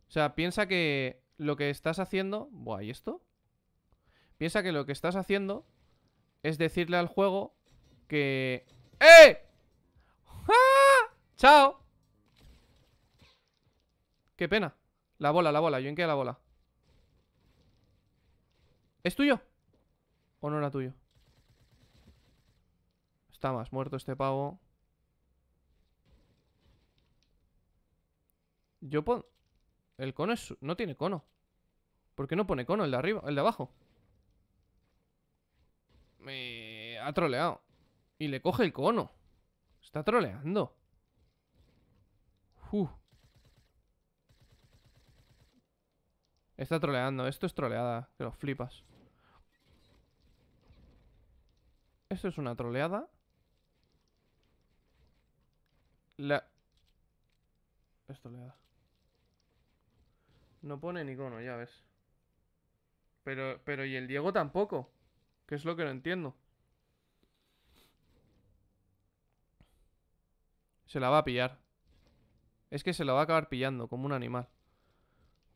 O sea, piensa que lo que estás haciendo... Buah, ¿y esto? Piensa que lo que estás haciendo es decirle al juego que... ¡Eh! ¡Chao! Qué pena. La bola, la bola. Yo en qué la bola. ¿Es tuyo? ¿O no era tuyo? Está más muerto este pavo. Yo pon... El cono es... No tiene cono. ¿Por qué no pone cono el de arriba? El de abajo. Me ha troleado. Y le coge el cono. Está troleando. Está troleando. Esto es troleada. Que lo flipas. Esto es una troleada. La... Es troleada. No pone ni cono, ya ves. Pero, pero y el Diego tampoco. Que es lo que no entiendo. Se la va a pillar. Es que se la va a acabar pillando como un animal.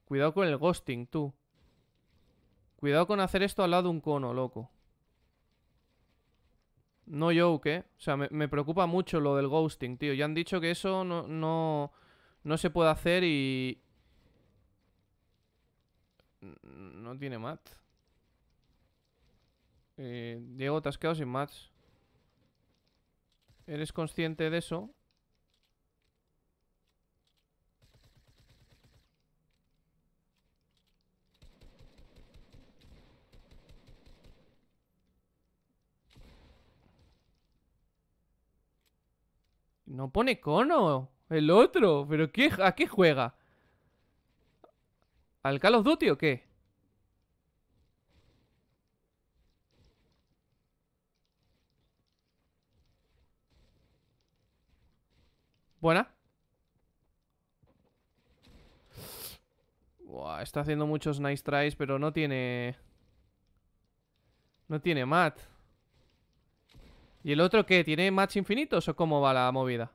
Cuidado con el ghosting, tú. Cuidado con hacer esto al lado de un cono, loco. No joke, ¿eh? O sea, me, preocupa mucho lo del ghosting, tío. Ya han dicho que eso no, no, se puede hacer y... No tiene mat. Eh, Diego, te has quedado sin mats. ¿Eres consciente de eso? No pone cono. El otro. ¿Pero a qué juega? ¿Al Call of Duty o qué? Buena. está haciendo muchos nice tries, pero no tiene... No tiene mat. ¿Y el otro qué? ¿Tiene match infinitos o cómo va la movida?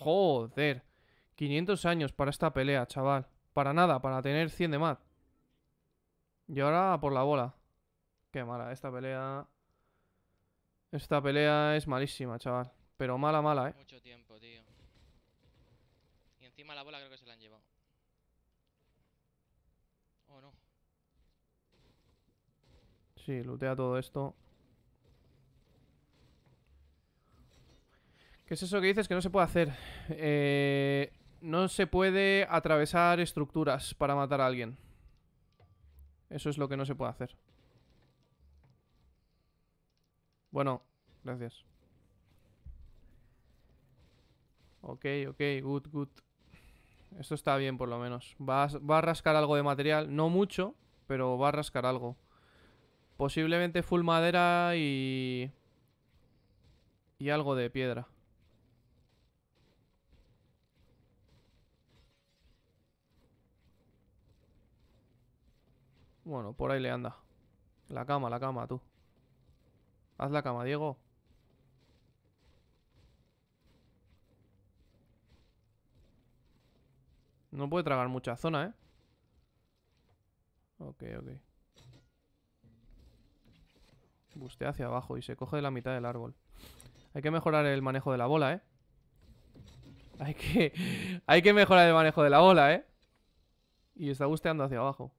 Joder 500 años para esta pelea, chaval Para nada, para tener 100 de mat Y ahora por la bola Qué mala, esta pelea Esta pelea es malísima, chaval Pero mala, mala, eh Mucho tiempo, tío encima bola creo que se la han llevado. ¿O no? Sí, lootea todo esto. ¿Qué es eso que dices que no se puede hacer? Eh, no se puede atravesar estructuras para matar a alguien. Eso es lo que no se puede hacer. Bueno, gracias. Ok, ok, good, good. Esto está bien por lo menos. Va a, a rascar algo de material. No mucho, pero va a rascar algo. Posiblemente full madera y... Y algo de piedra. Bueno, por ahí le anda. La cama, la cama, tú. Haz la cama, Diego. No puede tragar mucha zona, ¿eh? Ok, ok. Bustea hacia abajo y se coge de la mitad del árbol. Hay que mejorar el manejo de la bola, ¿eh? Hay que, hay que mejorar el manejo de la bola, ¿eh? Y está busteando hacia abajo.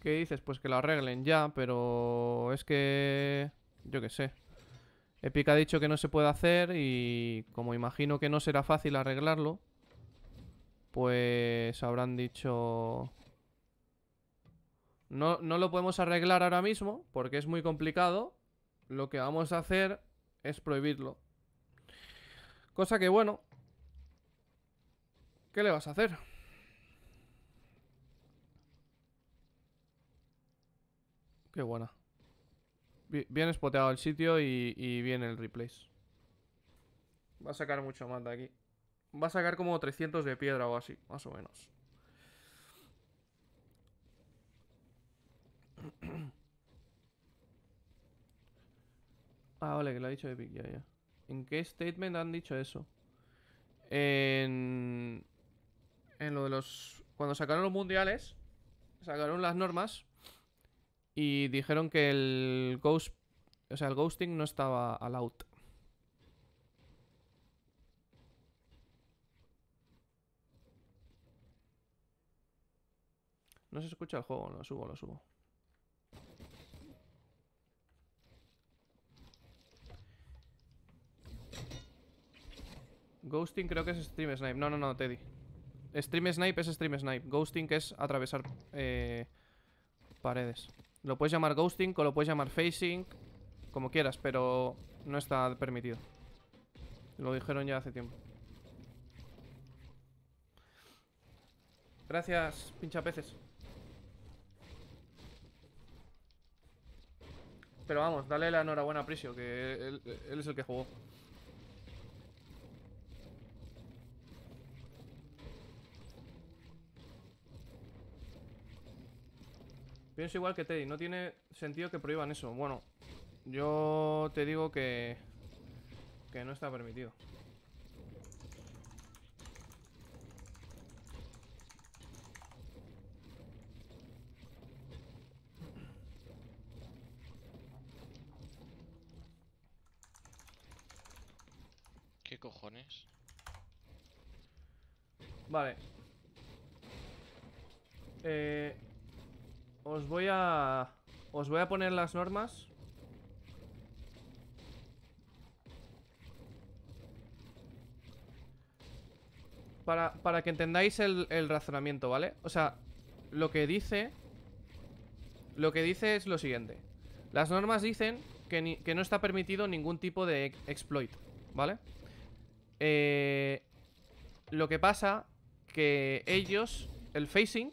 ¿Qué dices? Pues que lo arreglen ya, pero es que... Yo qué sé. Epic ha dicho que no se puede hacer y como imagino que no será fácil arreglarlo, pues habrán dicho... No, no lo podemos arreglar ahora mismo porque es muy complicado. Lo que vamos a hacer es prohibirlo. Cosa que, bueno... ¿Qué le vas a hacer? Qué buena bien spoteado el sitio y, y bien el replace. Va a sacar mucho más de aquí. Va a sacar como 300 de piedra o así, más o menos. Ah, vale, que lo ha dicho Epic, ya, ya. ¿En qué statement han dicho eso? En... En lo de los... Cuando sacaron los mundiales, sacaron las normas y dijeron que el ghost. O sea, el ghosting no estaba al out No se escucha el juego, lo subo, lo subo. Ghosting creo que es Stream Snipe. No, no, no, Teddy. Stream Snipe es Stream Snipe. Ghosting es atravesar eh, paredes. Lo puedes llamar ghosting o lo puedes llamar facing, como quieras, pero no está permitido. Lo dijeron ya hace tiempo. Gracias, pincha peces. Pero vamos, dale la enhorabuena a Prisio, que él es el que jugó. Pienso igual que Teddy, no tiene sentido que prohíban eso. Bueno, yo te digo que... Que no está permitido. ¿Qué cojones? Vale. Eh... Os voy a... Os voy a poner las normas Para, que entendáis el, razonamiento, ¿vale? O sea, lo que dice Lo que dice es lo siguiente Las normas dicen que, que no está permitido ningún tipo de exploit ¿Vale? Eh, lo que pasa que ellos, el facing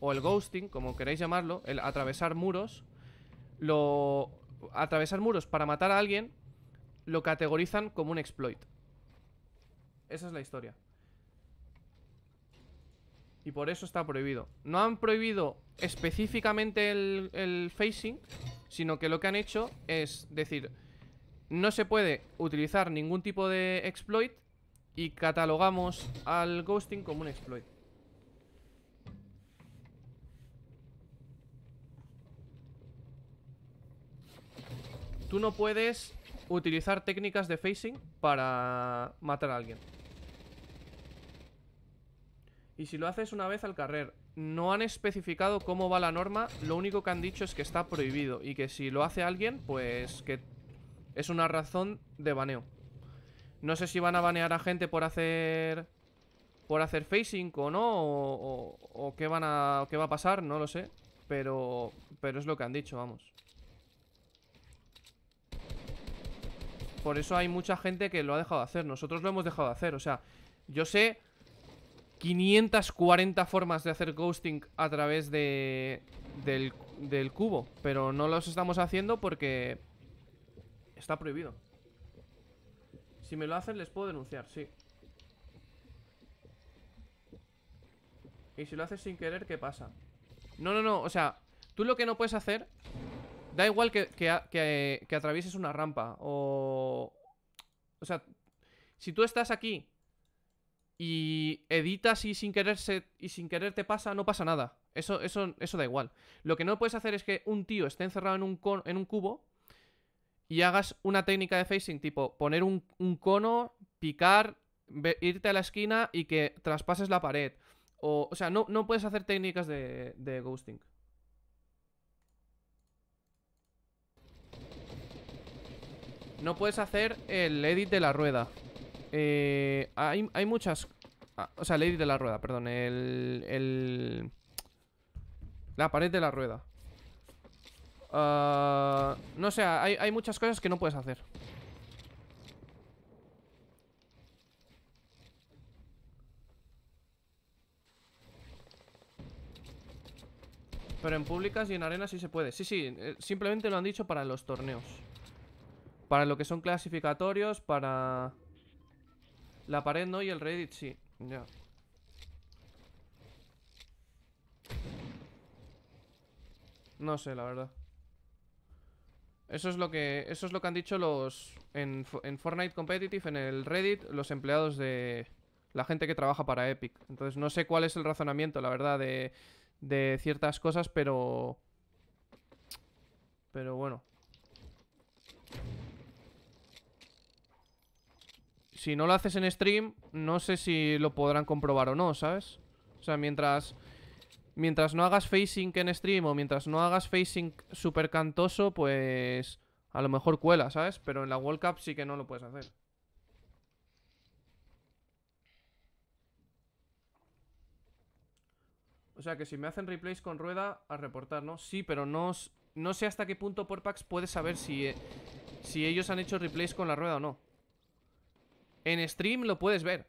o el ghosting, como queráis llamarlo, el atravesar muros, lo atravesar muros para matar a alguien, lo categorizan como un exploit. Esa es la historia. Y por eso está prohibido. No han prohibido específicamente el, el facing, sino que lo que han hecho es decir, no se puede utilizar ningún tipo de exploit y catalogamos al ghosting como un exploit. Tú no puedes utilizar técnicas de facing para matar a alguien. Y si lo haces una vez al carrer, no han especificado cómo va la norma, lo único que han dicho es que está prohibido y que si lo hace alguien, pues que es una razón de baneo. No sé si van a banear a gente por hacer por hacer facing o no o, qué van a qué va a pasar, no lo sé, pero pero es lo que han dicho, vamos. Por eso hay mucha gente que lo ha dejado de hacer. Nosotros lo hemos dejado de hacer. O sea, yo sé 540 formas de hacer ghosting a través de del, del cubo. Pero no los estamos haciendo porque está prohibido. Si me lo hacen les puedo denunciar, sí. Y si lo haces sin querer, ¿qué pasa? No, no, no, o sea, tú lo que no puedes hacer Da igual que, atravieses una rampa o... O sea, si tú estás aquí y editas y sin querer y sin querer te pasa, no pasa nada. Eso, eso, eso da igual. Lo que no puedes hacer es que un tío esté encerrado en un, en un cubo y hagas una técnica de facing, tipo poner un, cono, picar, irte a la esquina y que traspases la pared. O, o sea, no, no puedes hacer técnicas de ghosting. No puedes hacer el edit de la rueda. Eh, hay, muchas... Ah, o sea, el edit de la rueda, perdón. El... el la pared de la rueda. Ah, no sé, hay, hay muchas cosas que no puedes hacer. Pero en públicas y en arenas sí se puede. Sí, sí, eh, simplemente lo han dicho para los torneos. Para lo que son clasificatorios, para... La pared no y el Reddit sí. Ya. No sé, la verdad. Eso es lo que, eso es lo que han dicho los... En, en Fortnite Competitive, en el Reddit, los empleados de... La gente que trabaja para Epic. Entonces no sé cuál es el razonamiento, la verdad, de, de ciertas cosas, pero... Pero bueno. si no lo haces en stream, no sé si lo podrán comprobar o no, ¿sabes? O sea, mientras... Mientras no hagas facing en stream o mientras no hagas facing super cantoso, pues a lo mejor cuela, ¿sabes? Pero en la World Cup sí que no lo puedes hacer. O sea que si me hacen replays con rueda, a reportar, ¿no? Sí, pero no, no sé hasta qué punto por packs puedes saber si, eh, si ellos han hecho replays con la rueda o no. En stream lo puedes ver.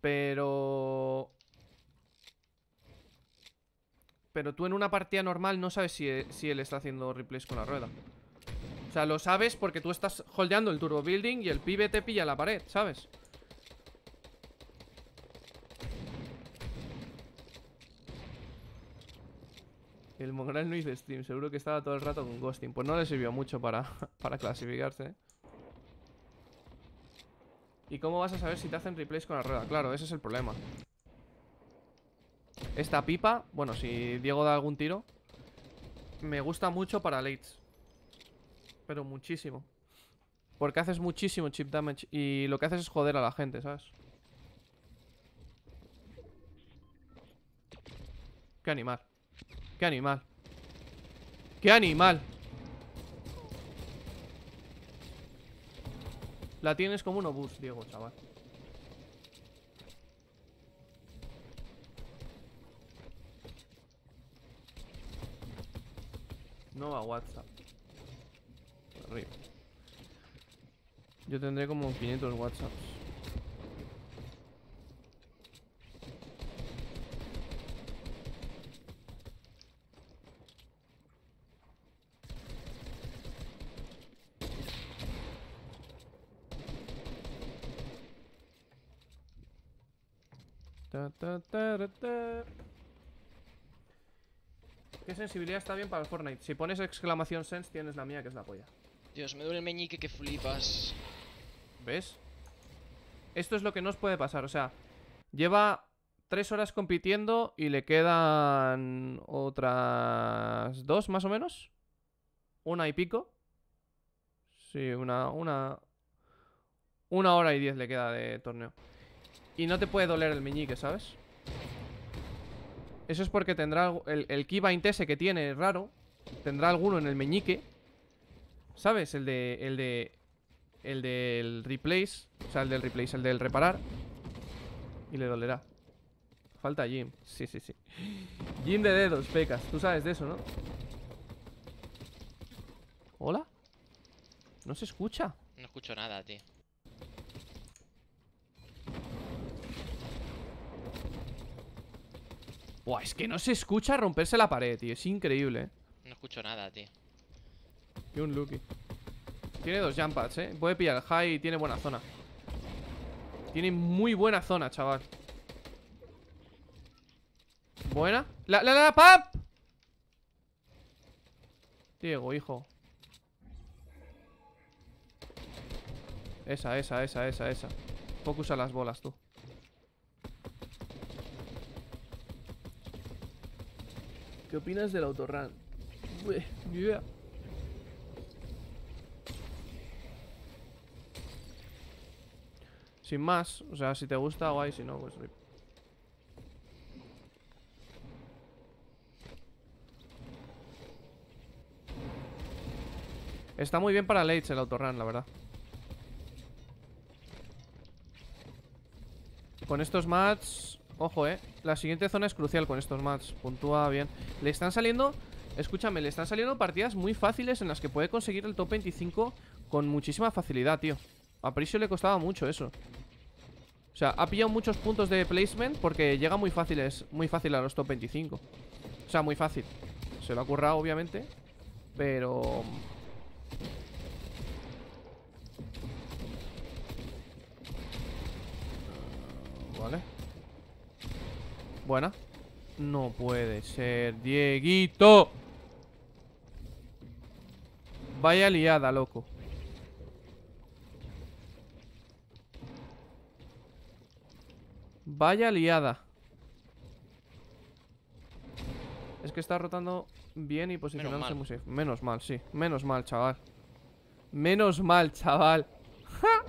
Pero... Pero tú en una partida normal no sabes si, él está haciendo replays con la rueda. O sea, lo sabes porque tú estás holdeando el turbo building y el pibe te pilla la pared, ¿sabes? El Mongrel no hizo stream, seguro que estaba todo el rato con ghosting. Pues no le sirvió mucho para, para clasificarse. ¿eh? ¿Y cómo vas a saber si te hacen replays con la rueda? Claro, ese es el problema Esta pipa, bueno, si Diego da algún tiro Me gusta mucho para lates Pero muchísimo Porque haces muchísimo chip damage Y lo que haces es joder a la gente, ¿sabes? Qué animal Qué animal Qué animal La tienes como un obús, Diego, chaval. No a WhatsApp. Arriba. Yo tendré como 500 WhatsApp ¿Qué sensibilidad está bien para el Fortnite? Si pones exclamación sense, tienes la mía, que es la polla. Dios, me duele el meñique que flipas. ¿Ves? Esto es lo que nos puede pasar. O sea, lleva tres horas compitiendo y le quedan otras dos, más o menos. Una y pico. Sí, una, una, una hora y diez le queda de torneo. Y no te puede doler el meñique, ¿sabes? Eso es porque tendrá el, el keybind ese que tiene, raro Tendrá alguno en el meñique ¿Sabes? El de... El de... El del replace O sea, el del replace, el del reparar Y le dolerá Falta Jim, sí, sí, sí Jim de dedos, pecas, tú sabes de eso, ¿no? ¿Hola? No se escucha No escucho nada, tío Buah, es que no se escucha romperse la pared, tío Es increíble, No escucho nada, tío Y un Lucky Tiene dos jump pads, ¿eh? Puede pillar high y tiene buena zona Tiene muy buena zona, chaval Buena ¡La, la, la, pap! Diego, hijo Esa, esa, esa, esa, esa Focus a las bolas, tú ¿Qué opinas del autorrun? idea Sin más, o sea, si te gusta, guay, si no, pues rip. Está muy bien para late el autorrun, la verdad. Con estos mats Ojo, eh La siguiente zona es crucial con estos mats Puntúa bien Le están saliendo... Escúchame, le están saliendo partidas muy fáciles en las que puede conseguir el top 25 con muchísima facilidad, tío. A Prisio le costaba mucho eso. O sea, ha pillado muchos puntos de placement porque llega muy fácil, es muy fácil a los top 25. O sea, muy fácil. Se lo ha currado, obviamente. Pero... Vale. Buena. No puede ser, Dieguito. Vaya liada, loco. Vaya liada. Es que está rotando bien y posicionándose muy bien Menos mal, sí. Menos mal, chaval. Menos mal, chaval. ¡Ja!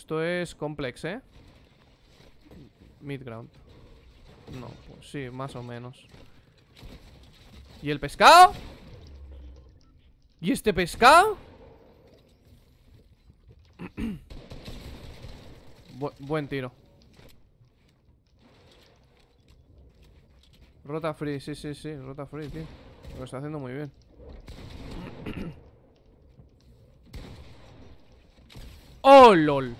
Esto es complex, ¿eh? Midground. No, pues sí, más o menos. ¿Y el pescado? ¿Y este pescado? buen tiro. Rota free, sí, sí, sí, rota free, tío. Lo está haciendo muy bien. ¡Oh, lol!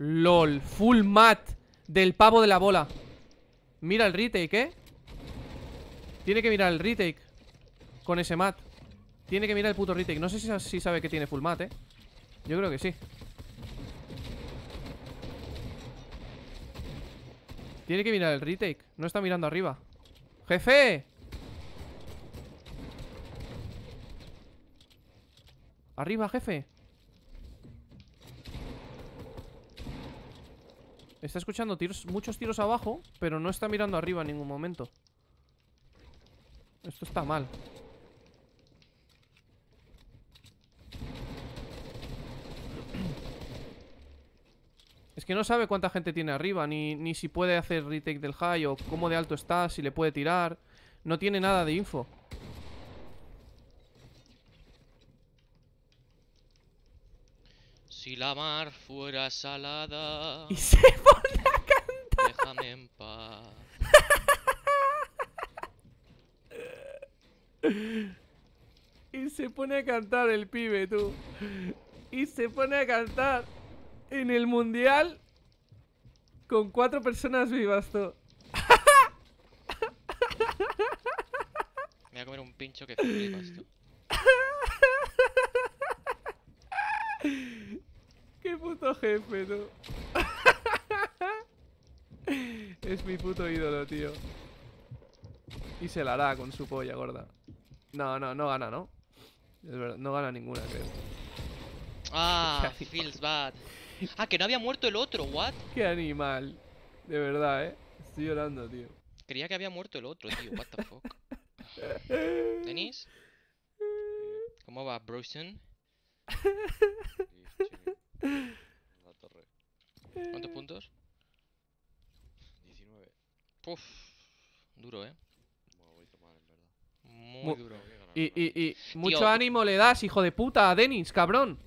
LOL, full mat del pavo de la bola Mira el retake, ¿eh? Tiene que mirar el retake Con ese mat Tiene que mirar el puto retake No sé si, sabe que tiene full mat, ¿eh? Yo creo que sí Tiene que mirar el retake No está mirando arriba ¡Jefe! Arriba, jefe Está escuchando tiros, muchos tiros abajo, pero no está mirando arriba en ningún momento. Esto está mal. Es que no sabe cuánta gente tiene arriba, ni, ni si puede hacer retake del high o cómo de alto está, si le puede tirar. No tiene nada de info. la mar fuera salada. Y se pone a cantar. Déjame en paz. y se pone a cantar el pibe, tú. Y se pone a cantar en el mundial con cuatro personas vivas, tú. Me voy a comer un pincho que flipas, tú. puto jefe, tú. es mi puto ídolo, tío. Y se la hará con su polla gorda. No, no, no gana, ¿no? no gana ninguna, creo. Ah, feels bad. Ah, que no había muerto el otro, what? Qué animal. De verdad, eh. Estoy llorando, tío. Creía que había muerto el otro, tío. What the fuck. ¿Denis? ¿Cómo va, Broson? La torre. ¿Cuántos eh. puntos? 19. Puf, duro, eh. Bueno, voy en verdad. Muy, duro. Y, y, y mucho ánimo le das, hijo de puta, a Denis, cabrón.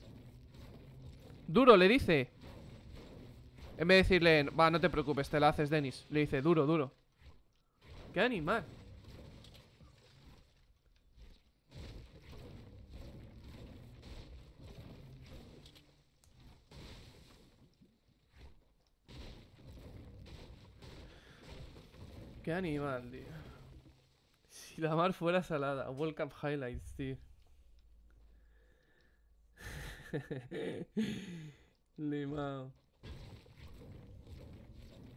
Duro, le dice. En vez de decirle, va, no te preocupes, te la haces, Denis. Le dice, duro, duro. Qué animal. Qué animal, tío. Si la mar fuera salada. World Cup Highlights, tío. Limao.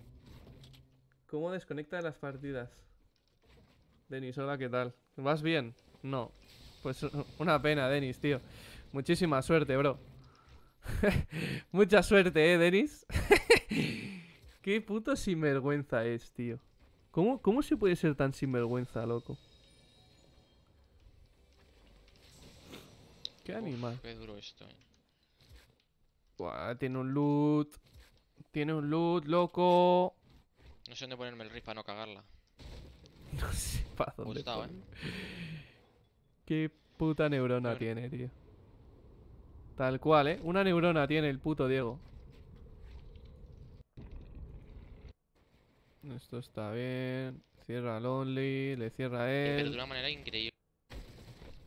¿Cómo desconecta de las partidas? Denis, hola, ¿qué tal? ¿Vas bien? No. Pues una pena, Denis, tío. Muchísima suerte, bro. Mucha suerte, ¿eh, Denis? Qué puto sinvergüenza es, tío. ¿Cómo, se puede ser tan sinvergüenza, loco? Qué animal. Qué duro esto. Eh. Buah, tiene un loot. Tiene un loot, loco. No sé dónde ponerme el riff para no cagarla. No sé para eh. Qué puta neurona tiene, tío. Tal cual, ¿eh? Una neurona tiene el puto Diego. Esto está bien. Cierra al Only, le cierra a eh, él. de una manera increíble.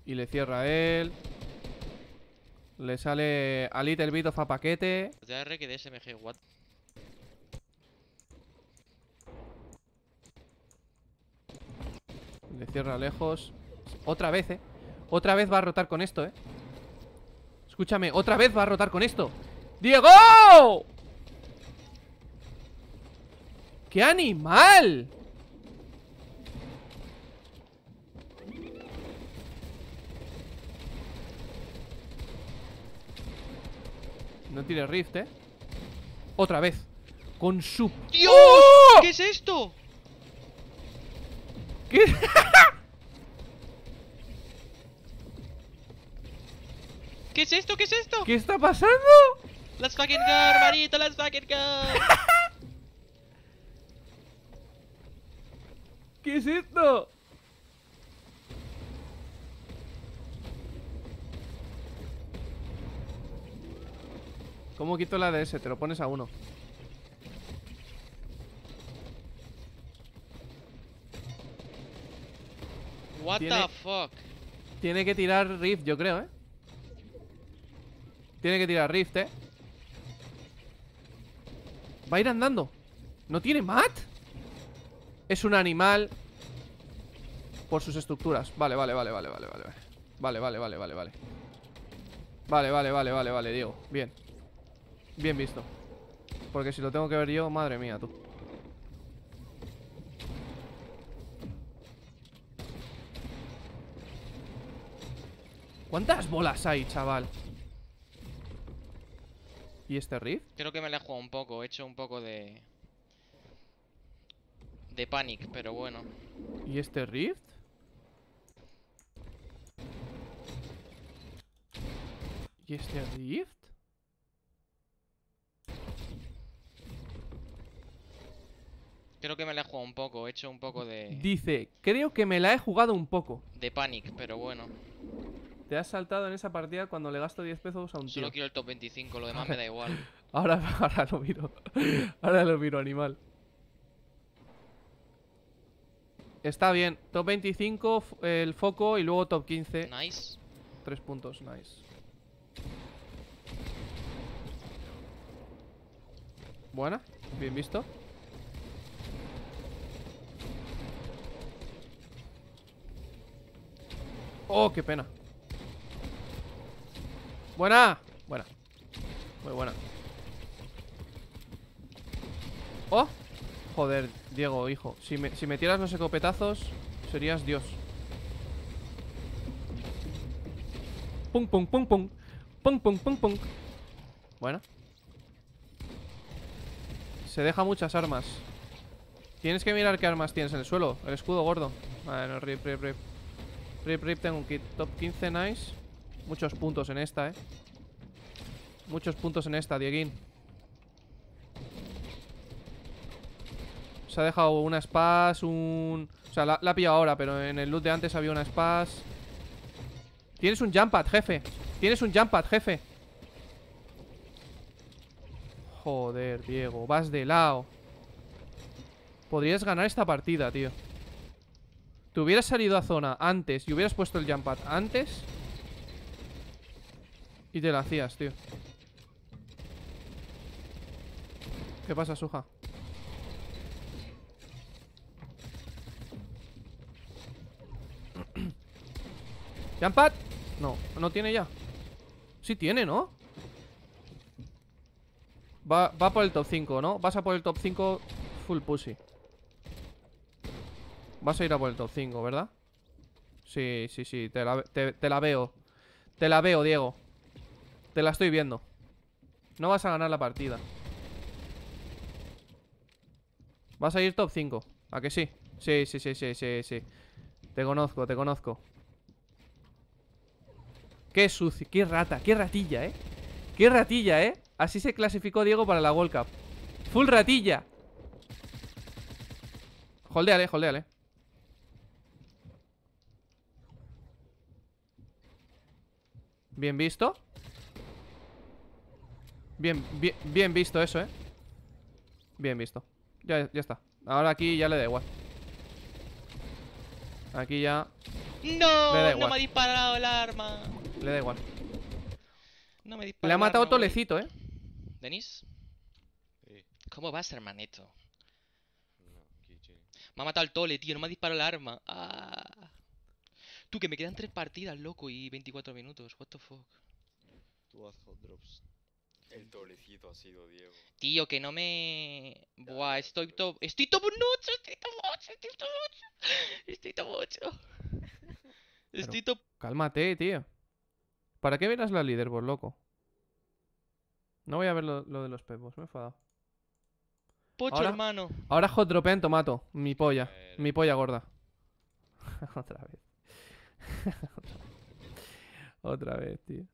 Y le cierra a él. Le sale a Little Bit of a paquete. de Le cierra lejos. Otra vez, eh. Otra vez va a rotar con esto, eh. Escúchame, otra vez va a rotar con esto. ¡Diego! ¡Qué animal! No tiene rift, ¿eh? Otra vez Con su... ¡Dios! ¡Oh! ¿Qué es esto? ¿Qué? ¿Qué es esto? ¿Qué es esto? ¿Qué está pasando? ¡Las fucking go, hermanito, let's fucking go ¿Qué es esto? ¿Cómo quito la ese? Te lo pones a uno. What the fuck? Tiene que tirar Rift, yo creo, ¿eh? Tiene que tirar Rift, ¿eh? Va a ir andando. ¿No tiene mat? Es un animal Por sus estructuras Vale, vale, vale, vale, vale, vale Vale, vale, vale, vale, vale Vale, vale, vale, vale, vale, Diego Bien Bien visto Porque si lo tengo que ver yo, madre mía, tú ¿Cuántas bolas hay, chaval? ¿Y este riff? Creo que me la he jugado un poco, he hecho un poco de de Panic, pero bueno. ¿Y este Rift? ¿Y este Rift? Creo que me la he jugado un poco, he hecho un poco de... Dice, creo que me la he jugado un poco. De Panic, pero bueno. Te has saltado en esa partida cuando le gasto 10 pesos a un tío. Solo quiero el top 25, lo demás me da igual. ahora, ahora lo miro. ahora lo miro, animal. Está bien. Top 25, el foco y luego top 15. Nice. Tres puntos, nice. Buena, bien visto. Oh, qué pena. Buena, buena. Muy buena. Oh, Joder, Diego, hijo Si me, tiras los escopetazos Serías Dios Pum, pum, pum, pum Pum, pum, pum, pum Bueno Se deja muchas armas Tienes que mirar qué armas tienes en el suelo El escudo gordo no, rip, rip, rip Rip, rip, tengo un kit Top 15, nice Muchos puntos en esta, eh Muchos puntos en esta, Dieguín Se ha dejado una spas, un... O sea, la, la ha pillado ahora, pero en el loot de antes había una spas. Tienes un jump pad, jefe. Tienes un jump pad, jefe. Joder, Diego. Vas de lado. Podrías ganar esta partida, tío. Te hubieras salido a zona antes y hubieras puesto el jump pad antes. Y te la hacías, tío. ¿Qué pasa, Suja? empat? No, no tiene ya Sí tiene, ¿no? Va, por el top 5, ¿no? Vas a por el top 5 full pussy Vas a ir a por el top 5, ¿verdad? Sí, sí, sí, te la, veo Te la veo, Diego Te la estoy viendo No vas a ganar la partida Vas a ir top 5 ¿A que sí? Sí, sí, sí, sí, sí, sí Te conozco, te conozco Qué sucio, qué rata, qué ratilla, ¿eh? Qué ratilla, ¿eh? Así se clasificó Diego para la World Cup. Full ratilla. Holdeale, holdeale. Bien visto. Bien, bien, visto eso, ¿eh? Bien visto. Ya, está. Ahora aquí ya le da igual. Aquí ya... ¡No! No me ha disparado el arma. Le da igual. No me dispara. Le ha matado Tolecito, ¿eh? ¿Denis? Sí. ¿Cómo vas, hermanito? No, me ha matado el Tole, tío. No me ha disparado el arma. Ah. Tú, que me quedan tres partidas, loco, y 24 minutos. What the fuck. Tú haz hot drops. El tolecito ha sido Diego. Tío, que no me. Buah, estoy top. Estoy top 8, estoy top 8, estoy top 8. Estoy top 8. Estoy top. Cálmate, tío. ¿Para qué verás la leaderboard, loco? No voy a ver lo, de los pepos, me he enfadado. Pocho, ahora, hermano. Ahora en tomato. Mi polla. Mi polla gorda. Otra vez. Otra vez, tío.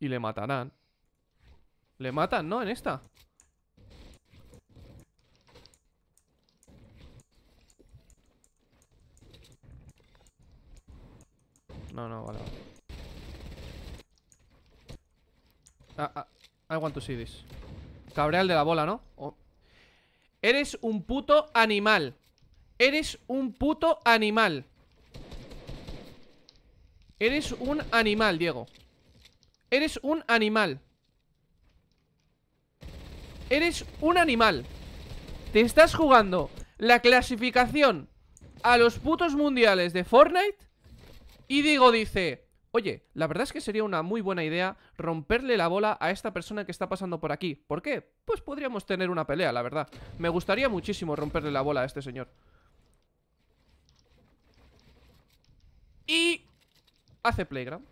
Y le matarán. Le matan, ¿no? En esta. No, no, vale. Ah, ah, I want to see this. Cabreal de la bola, ¿no? Eres un puto animal. Eres un puto animal. Eres un animal, Diego. Eres un animal. Eres un animal. Te estás jugando la clasificación a los putos mundiales de Fortnite. Y Diego dice, Oye, la verdad es que sería una muy buena idea romperle la bola a esta persona que está pasando por aquí. ¿Por qué? Pues podríamos tener una pelea, la verdad. Me gustaría muchísimo romperle la bola a este señor. Y... Hace playground.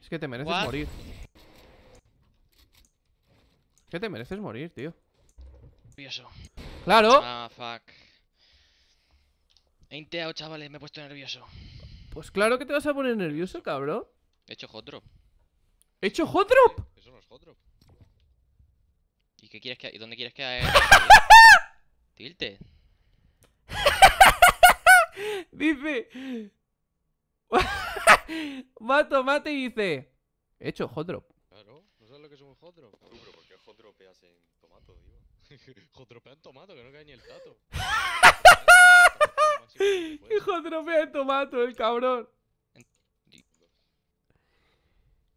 Es que te mereces morir. Es que te mereces morir, tío nervioso. Claro. Ah, fuck. He inteado, chavales, me he puesto nervioso. Pues claro que te vas a poner nervioso, cabrón. He hecho hot drop. ¿He hecho hot drop? Eso no es hot drop. ¿Y qué quieres que ¿Y dónde quieres que Tilte. dice. Mato, mate y dice. He hecho hot drop. Claro, no sabes lo que es un hot drop. Pero ¿por qué hot dropeas en tomato, tío? dropea en tomato, que no cae ni el tato. Hijo dropea en tomato, el cabrón.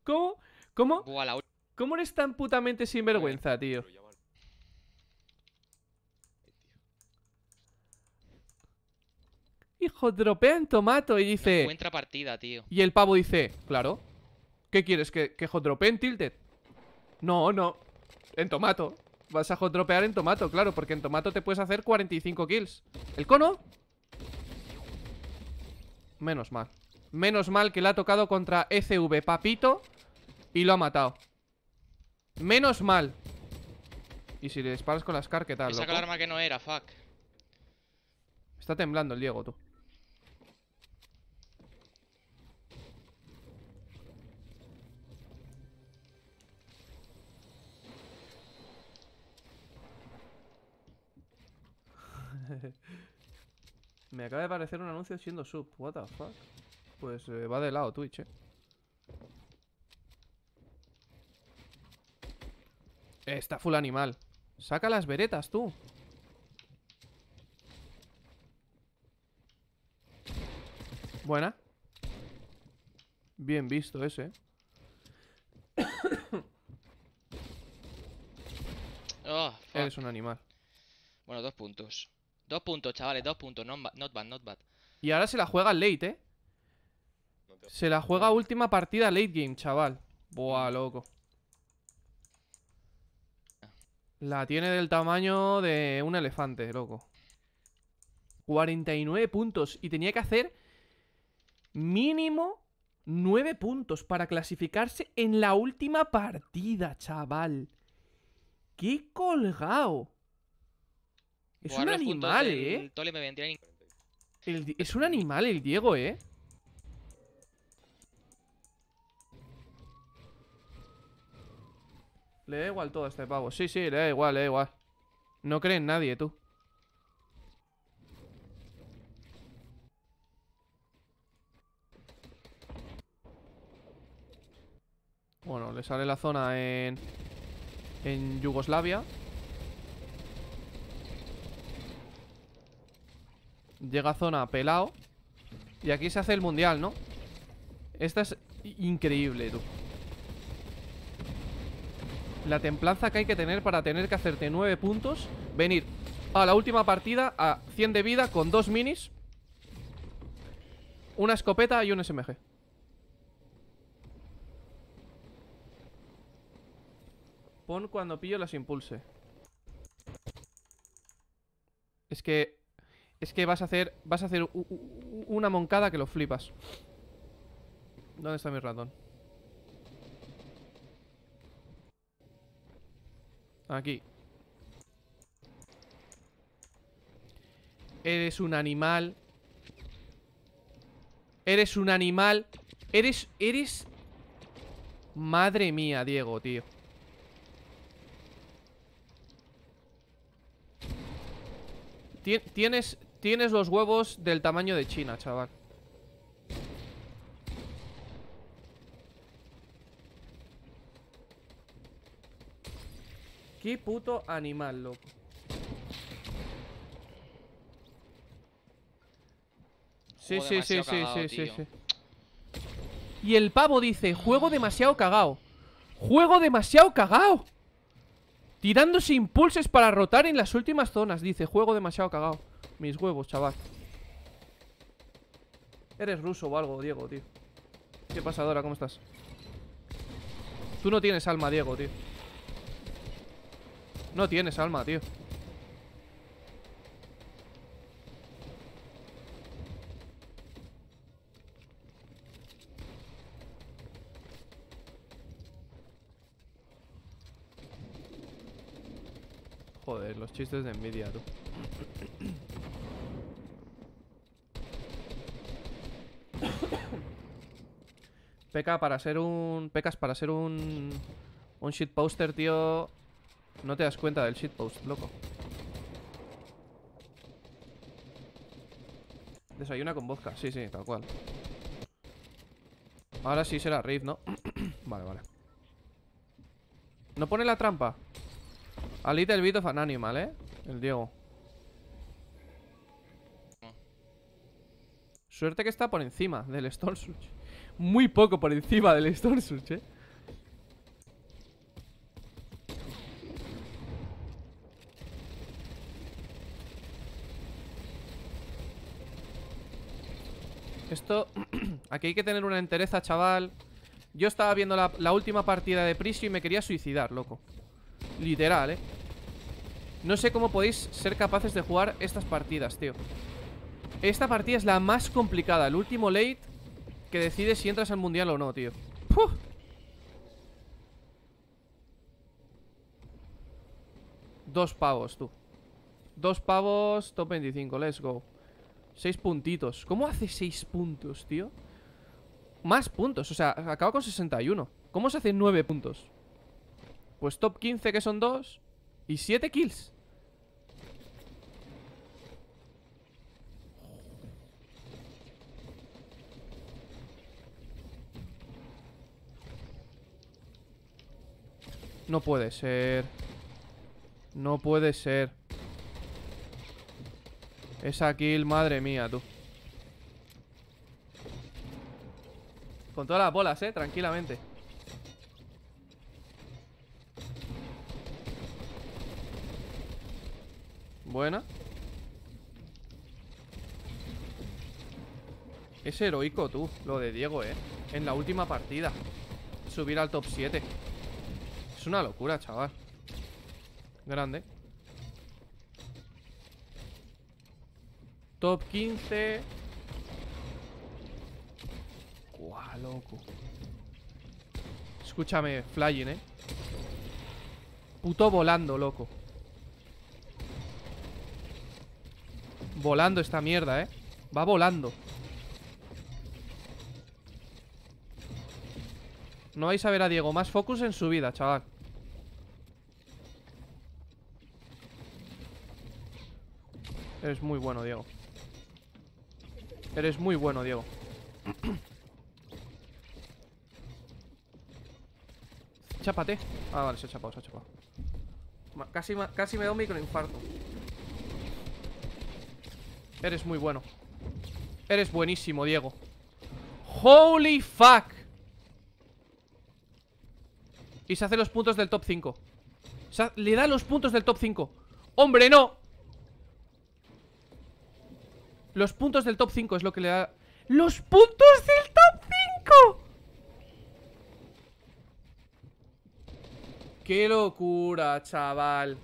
¿Cómo? ¿Cómo? ¿Cómo eres tan putamente sinvergüenza, tío? Hijo, dropea en tomato y dice... partida, tío. Y el pavo dice, claro. ¿Qué quieres? ¿Que, que jodropee en tilted? No, no. En tomato vas a jodropear en tomato, claro, porque en tomato te puedes hacer 45 kills. ¿El cono? Menos mal. Menos mal que le ha tocado contra SV e Papito y lo ha matado. Menos mal. Y si le disparas con la SCAR, ¿qué tal? que no era, fuck. Está temblando el Diego, tú. Me acaba de aparecer un anuncio siendo sub. What the fuck? Pues eh, va de lado Twitch, eh. Está full animal. Saca las veretas, tú. Buena. Bien visto ese. Eh. Ah, Eres un animal. Bueno, dos puntos. Dos puntos, chavales, dos puntos. Not, bad, not bad. Y ahora se la juega late, ¿eh? Se la juega última partida late game, chaval. Buah, mm. loco. Ah. La tiene del tamaño de un elefante, loco. 49 puntos. Y tenía que hacer mínimo 9 puntos para clasificarse en la última partida, chaval. ¡Qué colgado! Es un animal, eh. es un animal el Diego, eh. Le da igual todo a este pavo. Sí, sí, le da igual, le da igual. No cree en nadie, tú. Bueno, le sale la zona en... En Yugoslavia. Llega a zona pelado. Y aquí se hace el mundial, ¿no? Esta es increíble, tú. La templanza que hay que tener para tener que hacerte 9 puntos. Venir a la última partida a 100 de vida con dos minis. Una escopeta y un SMG. Pon cuando pillo las impulse. Es que es que vas a hacer vas a hacer una moncada que lo flipas. ¿Dónde está mi ratón? Aquí. Eres un animal. Eres un animal. Eres eres Madre mía, Diego, tío. Tienes, Tienes los huevos del tamaño de China, chaval. Qué puto animal, loco. Sí, sí, sí, sí, sí, sí, sí. Y el pavo dice, juego demasiado cagao. Juego demasiado cagao. Tirándose impulses para rotar en las últimas zonas, dice, juego demasiado cagao. Mis huevos, chaval. Eres ruso o algo, Diego, tío. ¿Qué pasa, ahora ¿Cómo estás? Tú no tienes alma, Diego, tío. No tienes alma, tío. Joder, los chistes de envidia, tú. Peca, para ser un... Pecas, para ser un... Un shitposter, tío... No te das cuenta del shitpost, loco. Desayuna con vodka. Sí, sí, tal cual. Ahora sí será Riff, ¿no? vale, vale. No pone la trampa. Alita el bit of an animal, ¿eh? El Diego. Suerte que está por encima del Stone Switch muy poco por encima del Storm ¿eh? Esto... Aquí hay que tener una entereza, chaval Yo estaba viendo la, la última partida de Prisio y me quería suicidar, loco Literal, eh No sé cómo podéis ser capaces de jugar estas partidas, tío Esta partida es la más complicada El último late que decide si entras al mundial o no, tío. Dos pavos, tú. Dos pavos, top 25, let's go. Seis puntitos. ¿Cómo hace seis puntos, tío? Más puntos, o sea, acaba con 61. ¿Cómo se hace nueve puntos? Pues top 15, que son dos. Y siete kills. No puede ser. No puede ser. Esa kill, madre mía, tú. Con todas las bolas, eh, tranquilamente. Buena. Es heroico, tú, lo de Diego, eh. En la última partida. Subir al top 7 una locura, chaval Grande Top 15 Guau, loco Escúchame, flying, eh Puto volando, loco Volando esta mierda, eh Va volando No vais a ver a Diego más focus en su vida, chaval Eres muy bueno, Diego. Eres muy bueno, Diego. Chápate. Ah, vale, se ha chapado, se ha chapado. Casi, casi me da un microinfarto. Eres muy bueno. Eres buenísimo, Diego. ¡Holy fuck! Y se hace los puntos del top 5. le da los puntos del top 5. ¡Hombre, no! Los puntos del top 5 es lo que le da... ¡Los puntos del top 5! ¡Qué locura, chaval!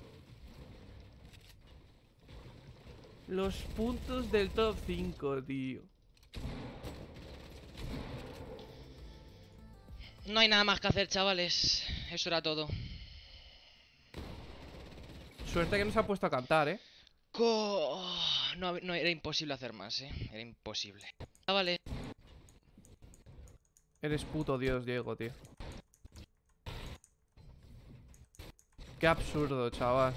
Los puntos del top 5, tío. No hay nada más que hacer, chavales. Eso era todo. Suerte que se ha puesto a cantar, ¿eh? Oh, no, era imposible hacer más, ¿eh? Era imposible. Ah, vale. Eres puto dios, Diego, tío. Qué absurdo, chaval.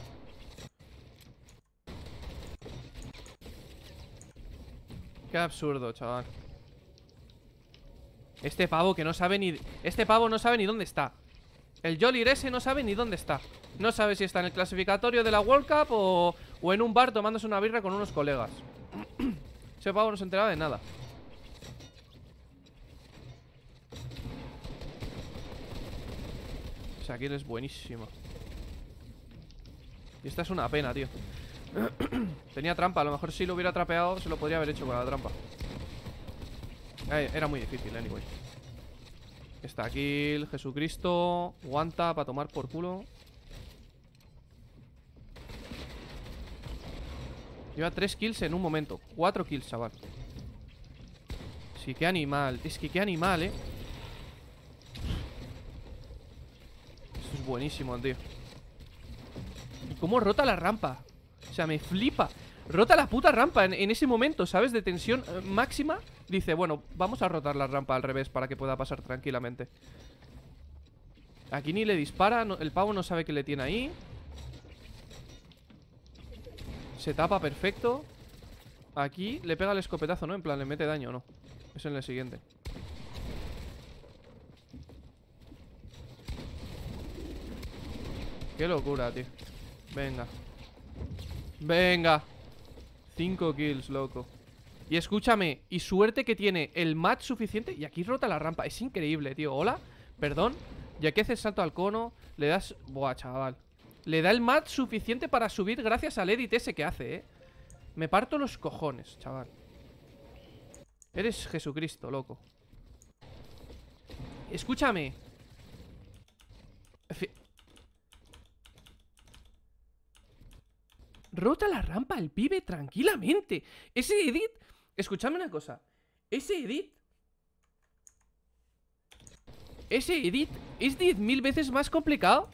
Qué absurdo, chaval. Este pavo que no sabe ni... Este pavo no sabe ni dónde está. El Jolly ese no sabe ni dónde está. No sabe si está en el clasificatorio de la World Cup o o en un bar tomándose una birra con unos colegas. Ese pavo no se enteraba de nada. O sea, aquí es buenísima. Y esta es una pena, tío. Tenía trampa, a lo mejor si lo hubiera trapeado se lo podría haber hecho con la trampa. Eh, era muy difícil, anyway. Está aquí el Jesucristo. Aguanta para tomar por culo. Lleva 3 kills en un momento 4 kills, chaval Sí, qué animal Es que qué animal, eh Esto es buenísimo, tío ¿Y cómo rota la rampa? O sea, me flipa Rota la puta rampa en, ese momento, ¿sabes? De tensión eh, máxima Dice, bueno, vamos a rotar la rampa al revés Para que pueda pasar tranquilamente Aquí ni le dispara El pavo no sabe que le tiene ahí se tapa perfecto. Aquí le pega el escopetazo, ¿no? En plan, le mete daño, ¿no? Es en el siguiente. Qué locura, tío. Venga. Venga. 5 kills, loco. Y escúchame, y suerte que tiene el match suficiente. Y aquí rota la rampa. Es increíble, tío. Hola, perdón. Y aquí haces salto al cono. Le das. Buah, chaval. Le da el mat suficiente para subir gracias al edit ese que hace, ¿eh? Me parto los cojones, chaval. Eres Jesucristo, loco. Escúchame. Rota la rampa el pibe tranquilamente. Ese edit... Escúchame una cosa. Ese edit... Ese edit es 10.000 veces más complicado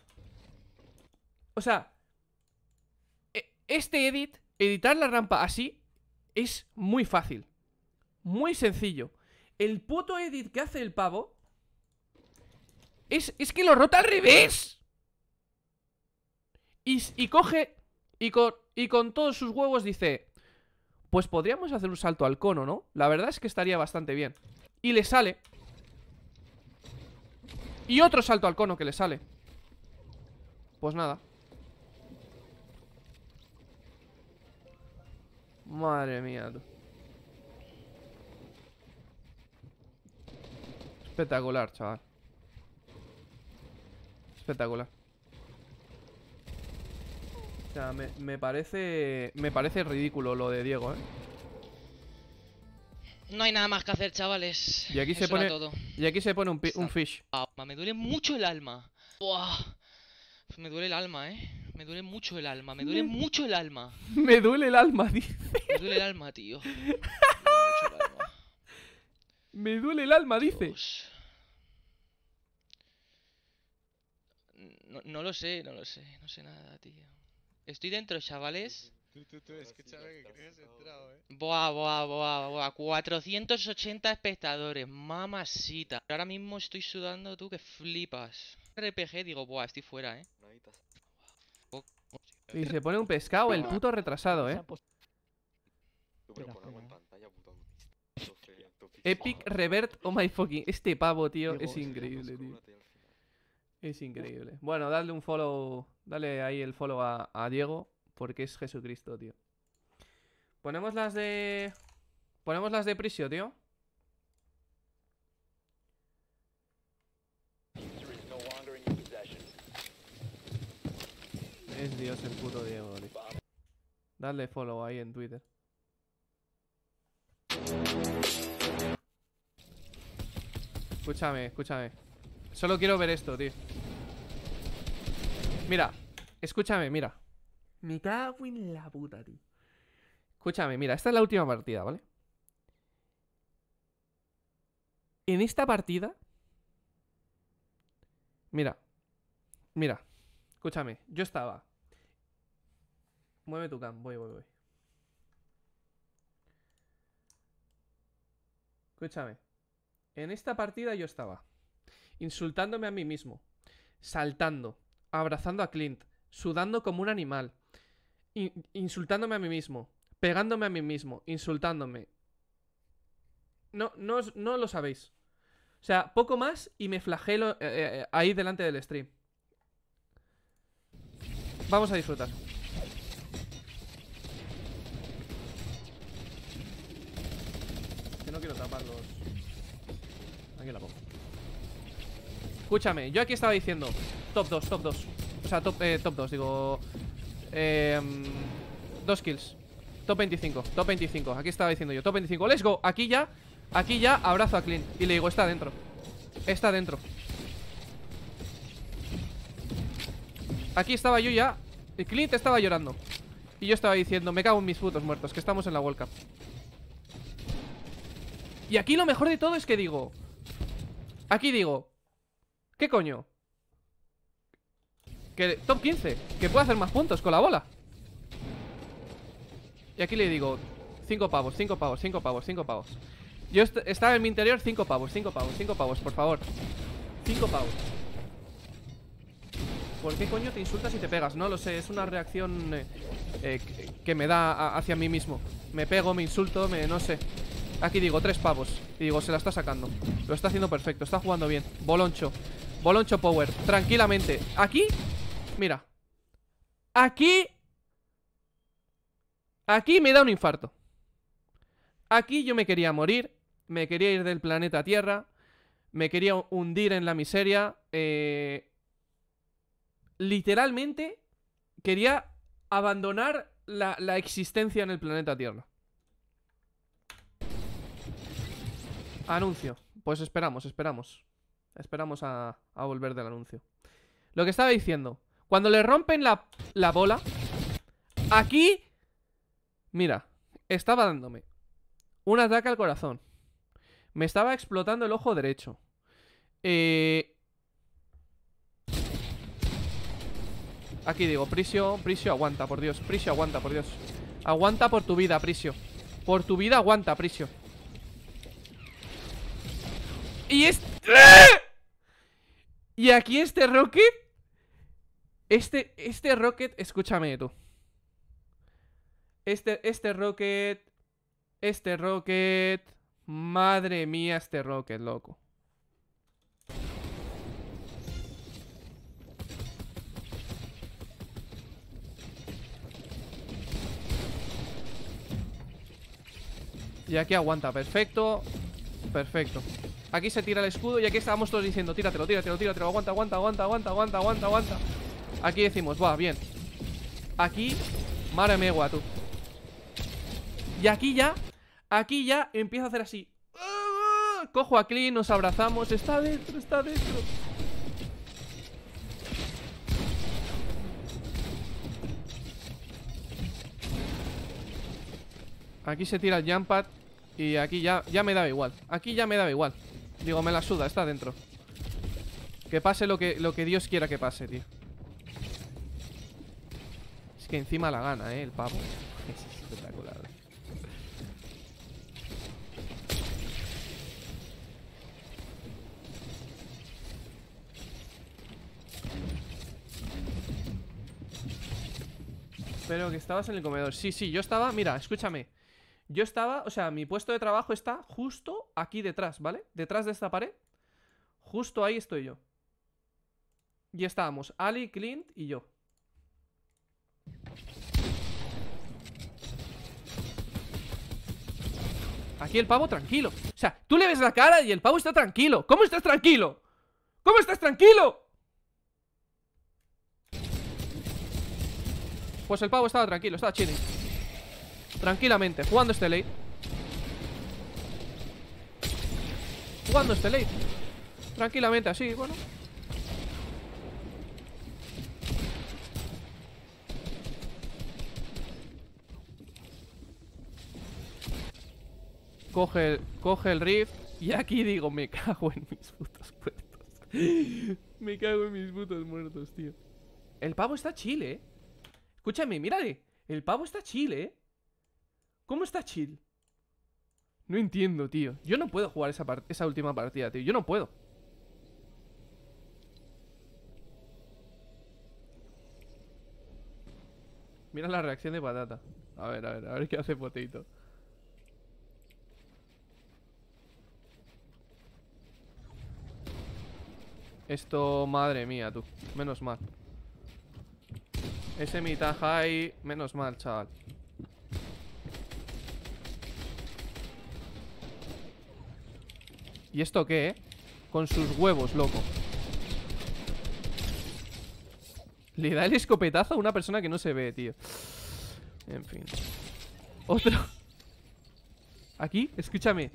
o sea, e, este edit, editar la rampa así, es muy fácil. Muy sencillo. El puto edit que hace el pavo es, que lo rota al revés. Y, coge y y con todos sus huevos dice, pues podríamos hacer un salto al cono, ¿no? La verdad es que estaría bastante bien. Y le sale. Y otro salto al cono que le sale. Pues nada. Madre mía, Espectacular, chaval. Espectacular. O sea, me, parece. Me parece ridículo lo de Diego, eh. No hay nada más que hacer, chavales. Y aquí se pone. Todo. Y aquí se pone un, fish. Me duele mucho el alma. Me duele el alma, eh me duele mucho el alma, me duele mucho el alma. Me duele el alma, dice. Me duele el alma, tío. Me duele, el alma. Me dice. No, lo sé, no lo sé, no sé nada, tío. Estoy dentro, chavales. Tú, tú, tú, que eh. Buah, buah, buah, buah. 480 espectadores, mamacita. Ahora mismo estoy sudando, tú, que flipas. RPG, digo, buah, estoy fuera, eh. Y se pone un pescado el puto retrasado, ¿eh? ¿eh? Epic Revert, oh my fucking... Este pavo, tío, es increíble, tío. Es increíble. Bueno, dale un follow. Dale ahí el follow a, Diego. Porque es Jesucristo, tío. Ponemos las de. Ponemos las de Prisio, tío. Dios el puto Diego, tío. Dale follow ahí en Twitter. Escúchame, escúchame. Solo quiero ver esto, tío. Mira, escúchame, mira. Me cago en la puta, tío. Escúchame, mira, esta es la última partida, ¿vale? En esta partida... Mira, mira, escúchame, yo estaba Mueve tu cam, voy, voy, voy. Escúchame. En esta partida yo estaba insultándome a mí mismo, saltando, abrazando a Clint, sudando como un animal, insultándome a mí mismo, pegándome a mí mismo, insultándome. No, no, no lo sabéis. O sea, poco más y me flagelo eh, eh, eh, ahí delante del stream. Vamos a disfrutar. no quiero taparlos. Aquí la pongo. Escúchame, yo aquí estaba diciendo Top 2, top 2 O sea, top, 2, eh, digo em, Dos kills Top 25, top 25 Aquí estaba diciendo yo, top 25, let's go Aquí ya, aquí ya abrazo a Clint Y le digo, está adentro Está dentro Aquí estaba yo ya Clint estaba llorando Y yo estaba diciendo, me cago en mis putos muertos Que estamos en la World Cup y aquí lo mejor de todo es que digo... Aquí digo... ¿Qué coño? Que top 15 Que puede hacer más puntos con la bola Y aquí le digo 5 pavos, 5 pavos, 5 pavos, 5 pavos Yo estaba en mi interior 5 pavos, 5 pavos, 5 pavos, por favor 5 pavos ¿Por qué coño te insultas y te pegas? No lo sé, es una reacción eh, eh, que me da hacia mí mismo Me pego, me insulto, me no sé Aquí digo, tres pavos. Y digo, se la está sacando. Lo está haciendo perfecto, está jugando bien. Boloncho. Boloncho Power. Tranquilamente. Aquí. Mira. Aquí. Aquí me da un infarto. Aquí yo me quería morir. Me quería ir del planeta Tierra. Me quería hundir en la miseria. Eh, literalmente quería abandonar la existencia en el planeta Tierra. Anuncio. Pues esperamos, esperamos. Esperamos a, volver del anuncio. Lo que estaba diciendo. Cuando le rompen la, la bola... Aquí... Mira. Estaba dándome. Un ataque al corazón. Me estaba explotando el ojo derecho. Eh... Aquí digo, Prisio, Prisio, aguanta, por Dios. Prisio, aguanta, por Dios. Aguanta por tu vida, Prisio. Por tu vida, aguanta, Prisio. Y este... Y aquí este Rocket... Este, este Rocket, escúchame tú. Este, este Rocket... Este Rocket... Madre mía, este Rocket, loco. Y aquí aguanta, perfecto Perfecto Aquí se tira el escudo y aquí estábamos todos diciendo Tíratelo, tíratelo, tíratelo, aguanta, aguanta, aguanta, aguanta, aguanta, aguanta, aguanta Aquí decimos, va, bien Aquí, madre megua, tú Y aquí ya, aquí ya empiezo a hacer así Cojo a Clean, nos abrazamos Está dentro, está dentro Aquí se tira el jump pad Y aquí ya, ya me daba igual Aquí ya me daba igual Digo, me la suda, está adentro. Que pase lo que, lo que Dios quiera que pase, tío Es que encima la gana, eh, el pavo Es espectacular Pero que estabas en el comedor Sí, sí, yo estaba, mira, escúchame yo estaba, o sea, mi puesto de trabajo está justo aquí detrás, ¿vale? Detrás de esta pared. Justo ahí estoy yo. Y estábamos Ali, Clint y yo. Aquí el pavo tranquilo. O sea, tú le ves la cara y el pavo está tranquilo. ¿Cómo estás tranquilo? ¿Cómo estás tranquilo? Pues el pavo estaba tranquilo, estaba chilling tranquilamente Jugando este late Jugando este late Tranquilamente así, bueno Coge el, coge el Y aquí digo, me cago en mis putos muertos Me cago en mis putos muertos, tío El pavo está chile, ¿eh? Escúchame, mírale El pavo está chile, ¿eh? ¿Cómo está chill? No entiendo, tío. Yo no puedo jugar esa, esa última partida, tío. Yo no puedo. Mira la reacción de patata. A ver, a ver, a ver qué hace Potito. Esto, madre mía, tú. Menos mal. Ese mitad high, menos mal, chaval. ¿Y esto qué, eh? Con sus huevos, loco Le da el escopetazo a una persona que no se ve, tío En fin Otro Aquí, escúchame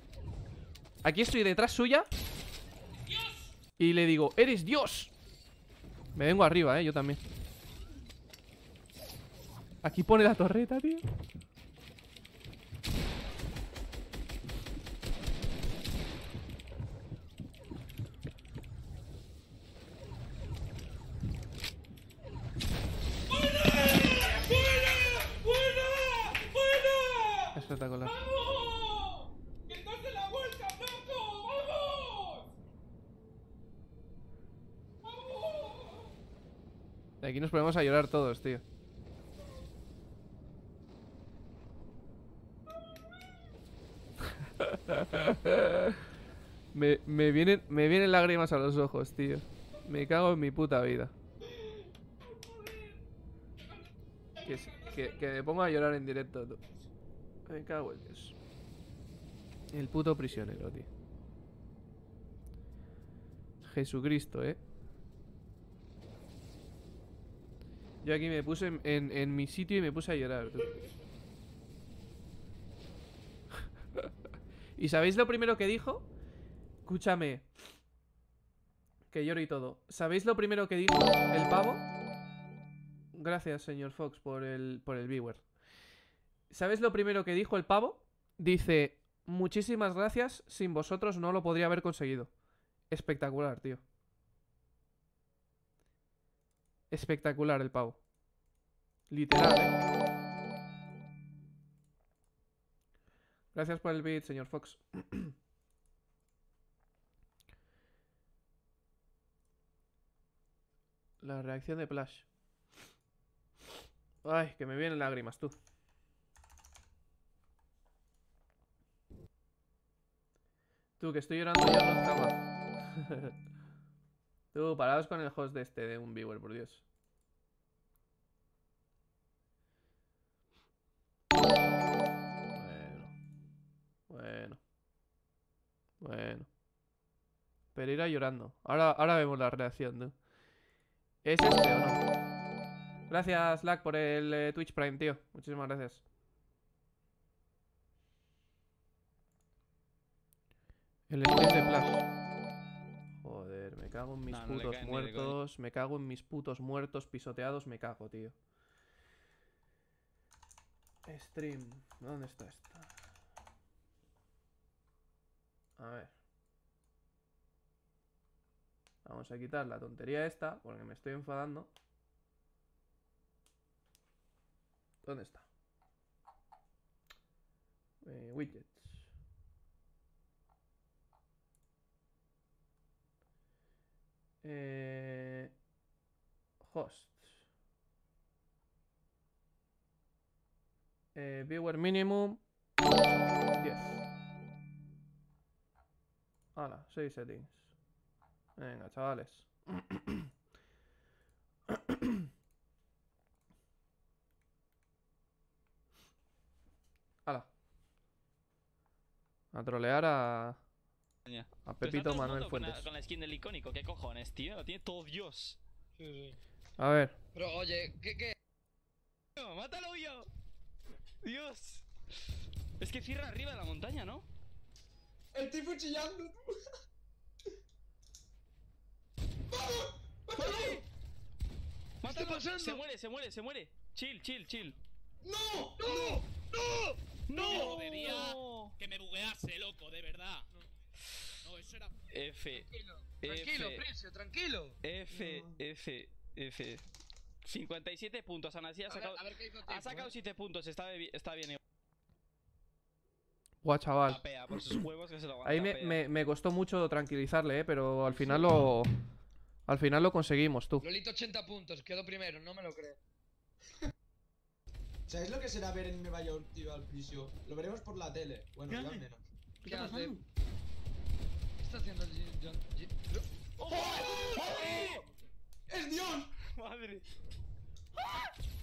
Aquí estoy detrás suya Y le digo, ¡eres Dios! Me vengo arriba, eh, yo también Aquí pone la torreta, tío ¡Vamos! ¡Que estás en la vuelta, ¡Vamos! ¡Vamos! aquí nos ponemos a llorar todos, tío. me, vienen, me vienen lágrimas a los ojos, tío. Me cago en mi puta vida. Que, me ponga a llorar en directo, me El puto prisionero, tío. Jesucristo, eh. Yo aquí me puse en, mi sitio y me puse a llorar, ¿Y sabéis lo primero que dijo? Escúchame. Que lloro y todo. ¿Sabéis lo primero que dijo el pavo? Gracias, señor Fox, por el, por el viewer. ¿Sabes lo primero que dijo el pavo? Dice, muchísimas gracias, sin vosotros no lo podría haber conseguido. Espectacular, tío. Espectacular el pavo. Literal. ¿eh? Gracias por el beat, señor Fox. La reacción de Plash. Ay, que me vienen lágrimas, tú. Tú, que estoy llorando ya no estaba. Tú, parados con el host de este, de un viewer, por Dios. Bueno. Bueno. Bueno. Pero irá llorando. Ahora, ahora vemos la reacción, ¿no? ¿Es este o no? Gracias, Slack por el eh, Twitch Prime, tío. Muchísimas gracias. El stream de Joder, me cago en mis putos muertos. Me cago en mis putos muertos pisoteados. Me cago, tío. Stream. ¿Dónde está esta? A ver. Vamos a quitar la tontería esta, porque me estoy enfadando. ¿Dónde está? Eh, Widget. Eh, host eh, viewer minimum. 10. Hala, 6 settings. Venga, chavales. Hala. A trolear a... A Pepito Manuel Fuentes. Con la, skin del icónico, ¿qué cojones, tío? Lo tiene todo Dios. A ver. Pero oye, ¿qué? qué? ¡Mátalo yo! ¡Dios! Es que cierra arriba de la montaña, ¿no? El tipo chillando. ¡Vamos! ¡Mátalo! ¡Mátalo! Se muere, se muere, se muere. Chill, chill, chill. ¡No! ¡No! ¡No! ¡No! no! no! Que me buguease, loco, de verdad. F. Tranquilo, tranquilo. F, F, F. 57 puntos, ha sacado, ha sacado 7 eh. puntos, está, está bien. Buah, chaval. Ahí me, me, costó mucho tranquilizarle, eh, pero al final lo. Al final lo conseguimos, tú. Lolito 80 puntos, quedo primero, no me lo creo. ¿Sabéis lo que será ver en Nueva York, tío, al piso? Lo veremos por la tele. Bueno, ya menos. ¿Qué, está haciendo el ¡Oh! ¡Madre! Dion! ¡Madre!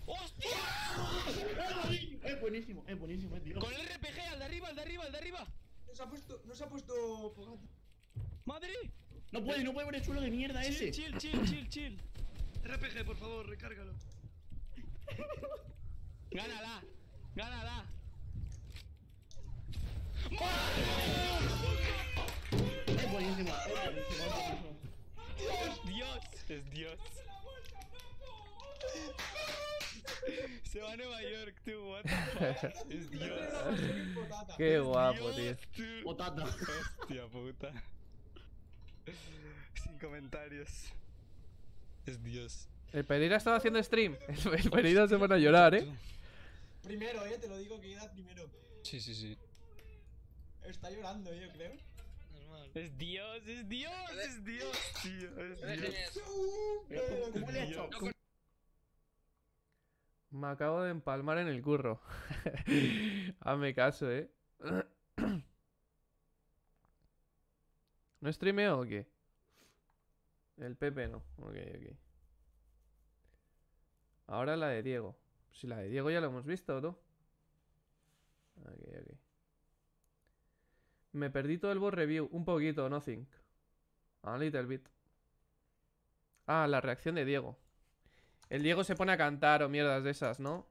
¡Hostia! Es buenísimo, es buenísimo, Con el RPG, al de arriba, al de arriba, al de arriba. No se ha puesto, no ha puesto fogata. ¡Madre! No puede, no puede poner chulo de mierda ese. Chill, chill, chill, chill. RPG, por favor, recárgalo. gánala, gánala. ¡Madre! Es buenísimo, es Es Dios, es Dios. Se va a Nueva York, tú, what Es Dios. Qué guapo, tío. Potata. Hostia puta. Sin comentarios. Es Dios. El Pereira estaba haciendo stream. El, el se pone a llorar, eh. Primero, eh, te lo digo que queda primero. Sí, sí, sí. Está llorando, yo creo. Es Dios, es Dios, es Dios, Dios. Me acabo de empalmar en el curro. Hazme caso, eh. ¿No streameo o qué? El Pepe no. Ok, ok. Ahora la de Diego. Si la de Diego ya la hemos visto, ¿o ¿no? Ok, ok. Me perdí todo el boss review. Un poquito, nothing. A little bit. Ah, la reacción de Diego. El Diego se pone a cantar o mierdas de esas, ¿no?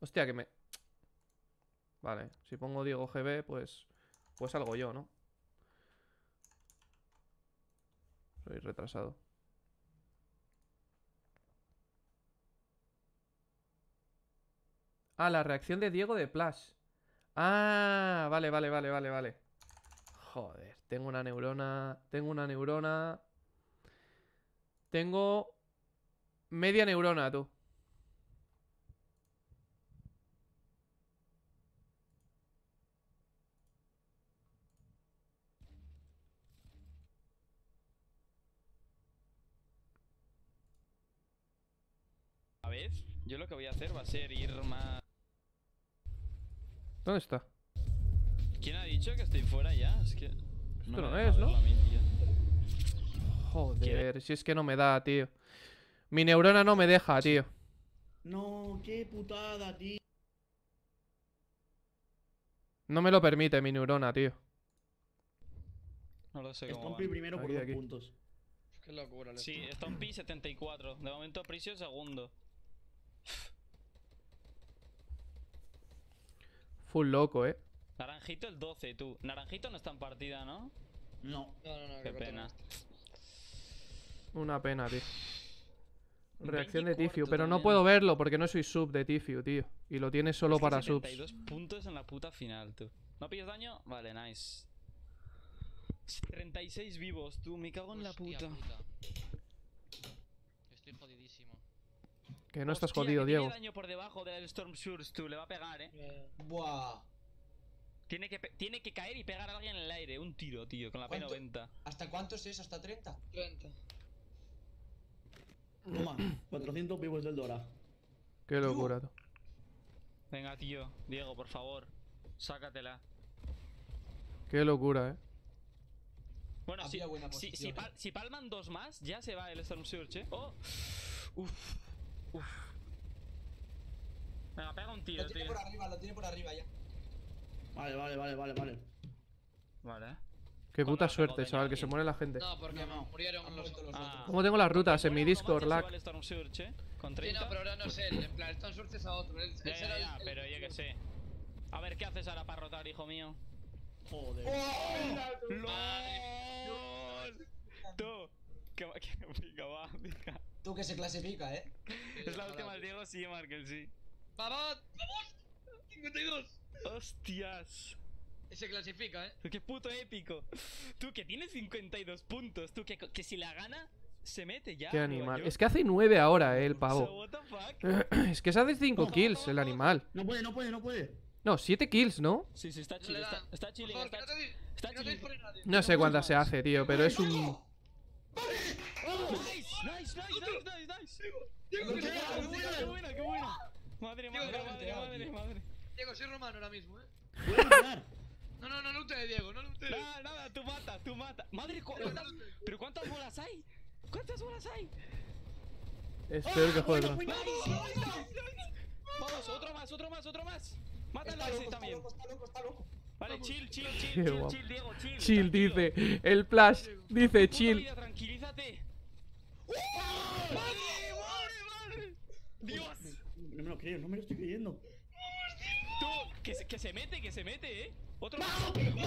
Hostia, que me... Vale, si pongo Diego GB, pues... Pues algo yo, ¿no? Soy retrasado. Ah, la reacción de Diego de Plash. Ah, vale, vale, vale, vale, vale. Joder, tengo una neurona. Tengo una neurona. Tengo media neurona, tú. A ver, yo lo que voy a hacer va a ser ir más... ¿Dónde está? ¿Quién ha dicho que estoy fuera ya? Es que... no, lo es, ¿no? Joder, si es que no me da, tío Mi neurona no me deja, tío No, qué putada, tío No me lo permite mi neurona, tío No lo sé cómo pi primero por dos puntos Qué locura, Sí, Stompy 74 De momento precio segundo Full loco, eh. Naranjito el 12, tú. Naranjito no está en partida, ¿no? No. No, no, no. Qué pena. Este. Una pena, tío. Reacción de Tifiu, pero no puedo verlo porque no soy sub de Tifiu, tío. Y lo tiene solo para 72 subs. puntos en la puta final, tú. ¿No pillas daño? Vale, nice. 36 vivos, tú, me cago en la puta. Que no estás jodido, Diego. Tiene daño por debajo del Storm Surge, tú. Le va a pegar, eh. eh buah. Tiene que, tiene que caer y pegar a alguien en el aire. Un tiro, tío, con la P90. ¿Hasta cuántos es? ¿Hasta 30? 30. Toma, 400 vivos del Dora. Qué locura, tú. Venga, tío. Diego, por favor. Sácatela. Qué locura, eh. Bueno, si, si, eh. si, palman dos más, ya se va el Storm Surge, eh. ¡Oh! Uf. Uf. Me pega un tiro, Lo tiene por arriba, lo tiene por arriba ya. Vale, vale, vale, vale, vale. Vale. Qué puta suerte, chaval, que se muere la gente. No, porque no, murieron los, ah. otros. ¿Cómo tengo las rutas en mi Discord, lag? Sí, no, pero ahora no sé. él. En plan, el Storm Surge es a otro. El, ya, ya, pero el... yo que sé. A ver, ¿qué haces ahora para rotar, hijo mío? Joder. ¡Oh! Tú. Que va, qué va, venga, va, Tú que se clasifica, ¿eh? es la última Diego, sí, Markel, sí. ¡Vamos! ¡Vamos! ¡52! ¡Hostias! Se clasifica, ¿eh? ¡Qué puto épico! Tú que tienes 52 puntos, tú que, que si la gana, se mete ya. Qué animal. Es que hace 9 ahora, eh, el pavo. es que se hace 5 kills el animal. No puede, no puede, no puede. No, 7 kills, ¿no? Sí, sí, está chile, está, está Está, no sé cuántas se hace, tío, pero es un Nice, nice, nice, nice, Diego, qué buena, qué buena. Madre, madre, madre, madre, madre. Diego, soy romano ahora mismo, eh. No, no, no, no ustedes, Diego, no ustedes. Nada, nada, tú mata, tú mata. Madre, ¿pero cuántas bolas hay? ¿Cuántas bolas hay? ¡Es Espero que juegue. Ah, vamos, otro más, otro más, otro más. Mátalo a ese también. está loco, está loco. Vale, chill, chill, chill, chill, chill, Diego, chill. Chill, dice. El Flash dice chill. tranquilízate. madre, ¡Oh! madre! ¡Dios! No me lo creo, no me lo estoy creyendo. Tú, que se, que se mete, que se mete, eh. Otro. ¡Madre mía!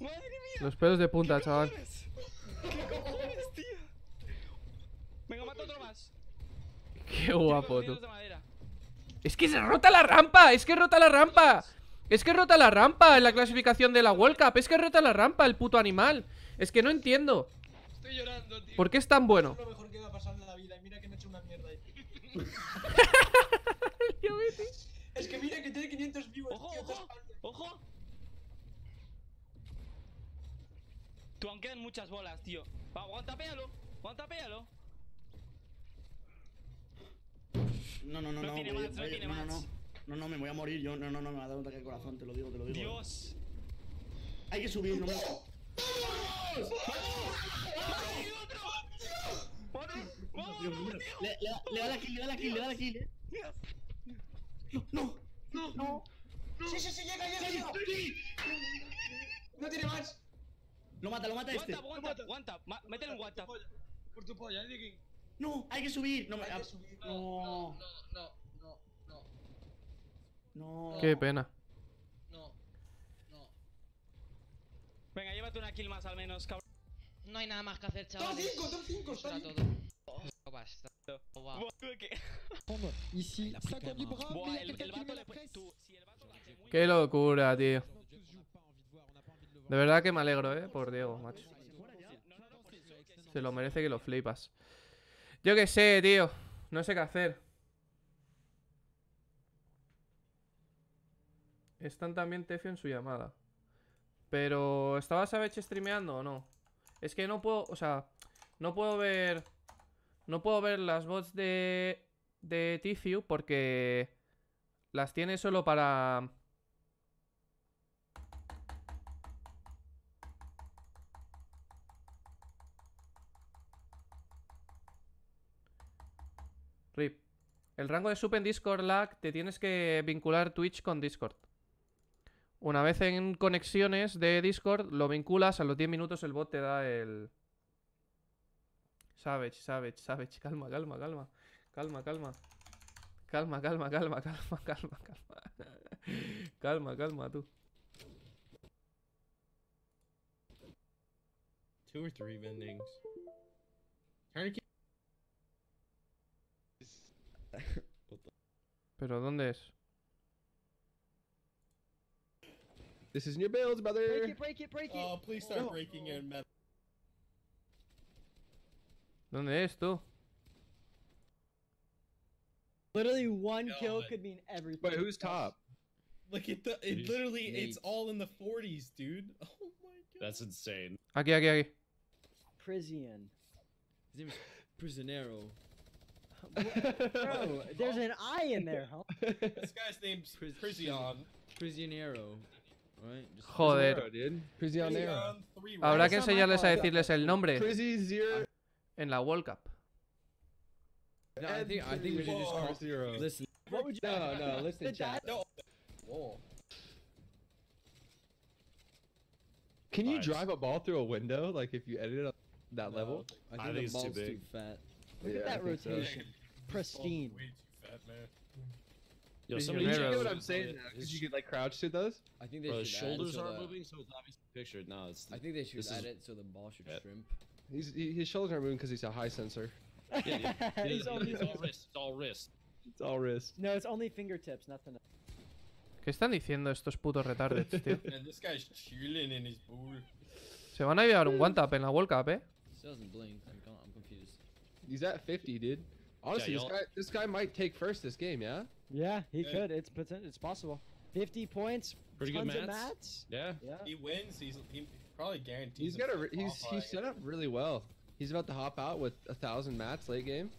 ¡Madre mía! Los pelos de punta, chaval. ¿Qué cojones, tío? Venga, mata otro más. Qué guapo, tú. Es que se rota la rampa, es que rota la rampa. Es que rota la rampa en la clasificación de la World Cup. Es que rota la rampa el puto animal. Es que no entiendo. Estoy llorando, tío. ¿Por qué es tan bueno? Es lo mejor que va en la vida. Y mira que me he una mierda ahí. es que mira que tiene 500 vivos, ojo, tío, ojo, ojo. Tú aún muchas bolas, tío. Va, aguanta, péalo. Aguanta, péalo. No, no, no, no. No tiene no tiene no, no, me voy a morir. Yo, no, no, no, me va a dar un ataque al corazón, te lo digo, te lo digo. Dios. Hay que subir, no me. ¡Vamos! ¡Vamos! Le, le, le da la kill, le da la kill, le da la kill. Eh. No, no, no, no. Sí, sí, sí, llega, llega, llega. No tiene más. Lo mata, lo mata este. Aguanta, aguanta, Métele un guanta Por tu polla, King. No, hay que subir. No, hay ah. que subir. No, no, no. No. Qué pena. No. No. Venga, llévate una kill más al menos, cabrón. No hay nada más que hacer, chaval. ¡Está 5! ¡Está 5! Todo. Oh, basta. Oh, wow. Qué locura, tío. De verdad que me alegro, eh, por Diego, macho. Se lo merece que lo flipas. Yo qué sé, tío. No sé qué hacer. Están también Tefio en su llamada. Pero, ¿Estabas a Savage streameando o no? Es que no puedo, o sea, no puedo ver... No puedo ver las bots de... De porque... Las tiene solo para... RIP. El rango de super en Discord lag te tienes que vincular Twitch con Discord. Una vez en conexiones de Discord, lo vinculas, a los 10 minutos el bot te da el... Savage, Savage, Savage, calma, calma, calma, calma, calma. Calma, calma, calma, calma, calma, calma. calma, calma, tú. ¿Pero dónde es? This isn't your build, brother. Break it, break it, break it. Oh, please start oh. breaking your metal. ¿Dónde es tú? Literally one kill could mean everything. But who's top? Like it, the, it literally, Nate. it's all in the 40s, dude. Oh my God. That's insane. Aquí, aquí, aquí. Prisian. His name is Prisonero. Bro, there's an I in there, huh? This guy's name's Pris Prision. Prisionero. Joder. Habrá que enseñarles a decirles el nombre. En la World Cup. Can you drive a ball through a window? Like if you edit it on that level? I think, I think the ball's too, fat. Look at that rotation. Pristine. Oh, way too fat, man. Yo, somebody you get what I'm saying now? Because you could like crouch to those. I think they Bro, should his shoulders so aren't the... moving, so it's obviously pictured. No, it's. The... I think they should add is... it so the ball should yeah. shrimp. He's, he, his shoulders aren't moving because he's a high sensor. yeah, yeah. he's, all, all wrist. It's all wrist. It's all wrist. No, it's only fingertips, nothing. Else. ¿Qué están diciendo estos putos retardes, tío? this guy's chilling in his pool. Se van a llevar un one tap en la World Cup, eh? He doesn't blink. I'm confused. He's at 50, dude. Honestly, yeah, this guy this guy might take first this game, yeah? Yeah, he yeah. could. It's it's possible. 50 points, pretty good mats. mats. Yeah. yeah. He wins. He's he probably guaranteed. He's got a he's he's set up really well. He's about to hop out with a thousand mats late game.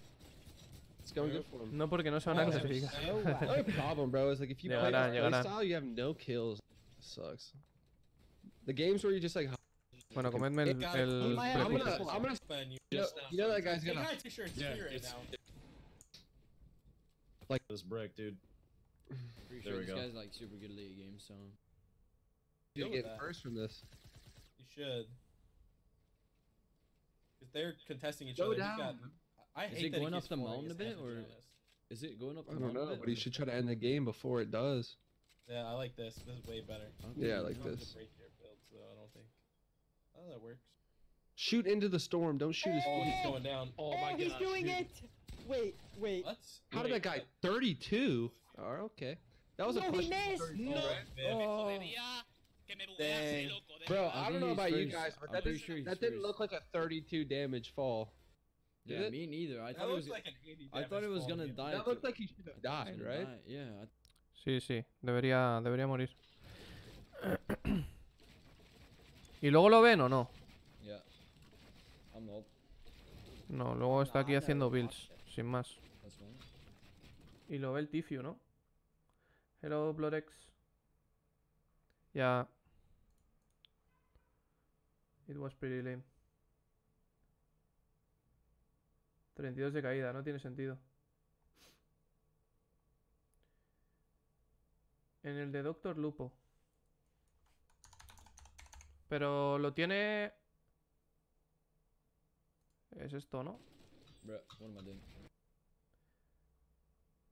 It's going good for him. No, porque no se van a oh, clasificar. The only oh, problem, bro, is like if you yeah, play, no, play no. style, you have no kills. That sucks. The games where you just like. Bueno, comedme el, el, el, I'm gonna, I'm gonna, you know, you know that guy's gonna. Yeah, it's, like this brick, dude. Pretty there sure this go. guy's like super good at late game, so. You get that. first from this. You should. If they're contesting each go other, down. Got, I is hate it that going up the mountain a bit, or is it going up? I don't know, but he should try to end the game before it does. Yeah, I like this. This is way better. Okay. Yeah, I like this. I don't think. Oh, that works. Shoot into the storm. Don't shoot hey! his. Oh, he's going down. Oh hey, my god. He's doing shoot. it. Wait, wait. What? How wait, did that guy? 32? Oh, okay. That was no, a push. he missed! No! Oh. Dang. Bro, I don't know about you guys, but that, didn't, sure that didn't look like a 32 damage fall. Did yeah, me neither. I thought it was like I thought it was gonna fall, die. That looked like he should have died, right? Yeah. Sí, sí. Debería, debería morir. ¿Y luego lo ven o no? Yeah. I'm not. No, luego está aquí haciendo builds. sin más. Y lo ve el Tifio, ¿no? Hello, Blorex. Ya. It was pretty lame. 32 de caída, no tiene sentido. En el de Doctor Lupo. Pero lo tiene... Es esto, ¿no? Bro, what am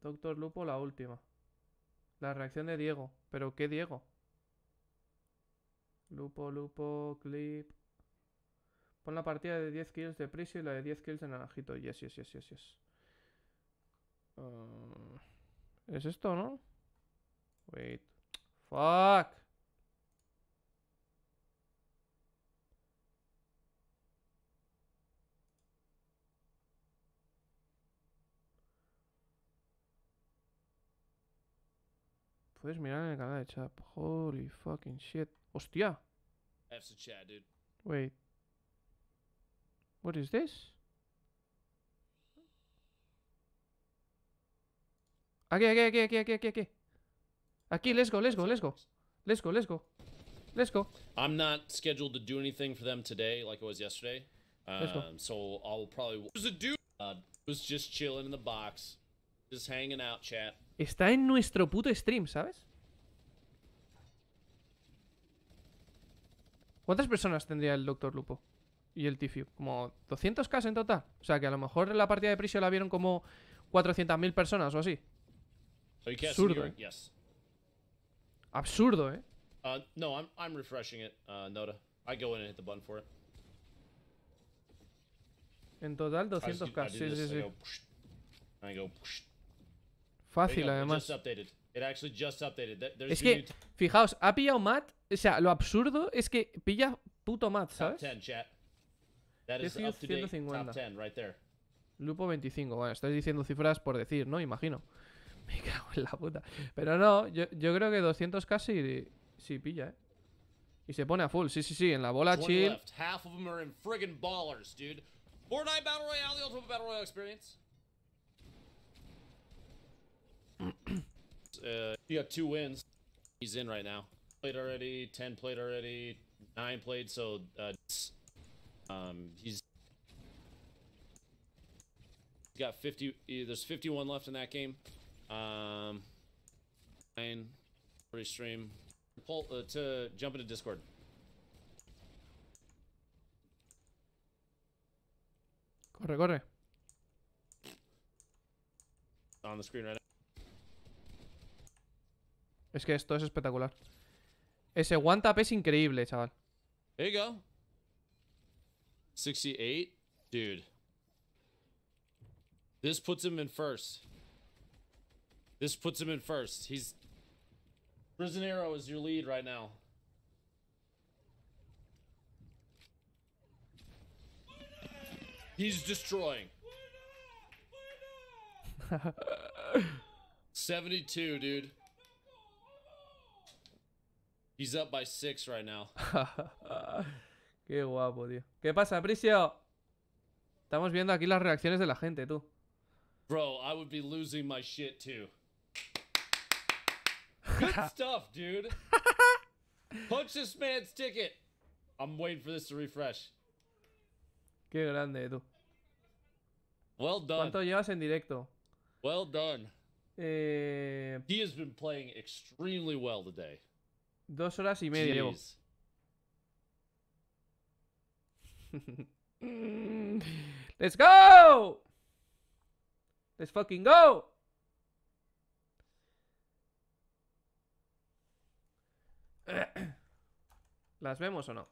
Doctor Lupo, la última. La reacción de Diego. ¿Pero qué Diego? Lupo, Lupo, Clip. Pon la partida de 10 kills de Prisio y la de 10 kills de Naranjito. Yes, yes, yes, yes, yes. Ah, es esto, ¿no? Wait. Fuck. Puedes mirar en el canal de chat. Holy fucking shit. ¡Hostia! That's the chat, dude. Wait. What is this? Aquí, aquí, aquí, aquí, aquí, aquí, aquí. Aquí, let's go, let's go, let's go. Let's go, let's go. Let's go. I'm not scheduled to do anything for them today like it was yesterday. Um, so I'll probably... There's a dude uh, was just chilling in the box. Just hanging out, chat. Está en nuestro puto stream, ¿sabes? ¿Cuántas personas tendría el Doctor Lupo? y el Tifio. Como 200 k en total. O sea, que a lo mejor la partida de prisión la vieron como 400.000 personas o así. Absurdo. ¿eh? Absurdo, ¿eh? Uh, no, I'm, refreshing it, uh, I go in and hit the button for it. En total 200 k Sí, sí, sí. Fácil, además. Es que, fijaos, ha pillado Matt. O sea, lo absurdo es que pilla puto Matt, ¿sabes? 10, Es 150. Lupo 25. Bueno, estáis diciendo cifras por decir, ¿no? Imagino. Me cago en la puta. Pero no, yo, yo creo que 200 casi sí pilla, ¿eh? Y se pone a full, sí, sí, sí, en la bola chill. Half of them are in friggin' ballers, dude. Fortnite Battle Royale, the ultimate Battle Royale experience. uh, got two wins. He's in right now. Played already, 10 played already, 9 played, so uh, um, he's got 50. There's 51 left in that game. Um, nine, pretty stream. Pull, uh, to jump into Discord. Corre, corre. On the screen right now. Es que esto es espectacular. Ese one tap es increíble, chaval. There you go. 68. Dude. This puts him in first. This puts him in first. He's... Prisonero is your lead right now. He's destroying. 72, dude. He's up by six right now. Qué guapo, tío. ¿Qué pasa, Prisio? Estamos viendo aquí las reacciones de la gente, tú. Bro, I would be losing my shit too. Good stuff, dude. Punch this man's ticket. I'm waiting for this to refresh. Qué grande, tú. Well done. ¿Cuánto llevas en directo? Well done. Eh... He has been playing extremely well today. Dos horas y media llevo. ¡Let's go! ¡Let's fucking go! ¿Las vemos o no?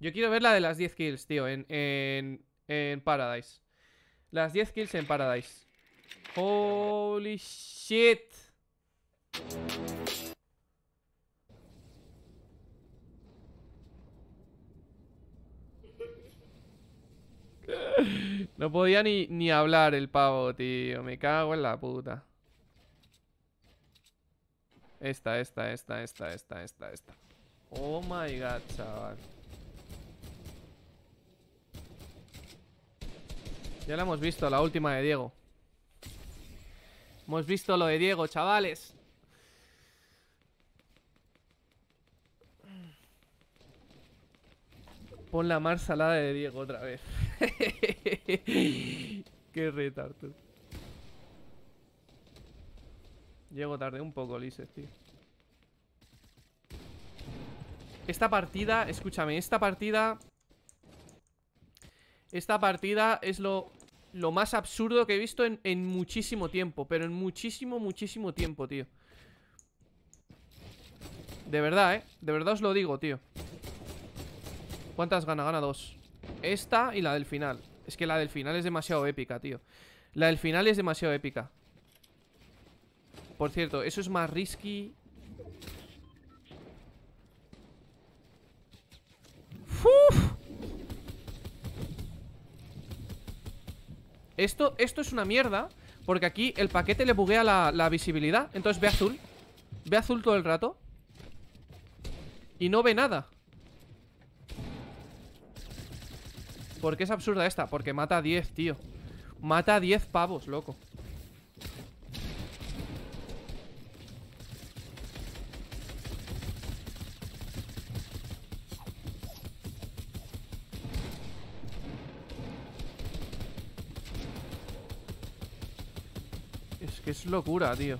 Yo quiero ver la de las 10 kills, tío, en, en, Paradise. Las 10 kills en Paradise. Holy shit. No podía ni, hablar el pavo, tío. Me cago en la puta. Esta, esta, esta, esta, esta, esta, esta. Oh my god, chaval. Ya la hemos visto, la última de Diego. Hemos visto lo de Diego, chavales. Pon la mar salada de Diego otra vez. Qué retardo. Llego tarde un poco, Lise, tío. Esta partida, escúchame, esta partida... Esta partida es lo, lo más absurdo que he visto en, en muchísimo tiempo. Pero en muchísimo, muchísimo tiempo, tío. De verdad, ¿eh? De verdad os lo digo, tío. ¿Cuántas gana? Gana dos. Esta y la del final Es que la del final es demasiado épica, tío La del final es demasiado épica Por cierto, eso es más risky ¡Uf! Esto, esto es una mierda Porque aquí el paquete le buguea la visibilidad Entonces ve azul Ve azul todo el rato Y no ve nada ¿Por qué es absurda esta? Porque mata a 10, tío Mata a 10 pavos, loco Es que es locura, tío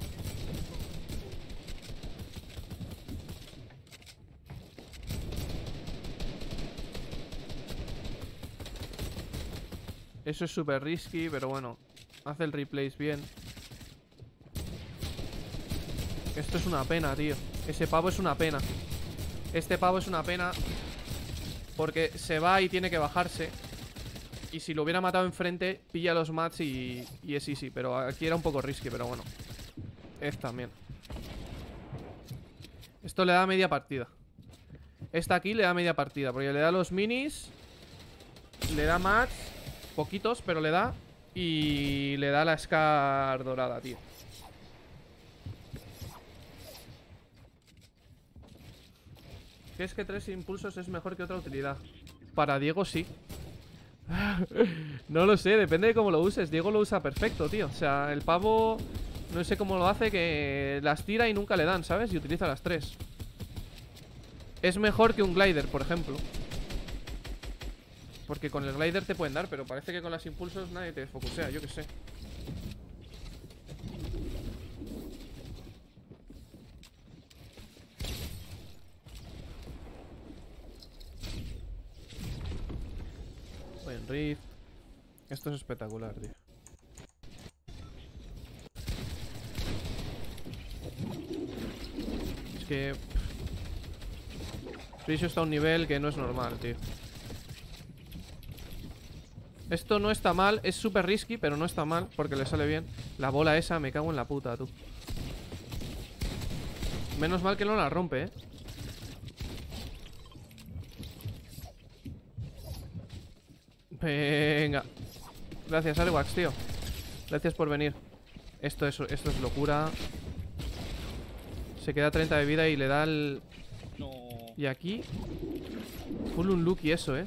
Eso es súper risky, pero bueno. Hace el replays bien. Esto es una pena, tío. Ese pavo es una pena. Este pavo es una pena. Porque se va y tiene que bajarse. Y si lo hubiera matado enfrente, pilla los mats y, y es easy. Pero aquí era un poco risky, pero bueno. Es también. Esto le da media partida. Esta aquí le da media partida. Porque le da los minis. Le da mats Poquitos, pero le da Y le da la Scar dorada, tío ¿Qué es que tres impulsos es mejor que otra utilidad? Para Diego sí No lo sé, depende de cómo lo uses Diego lo usa perfecto, tío O sea, el pavo... No sé cómo lo hace que las tira y nunca le dan, ¿sabes? Y utiliza las tres Es mejor que un glider, por ejemplo porque con el glider te pueden dar, pero parece que con las impulsos nadie te focusea, yo que sé. Buen rift. Esto es espectacular, tío. Es que... Freeze está a un nivel que no es normal, tío. Esto no está mal, es súper risky, pero no está mal porque le sale bien. La bola esa me cago en la puta, tú. Menos mal que no la rompe, ¿eh? Venga. Gracias, Alewax, tío. Gracias por venir. Esto es, esto es locura. Se queda 30 de vida y le da el... Y aquí... Full un look y eso, ¿eh?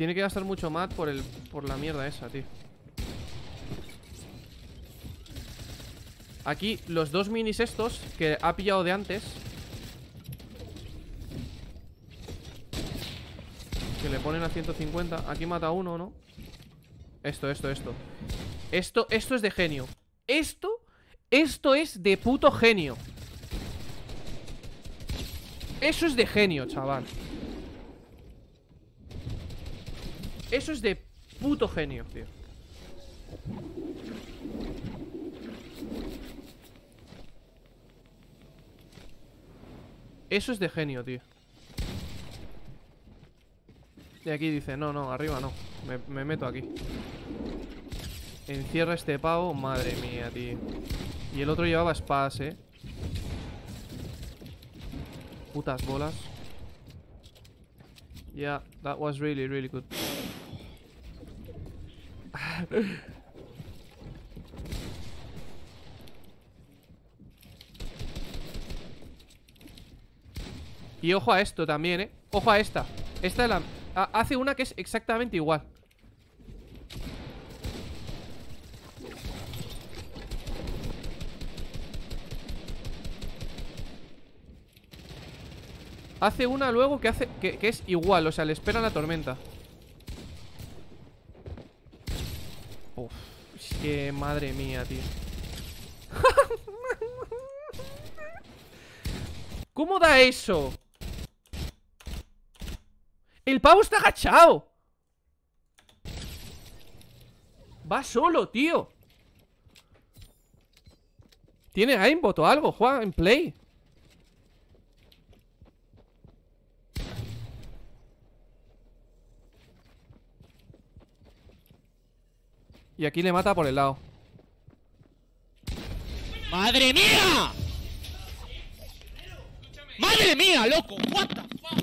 Tiene que gastar mucho mat por el por la mierda esa, tío. Aquí los dos minis estos que ha pillado de antes. Que le ponen a 150. Aquí mata uno, ¿no? Esto, esto, esto. Esto, esto es de genio. Esto, esto es de puto genio. Eso es de genio, chaval. Eso es de puto genio, tío. Eso es de genio, tío. Y aquí dice, no, no, arriba no. Me, meto aquí. Encierra este pavo. Madre mía, tío. Y el otro llevaba espadas, eh. Putas bolas. Yeah, that was really, really good. y ojo a esto también, ¿eh? Ojo a esta. Esta es la... hace una que es exactamente igual. Hace una luego que hace que, es igual, o sea, le espera la tormenta Uf, es que madre mía, tío ¿Cómo da eso? El pavo está agachado Va solo, tío Tiene aimbot o algo, juega en play Y aquí le mata por el lado. ¡Madre mía! ¡Madre mía, loco! ¡What the fuck!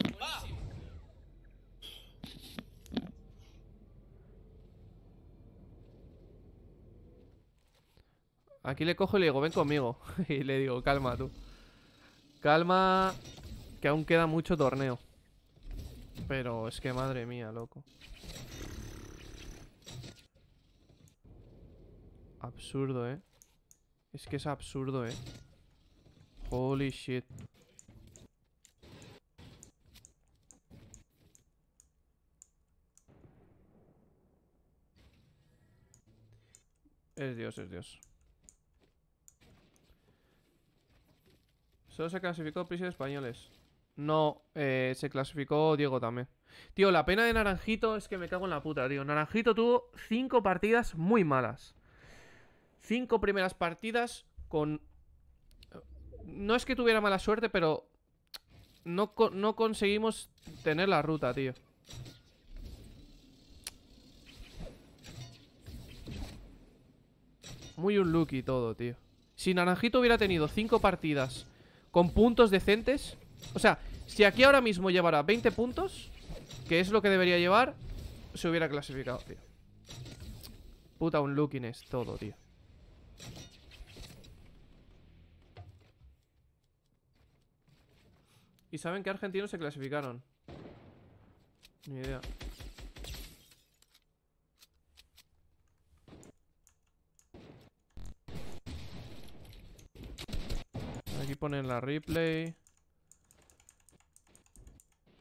Aquí le cojo y le digo, ven conmigo. y le digo, calma tú. Calma, que aún queda mucho torneo. Pero es que madre mía, loco. Absurdo, ¿eh? Es que es absurdo, ¿eh? Holy shit. Es Dios, es Dios. Solo se clasificó prisioneros españoles. No, eh, se clasificó Diego también. Tío, la pena de Naranjito es que me cago en la puta, tío. Naranjito tuvo cinco partidas muy malas. Cinco primeras partidas con... No es que tuviera mala suerte, pero... No, conseguimos tener la ruta, tío. Muy un lucky todo, tío. Si Naranjito hubiera tenido cinco partidas con puntos decentes... O sea, si aquí ahora mismo llevara 20 puntos, que es lo que debería llevar, se hubiera clasificado, tío. Puta un luckiness todo, tío. Y saben qué argentinos se clasificaron. Ni idea. Aquí ponen la replay.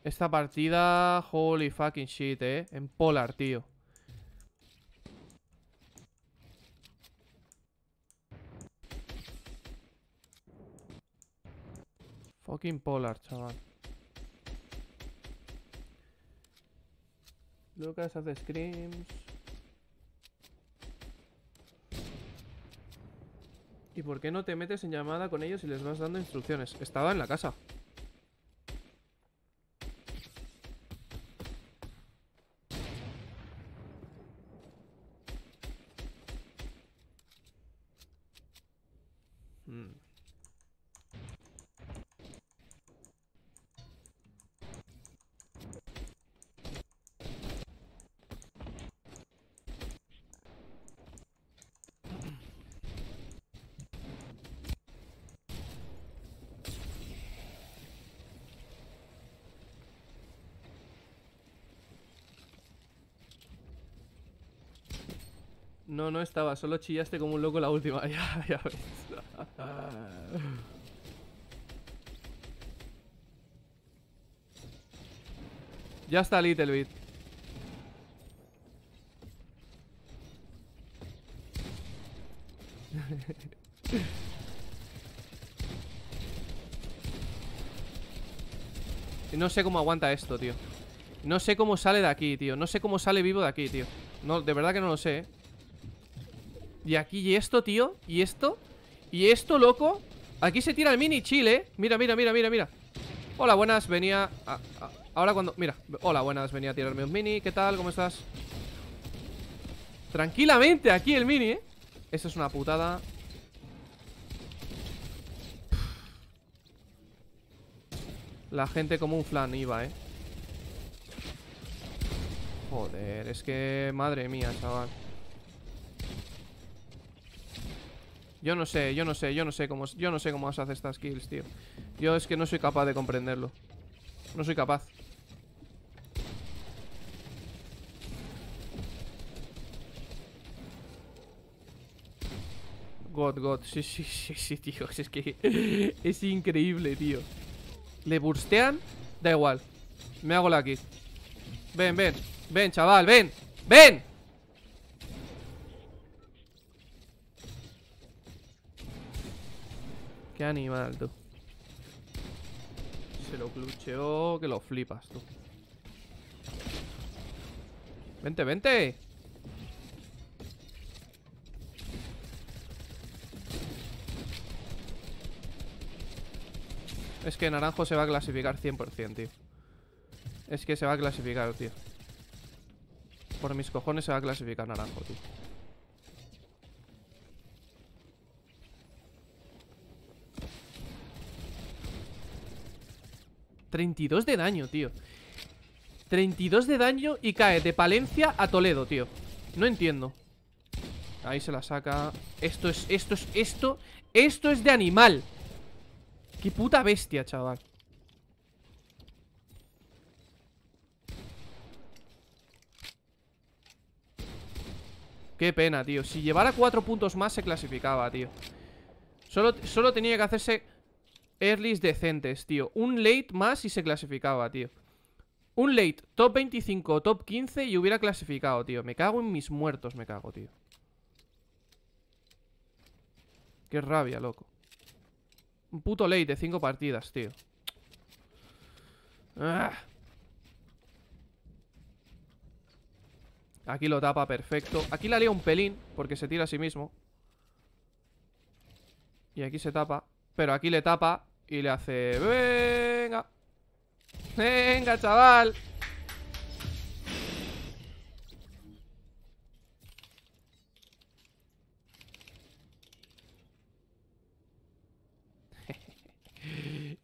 Esta partida, holy fucking shit, eh. En polar, tío. Polar, chaval. Lucas hace screams. ¿Y por qué no te metes en llamada con ellos y les vas dando instrucciones? Estaba en la casa. No, estaba, solo chillaste como un loco la última. Ya, ya ah. ya está Little Bit. No sé cómo aguanta esto, tío No sé cómo sale de aquí, tío No sé cómo sale vivo de aquí, tío No, de verdad que no lo sé, ¿eh? Y aquí, y esto, tío Y esto, y esto, loco Aquí se tira el mini chile eh. Mira, mira, mira, mira, mira Hola, buenas, venía a, Ahora cuando, mira, hola, buenas, venía a tirarme un mini ¿Qué tal? ¿Cómo estás? Tranquilamente aquí el mini, eh Eso es una putada La gente como un flan iba, eh Joder, es que... Madre mía, chaval Yo no sé, yo no sé, yo no sé cómo yo no sé cómo hace estas kills, tío. Yo es que no soy capaz de comprenderlo. No soy capaz. God, God, sí, sí, sí, sí, tío Es que es increíble, tío Le burstean Da igual, me hago la kill Ven, ven, ven, chaval, ven ¡Ven! Qué animal, tú. Se lo clucheó que lo flipas, tú. Vente, vente. Es que Naranjo se va a clasificar 100%, tío. Es que se va a clasificar, tío. Por mis cojones se va a clasificar Naranjo, tío. 32 de daño, tío 32 de daño y cae de Palencia a Toledo, tío No entiendo Ahí se la saca Esto es, esto es, esto Esto es de animal Qué puta bestia, chaval Qué pena, tío Si llevara cuatro puntos más se clasificaba, tío Solo, solo tenía que hacerse earlys decentes, tío. Un late más y se clasificaba, tío. Un late, top 25, top 15 y hubiera clasificado, tío. Me cago en mis muertos, me cago, tío. Qué rabia, loco. Un puto late de 5 partidas, tío. Ah. Aquí lo tapa, perfecto. Aquí la lía un pelín, porque se tira a sí mismo. Y aquí se tapa. Pero aquí le tapa y le hace... Venga. Venga, chaval.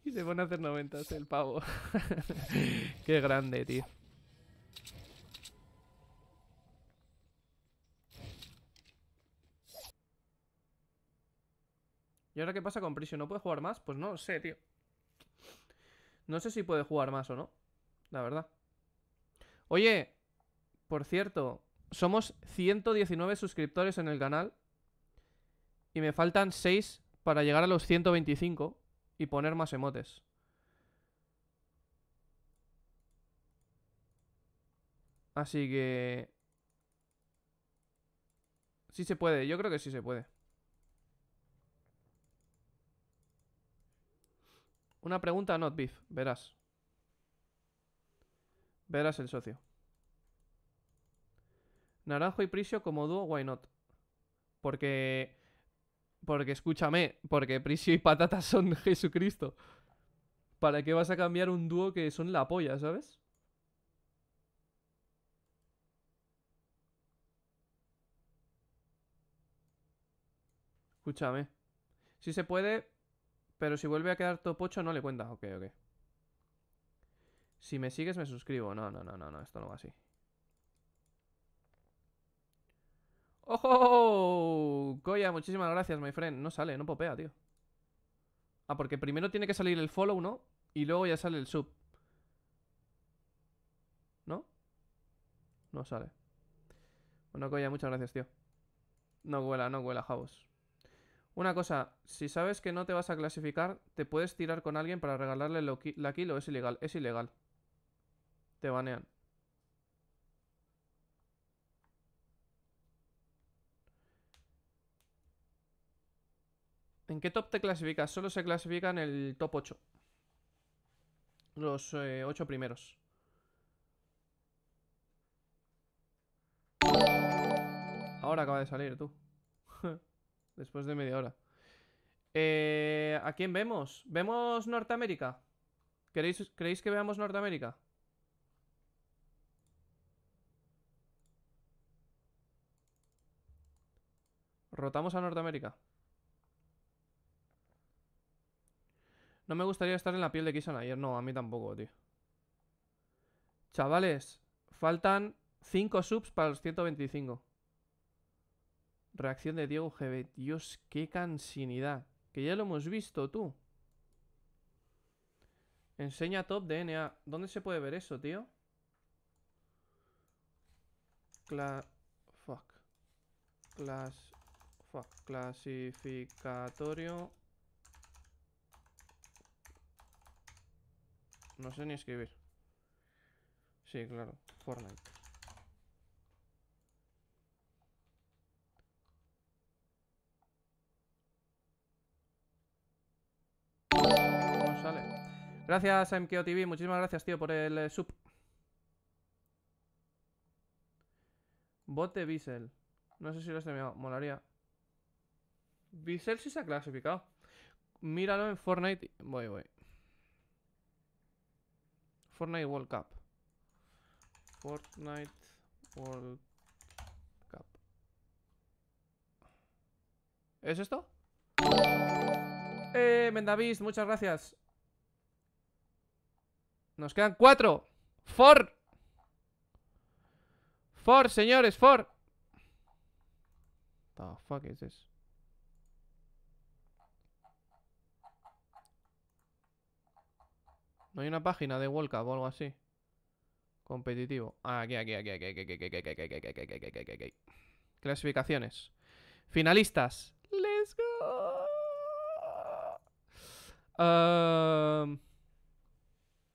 y se pone a hacer 90 el pavo. Qué grande, tío. ¿Y ahora qué pasa con Prisio? ¿No puede jugar más? Pues no sé, tío. No sé si puede jugar más o no. La verdad. Oye, por cierto, somos 119 suscriptores en el canal. Y me faltan 6 para llegar a los 125 y poner más emotes. Así que... Sí se puede, yo creo que sí se puede. Una pregunta a Not Beef, verás. Verás el socio. Naranjo y Prisio como dúo, why not? Porque. Porque escúchame, porque Prisio y Patata son Jesucristo. ¿Para qué vas a cambiar un dúo que son la polla, sabes? Escúchame. Si se puede, pero si vuelve a quedar topocho, no le cuenta. Ok, ok. Si me sigues me suscribo. No, no, no, no, no. Esto no va así. ¡Ojo! coya muchísimas gracias, my friend. No sale, no popea, tío. Ah, porque primero tiene que salir el follow, ¿no? Y luego ya sale el sub. ¿No? No sale. Bueno, coya muchas gracias, tío. No huela no huela House. Una cosa, si sabes que no te vas a clasificar, te puedes tirar con alguien para regalarle la kilo. es ilegal. Es ilegal. Te banean. ¿En qué top te clasificas? Solo se clasifica en el top 8. Los 8 eh, primeros. Ahora acaba de salir, tú. después de media hora. Eh, ¿A quién vemos? ¿Vemos Norteamérica? ¿Queréis, ¿Creéis que veamos Norteamérica? Rotamos a Norteamérica. No me gustaría estar en la piel de Kissan ayer. No, a mí tampoco, tío. Chavales, faltan 5 subs para los 125. Reacción de Diego GB. Dios, qué cansinidad. Que ya lo hemos visto, tú. Enseña top DNA. ¿Dónde se puede ver eso, tío? Clas... Fuck. Clas... Fuck. Clasificatorio. No sé ni escribir. Sí, claro. Fortnite. sale. Gracias, MKOTV. Muchísimas gracias, tío, por el eh, sub. Bote Bissell. No sé si lo has terminado, molaría. Bissell sí se ha clasificado. Míralo en Fortnite. Voy, voy. Fortnite World Cup. Fortnite World Cup. ¿Es esto? Eh, Mendavis, muchas gracias. Nos quedan cuatro. For. For, señores, for. The fuck is this? No hay una página de World Cup o algo así. Competitivo. Ah, aquí, aquí, aquí, aquí, aquí, aquí, aquí, aquí, aquí, aquí, aquí, aquí, aquí, Clasificaciones. Finalistas. Let's go. Um...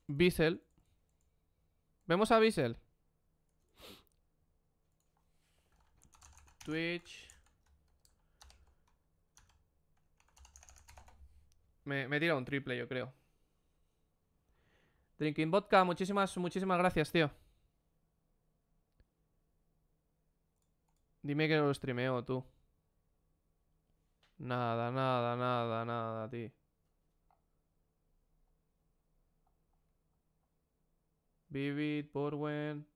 Bissell. Vemos a Bissell. Twitch. Me, me tira un triple, yo creo. Drinking vodka, muchísimas, muchísimas gracias, tío. Dime que no lo streameo, tú. Nada, nada, nada, nada, tío. Vivid, Borwen.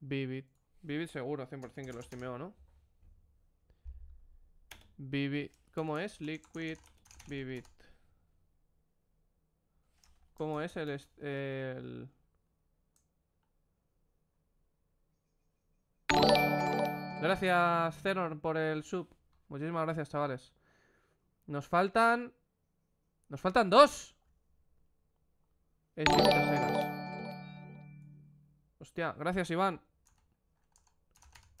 Vivid. Vivid seguro, 100% que lo estimeo, ¿no? Vivid. ¿Cómo es? Liquid Vivid. ¿Cómo es el... el... Gracias, Zenor, por el sub. Muchísimas gracias, chavales. Nos faltan... Nos faltan dos. Es Hostia, gracias Iván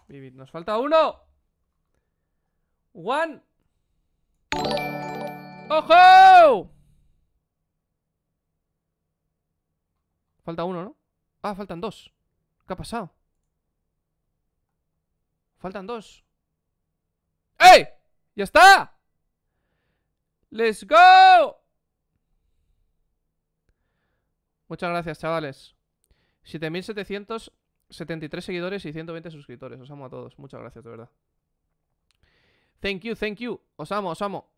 Vivid, nos falta uno One ¡Ojo! Falta uno, ¿no? Ah, faltan dos ¿Qué ha pasado? Faltan dos ¡Ey! ¡Ya está! ¡Let's go! Muchas gracias, chavales. 7.773 seguidores y 120 suscriptores. Os amo a todos. Muchas gracias, de verdad. Thank you, thank you. Os amo, os amo.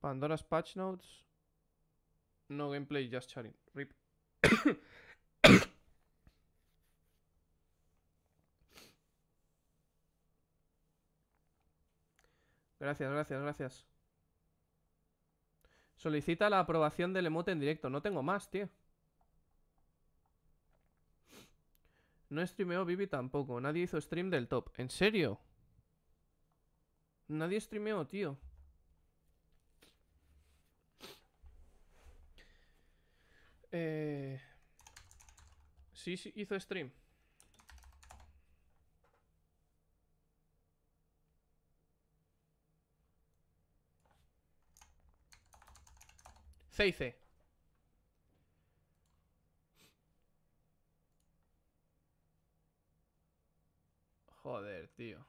Pandora's Patch Notes. No gameplay, just chatting. RIP. gracias, gracias, gracias. Solicita la aprobación del emote en directo. No tengo más, tío. No streameó Vivi tampoco. Nadie hizo stream del top. ¿En serio? Nadie streameó, tío. Eh, sí, sí, hizo stream. 6C. Joder, tío.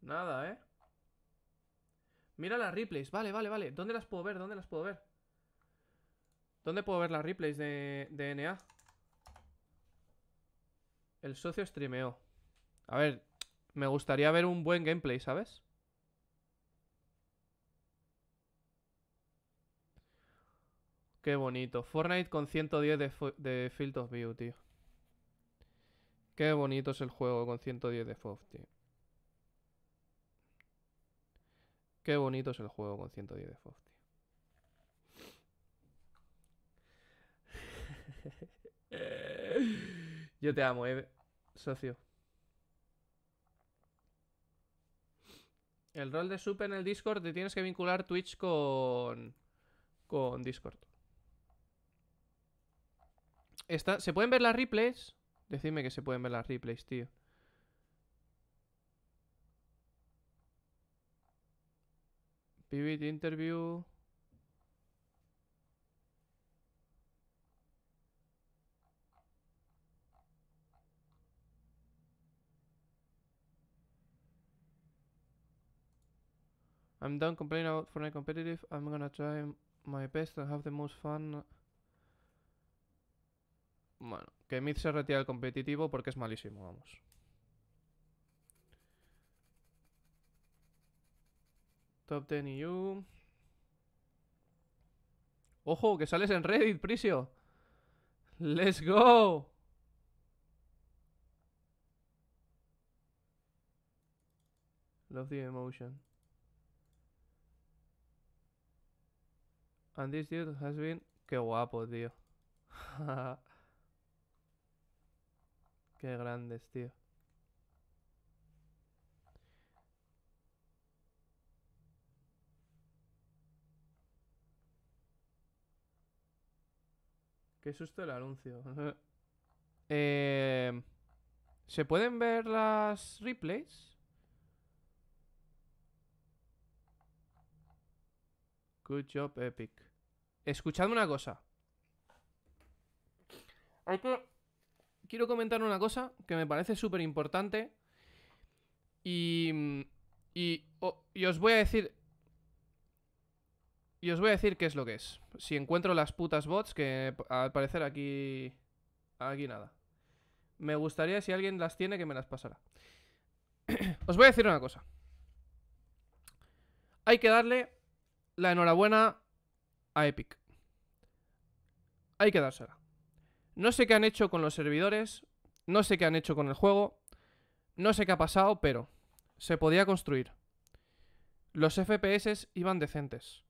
Nada, ¿eh? Mira las replays. Vale, vale, vale. ¿Dónde las puedo ver? ¿Dónde las puedo ver? ¿Dónde puedo ver las replays de, de NA? El socio streameó. A ver, me gustaría ver un buen gameplay, ¿sabes? Qué bonito. Fortnite con 110 de, de Field of View, tío. Qué bonito es el juego con 110 de FOV, Qué bonito es el juego con 110 de FOV, Yo te amo, eh, socio. El rol de Super en el Discord, te tienes que vincular Twitch con... Con Discord. Está... ¿Se pueden ver las replays? Decidme que se pueden ver las replays, tío. Pivot interview. I'm done complaining about Fortnite competitive. I'm gonna try my best and have the most fun bueno, que Mid se retira del competitivo porque es malísimo, vamos. Top 10 EU. ¡Ojo! ¡Que sales en Reddit, Prisio! ¡Let's go! Love the emotion. And this dude has been... ¡Qué guapo, tío! Qué grandes, tío. Qué susto el anuncio. Eh, ¿Se pueden ver las replays? Good job, Epic. Escuchadme una cosa. Hay que quiero comentar una cosa que me parece súper importante. Y, y, os voy a decir y os voy a decir qué es lo que es. Si encuentro las putas bots, que al parecer aquí... Aquí nada. Me gustaría, si alguien las tiene, que me las pasara. os voy a decir una cosa. Hay que darle la enhorabuena a Epic. Hay que dársela. No sé qué han hecho con los servidores, no sé qué han hecho con el juego, no sé qué ha pasado, pero se podía construir. Los FPS iban decentes.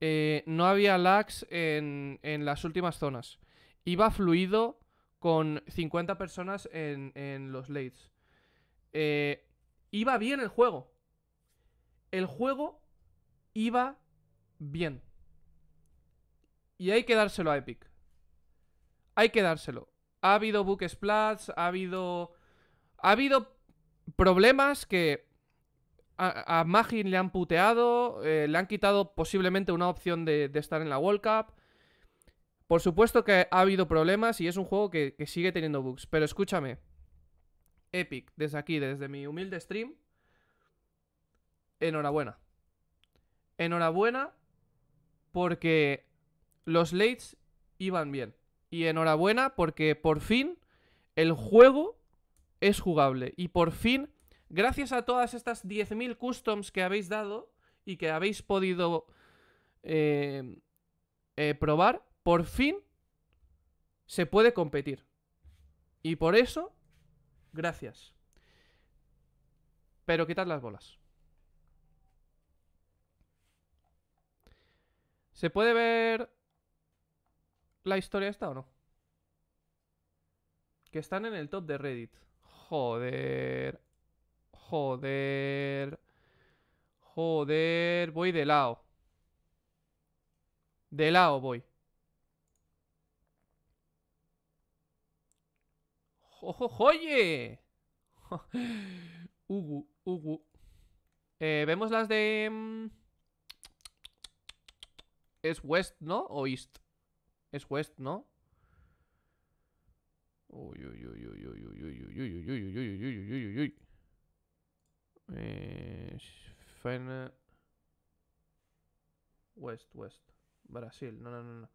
Eh, no había lags en, las últimas zonas. Iba fluido con 50 personas en, los lates. Eh, iba bien el juego. El juego iba bien. Y hay que dárselo a Epic hay que dárselo. Ha habido book splats, ha habido. Ha habido problemas que a, Magin le han puteado, eh, le han quitado posiblemente una opción de, estar en la World Cup. Por supuesto que ha habido problemas y es un juego que, que sigue teniendo bugs. Pero escúchame, Epic, desde aquí, desde mi humilde stream, enhorabuena. Enhorabuena porque los lates iban bien y enhorabuena porque por fin el juego es jugable y por fin, gracias a todas estas 10.000 customs que habéis dado y que habéis podido eh, eh, probar, por fin se puede competir. Y por eso, gracias. Pero quitad las bolas. Se puede ver la historia esta o no? Que están en el top de Reddit. Joder. Joder. Joder. Voy de lado. De lado voy. ¡Oye! Ugu, Ugu. Eh, Vemos las de... Mm, es West, ¿no? O East. Es West, ¿no? Uy, uy, uy, uy, uy, uy, uy, uy, West, West. Brasil, no, no, no, no.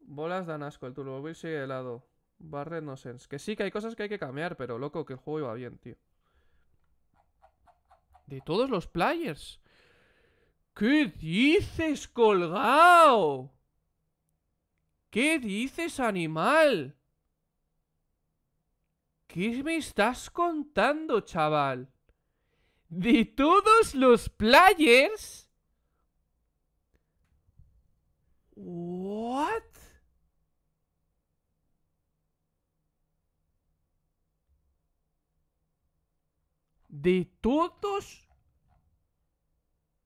Bolas dan asco, el lo sigue helado. Barre no sense. Que sí, que hay cosas que hay que cambiar, pero loco, que el juego iba bien, tío. De todos los players. ¿Qué dices, colgado? ¿Qué dices, animal? ¿Qué me estás contando, chaval? De todos los players... What? De todos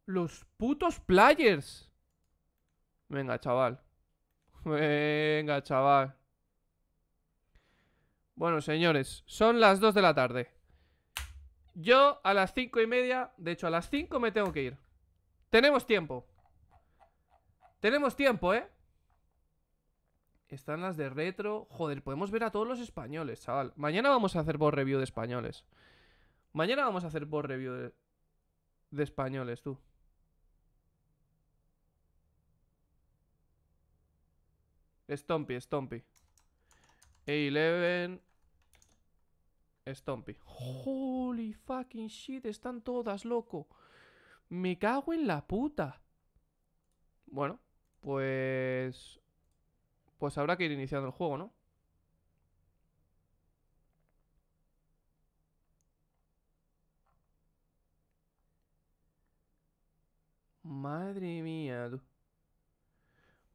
los putos players. Venga, chaval. Venga, chaval. Bueno, señores, son las 2 de la tarde. Yo a las 5 y media, de hecho a las 5 me tengo que ir. Tenemos tiempo. Tenemos tiempo, ¿eh? Están las de retro. Joder, podemos ver a todos los españoles, chaval. Mañana vamos a hacer por review de españoles. Mañana vamos a hacer por review de españoles, tú. Stompy, Stompy. A11. Stompy. Holy fucking shit, están todas, loco. Me cago en la puta. Bueno, pues... Pues habrá que ir iniciando el juego, ¿no? Madre mía, tú.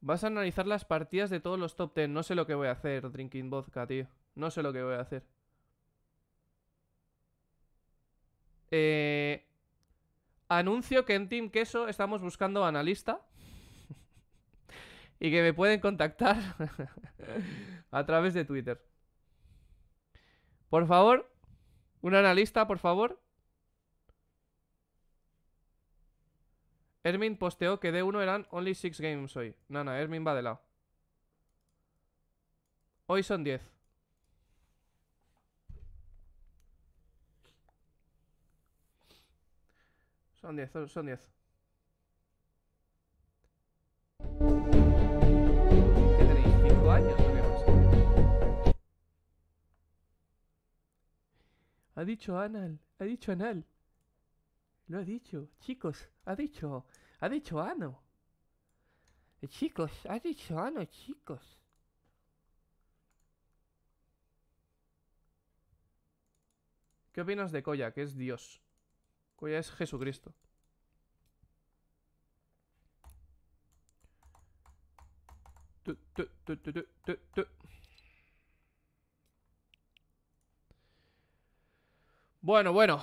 Vas a analizar las partidas de todos los top 10. No sé lo que voy a hacer, Drinking Vodka, tío. No sé lo que voy a hacer. Eh, anuncio que en Team Queso estamos buscando analista. y que me pueden contactar a través de Twitter. Por favor, un analista, por favor. Ermin posteó que D1 eran only 6 games hoy. No, no, Ermin va de lado. Hoy son 10. Son 10, son 10. ¿Qué tenéis? ¿5 años? ¿Qué ha dicho anal, ha dicho anal. Lo ha dicho, chicos, ha dicho, ha dicho Ano. Eh, chicos, ha dicho Ano, chicos. ¿Qué opinas de Koya, que es Dios? Koya es Jesucristo. bueno, bueno,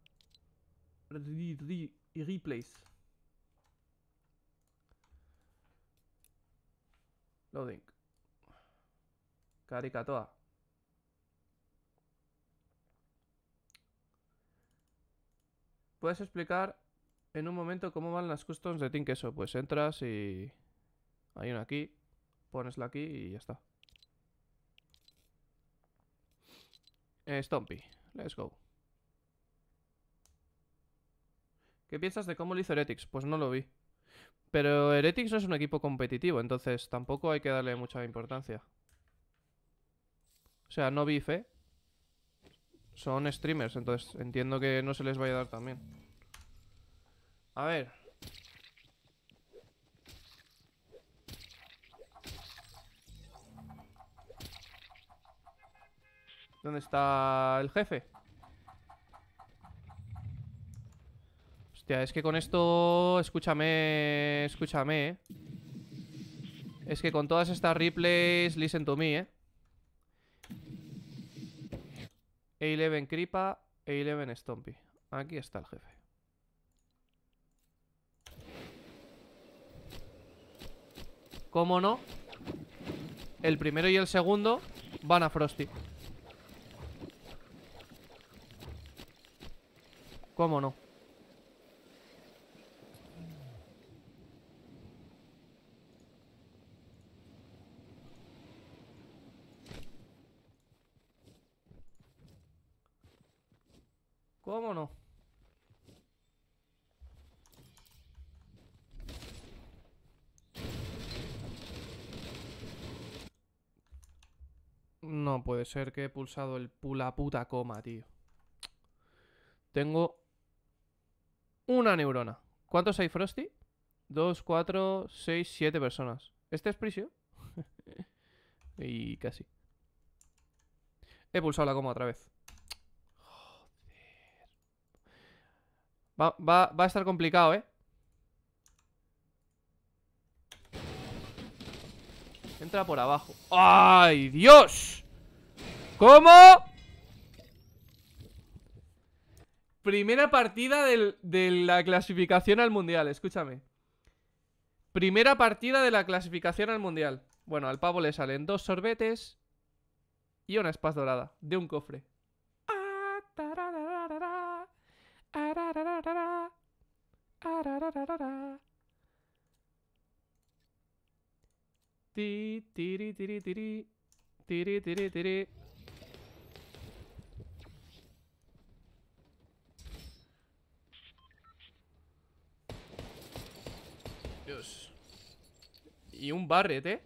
replace. Loading. Carica ¿Puedes explicar en un momento cómo van las customs de Team Pues entras y... Hay una aquí, ponesla aquí y ya está. Eh, Stompy, let's go. ¿Qué piensas de cómo lo hizo Heretics? Pues no lo vi. Pero Heretics no es un equipo competitivo, entonces tampoco hay que darle mucha importancia. O sea, no vi fe. Son streamers, entonces entiendo que no se les vaya a dar también. A ver. ¿Dónde está el jefe? es que con esto... Escúchame, escúchame, eh. Es que con todas estas replays, listen to me, eh. A11 Cripa, A11 Stompy. Aquí está el jefe. ¿Cómo no? El primero y el segundo van a Frosty. ¿Cómo no? ¿Cómo no? No puede ser que he pulsado el pula puta coma, tío. Tengo una neurona. ¿Cuántos hay, Frosty? Dos, cuatro, seis, siete personas. ¿Este es prisión? y casi. He pulsado la coma otra vez. Va, a estar complicado, ¿eh? Entra por abajo ¡Ay, Dios! ¿Cómo? Primera partida de la clasificación al mundial, escúchame Primera partida de la clasificación al mundial Bueno, al pavo le salen dos sorbetes Y una espada dorada De un cofre Y un barret, ¿eh?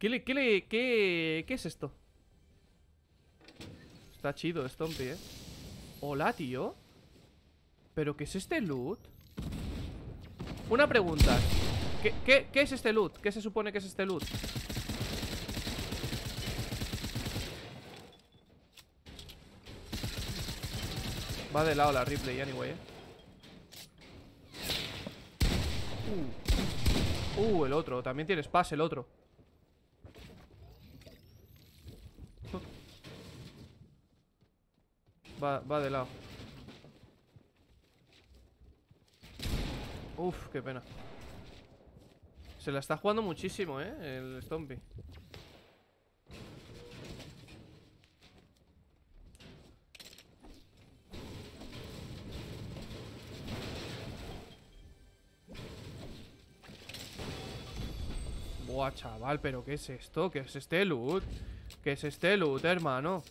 ¿Qué le, qué le, qué, es esto? Está chido, Stompy, ¿eh? Hola, tío. ¿Pero qué es este loot? Una pregunta. ¿Qué, es este loot? ¿Qué se supone que es este loot? Va de lado la replay, anyway, ¿eh? Uh. uh. el otro. También tienes pase el otro. Va, va de lado. Uf, qué pena Se la está jugando muchísimo, eh El Stompy Buah, chaval, pero ¿qué es esto? ¿Qué es este loot? ¿Qué es este loot, hermano?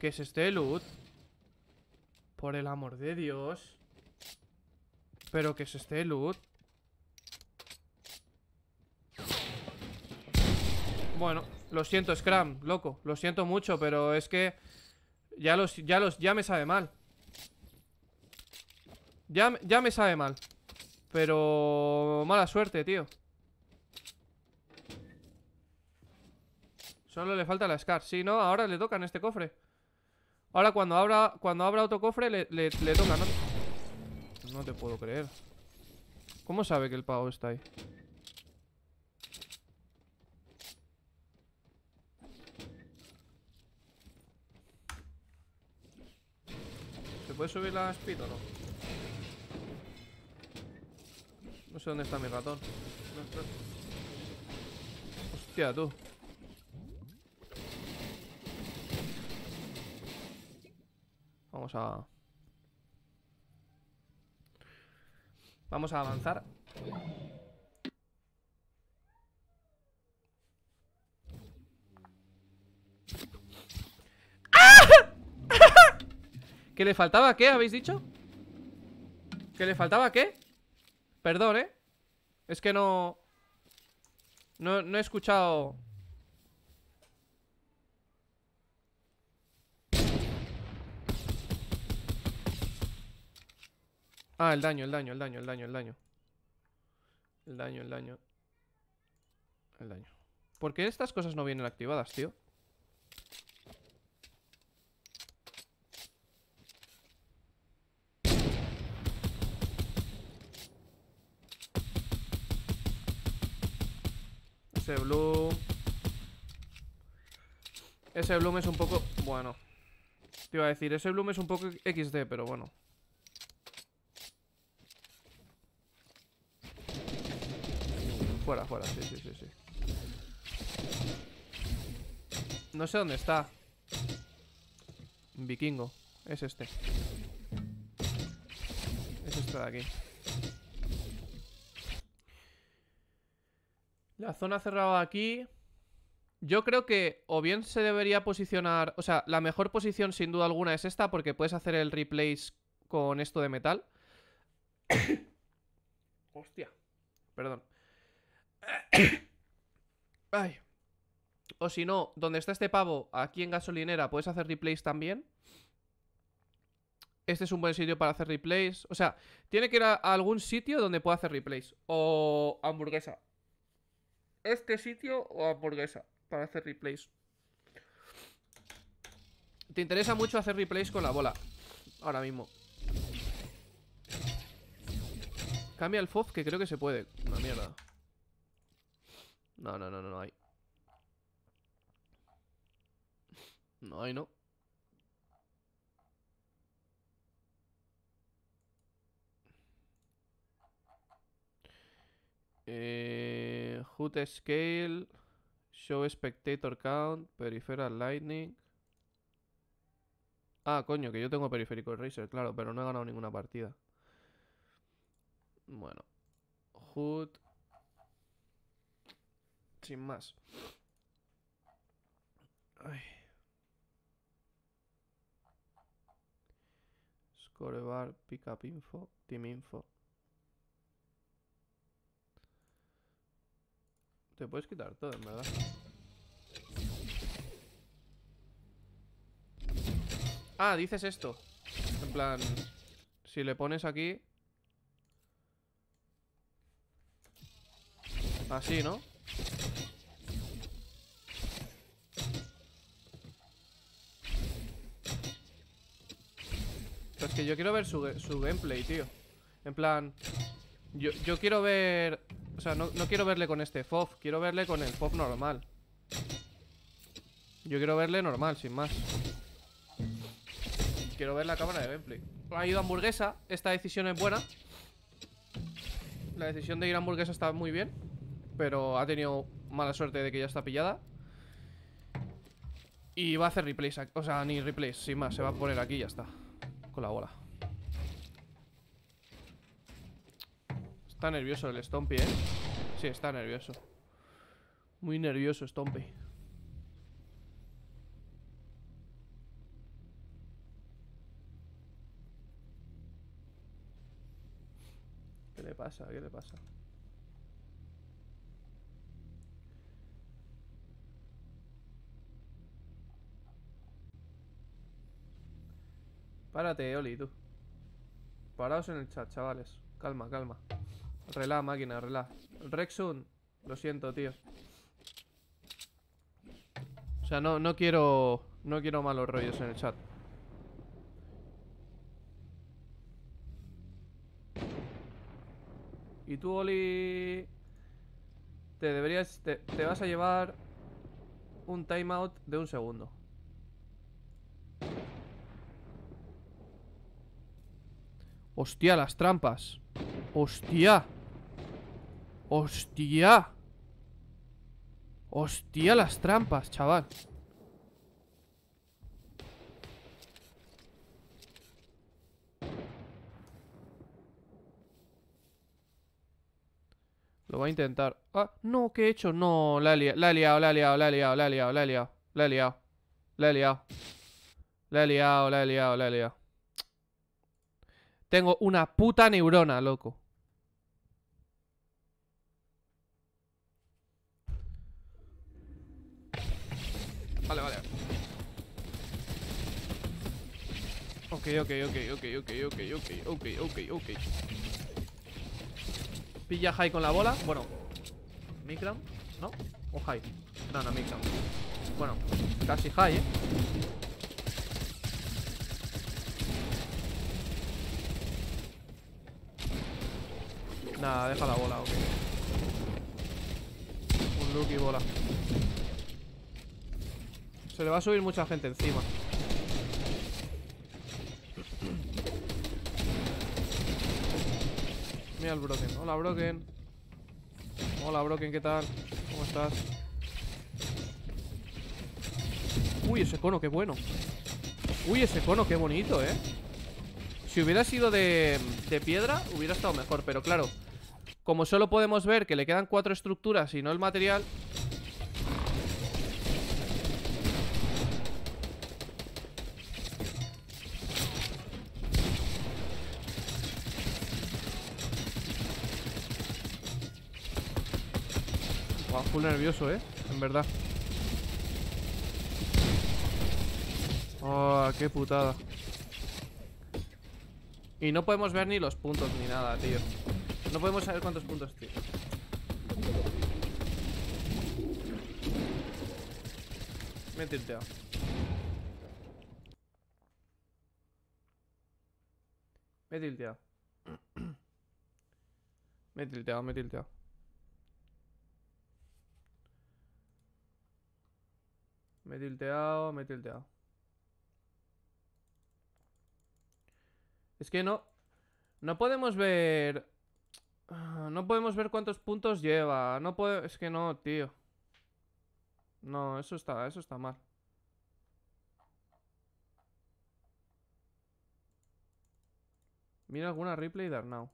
¿Qué es este loot? Por el amor de Dios ¿Pero que se esté loot? Bueno, lo siento, Scram, loco. Lo siento mucho, pero es que... Ya los... Ya los... Ya me sabe mal. Ya, ya me sabe mal. Pero... Mala suerte, tío. Solo le falta la Scar. Sí, no, ahora le tocan este cofre. Ahora cuando abra, cuando abra otro cofre le, le, le tocan no te puedo creer. ¿Cómo sabe que el pavo está ahí? ¿Se puede subir la speed o no? No sé dónde está mi ratón. Hostia, tú. Vamos a... Vamos a avanzar ¡Ah! ¿Qué le faltaba? ¿Qué habéis dicho? ¿Qué le faltaba qué? Perdón, ¿eh? Es que No, no he escuchado... Ah, el daño, el daño, el daño, el daño, el daño. El daño, el daño. El daño. ¿Por qué estas cosas no vienen activadas, tío? Ese bloom Ese bloom es un poco... Bueno Te iba a decir, ese bloom es un poco XD, pero bueno Fuera, fuera, sí, sí, sí, sí. No sé dónde está. Vikingo. Es este. Es este de aquí. La zona cerrada aquí. Yo creo que o bien se debería posicionar... O sea, la mejor posición sin duda alguna es esta porque puedes hacer el replace con esto de metal. Hostia. Perdón. O si no, donde está este pavo, aquí en gasolinera, puedes hacer replays también. Este es un buen sitio para hacer replays. O sea, tiene que ir a algún sitio donde pueda hacer replays. O hamburguesa. Este sitio o hamburguesa para hacer replays. Te interesa mucho hacer replays con la bola. Ahora mismo. Cambia el FOF que creo que se puede. Una mierda. No, no, no, no, no hay. No hay, no. Eh, Scale. Show Spectator Count. Peripheral Lightning. Ah, coño, que yo tengo periférico Racer, claro, pero no he ganado ninguna partida. Bueno. Hood. Sin más. Scorebar, pickup info, team info. Te puedes quitar todo, en verdad. Ah, dices esto. En plan, si le pones aquí... Así, ¿no? Es que yo quiero ver su, gameplay, tío. En plan... Yo, quiero ver... O sea, no, quiero verle con este FOF. Quiero verle con el FOF normal. Yo quiero verle normal, sin más. Quiero ver la cámara de gameplay. Ha ido hamburguesa. Esta decisión es buena. La decisión de ir a hamburguesa está muy bien. Pero ha tenido mala suerte de que ya está pillada. Y va a hacer replays, o sea, ni replays, sin más, se va a poner aquí y ya está con la bola. Está nervioso el Stompy, ¿eh? Sí, está nervioso. Muy nervioso Stompy. ¿Qué le pasa? ¿Qué le pasa? Párate, Oli, tú. Parados en el chat, chavales. Calma, calma. Relá, máquina, relá. Rexun, lo siento, tío. O sea, no, no quiero. No quiero malos rollos en el chat. Y tú, Oli. Te deberías. Te, te vas a llevar un timeout de un segundo. Hostia, las trampas Hostia Hostia Hostia, las trampas, chaval Lo voy a intentar Ah, no, ¿qué he hecho? No, la he la he la he liado, la he liado, la he liado La he liado, la he liado La he liado, la he liado, la he liado, la he liado tengo una puta neurona, loco. Vale, vale. Ok, ok, ok, ok, ok, ok, ok, ok, ok, ok. Pilla high con la bola. Bueno. Micram, ¿no? O high. No, no, Micram. Bueno, casi high, eh. Nada, deja la bola, ok. Un look bola. Se le va a subir mucha gente encima. Mira el Broken. Hola, Broken. Hola, Broken, ¿qué tal? ¿Cómo estás? Uy, ese cono, qué bueno. Uy, ese cono, qué bonito, ¿eh? Si hubiera sido de piedra, hubiera estado mejor. Pero claro, como solo podemos ver que le quedan cuatro estructuras y no el material Wow, full nervioso, eh, en verdad Oh, qué putada Y no podemos ver ni los puntos ni nada, tío no podemos saber cuántos puntos tiene. Me he tilteado. Me he tilteado. Me he tilteado, me he tilteado. Me he tilteado, me he tilteado. Es que no... No podemos ver no podemos ver cuántos puntos lleva. No puedo... Es que no, tío. No, eso está, eso está mal. Mira alguna replay de Arnau.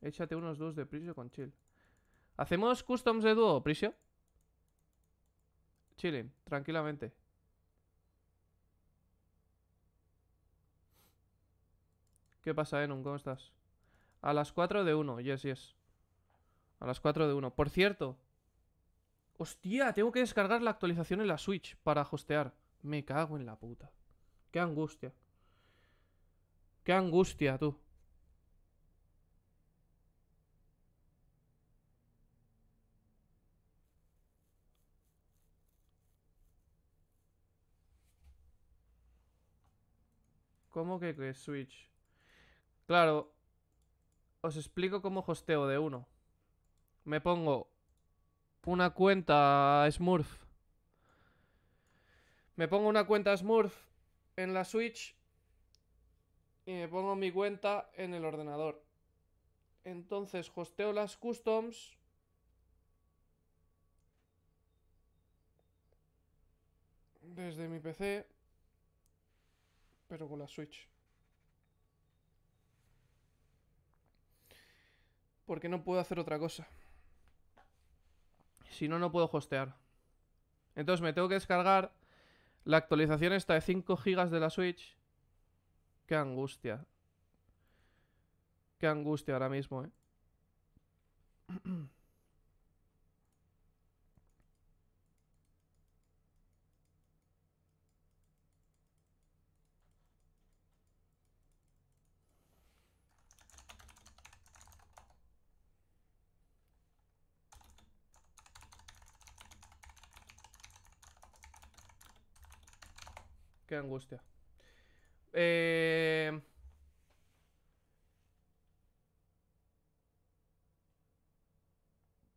Échate unos dos de Prisio con chill. ¿Hacemos customs de dúo, Prisio? Chilling, tranquilamente. ¿Qué pasa, Enum? ¿Cómo estás? A las 4 de 1, yes, yes. A las 4 de 1. Por cierto. Hostia, tengo que descargar la actualización en la Switch para hostear. Me cago en la puta. Qué angustia. Qué angustia, tú. ¿Cómo que, que Switch? Claro, os explico cómo hosteo de uno. Me pongo una cuenta Smurf. Me pongo una cuenta Smurf en la Switch y me pongo mi cuenta en el ordenador. Entonces hosteo las customs. Desde mi PC. Pero con la Switch. Porque no puedo hacer otra cosa. Si no, no puedo hostear. Entonces me tengo que descargar la actualización esta de 5 GB de la Switch. Qué angustia. Qué angustia ahora mismo, eh. Qué angustia. Eh,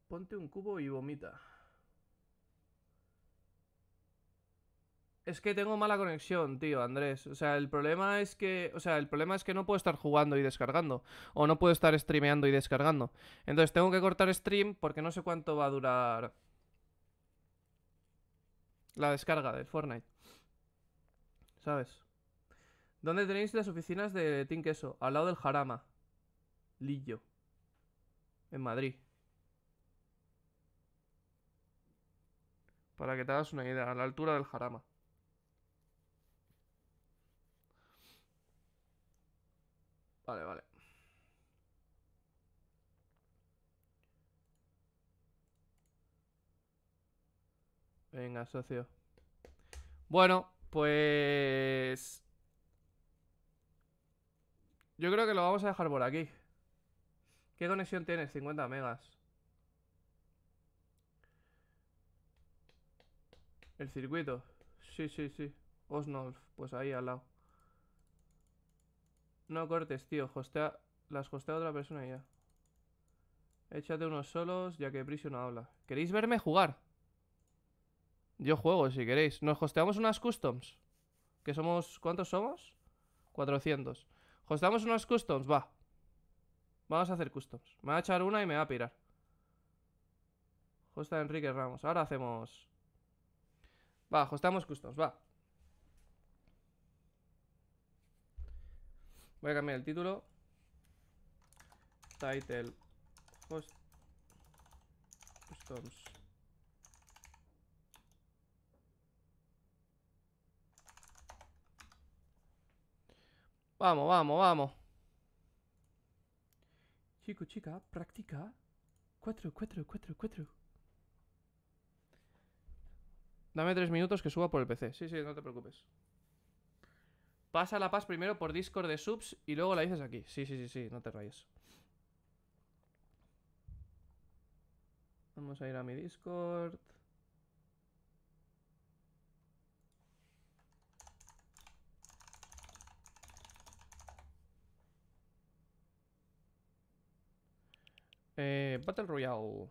ponte un cubo y vomita. Es que tengo mala conexión, tío, Andrés. O sea, el problema es que. O sea, el problema es que no puedo estar jugando y descargando. O no puedo estar streameando y descargando. Entonces tengo que cortar stream porque no sé cuánto va a durar. La descarga de Fortnite. ¿sabes? ¿Dónde tenéis las oficinas de Team Queso? Al lado del Jarama. Lillo. En Madrid. Para que te hagas una idea, a la altura del Jarama. Vale, vale. Venga, socio. Bueno, pues... Yo creo que lo vamos a dejar por aquí. ¿Qué conexión tienes? 50 megas. El circuito. Sí, sí, sí. Osnolf, pues ahí al lado. No cortes, tío. Hostea, las hostea otra persona ya. Échate unos solos, ya que Prisio no habla. ¿Queréis verme jugar? Yo juego, si queréis. Nos hosteamos unas customs. Que somos... ¿Cuántos somos? 400. Hosteamos unas customs, va. Vamos a hacer customs. Me va a echar una y me va a pirar. Hosta Enrique Ramos. Ahora hacemos... Va, hosteamos customs, va. Voy a cambiar el título. Title. Host. Customs. Vamos, vamos, vamos. Chico, chica, practica. Cuatro, cuatro, cuatro, cuatro. Dame tres minutos que suba por el PC. Sí, sí, no te preocupes. Pasa la paz primero por Discord de subs y luego la dices aquí. Sí, sí, sí, sí, no te rayes. Vamos a ir a mi Discord. Eh, Battle Royale.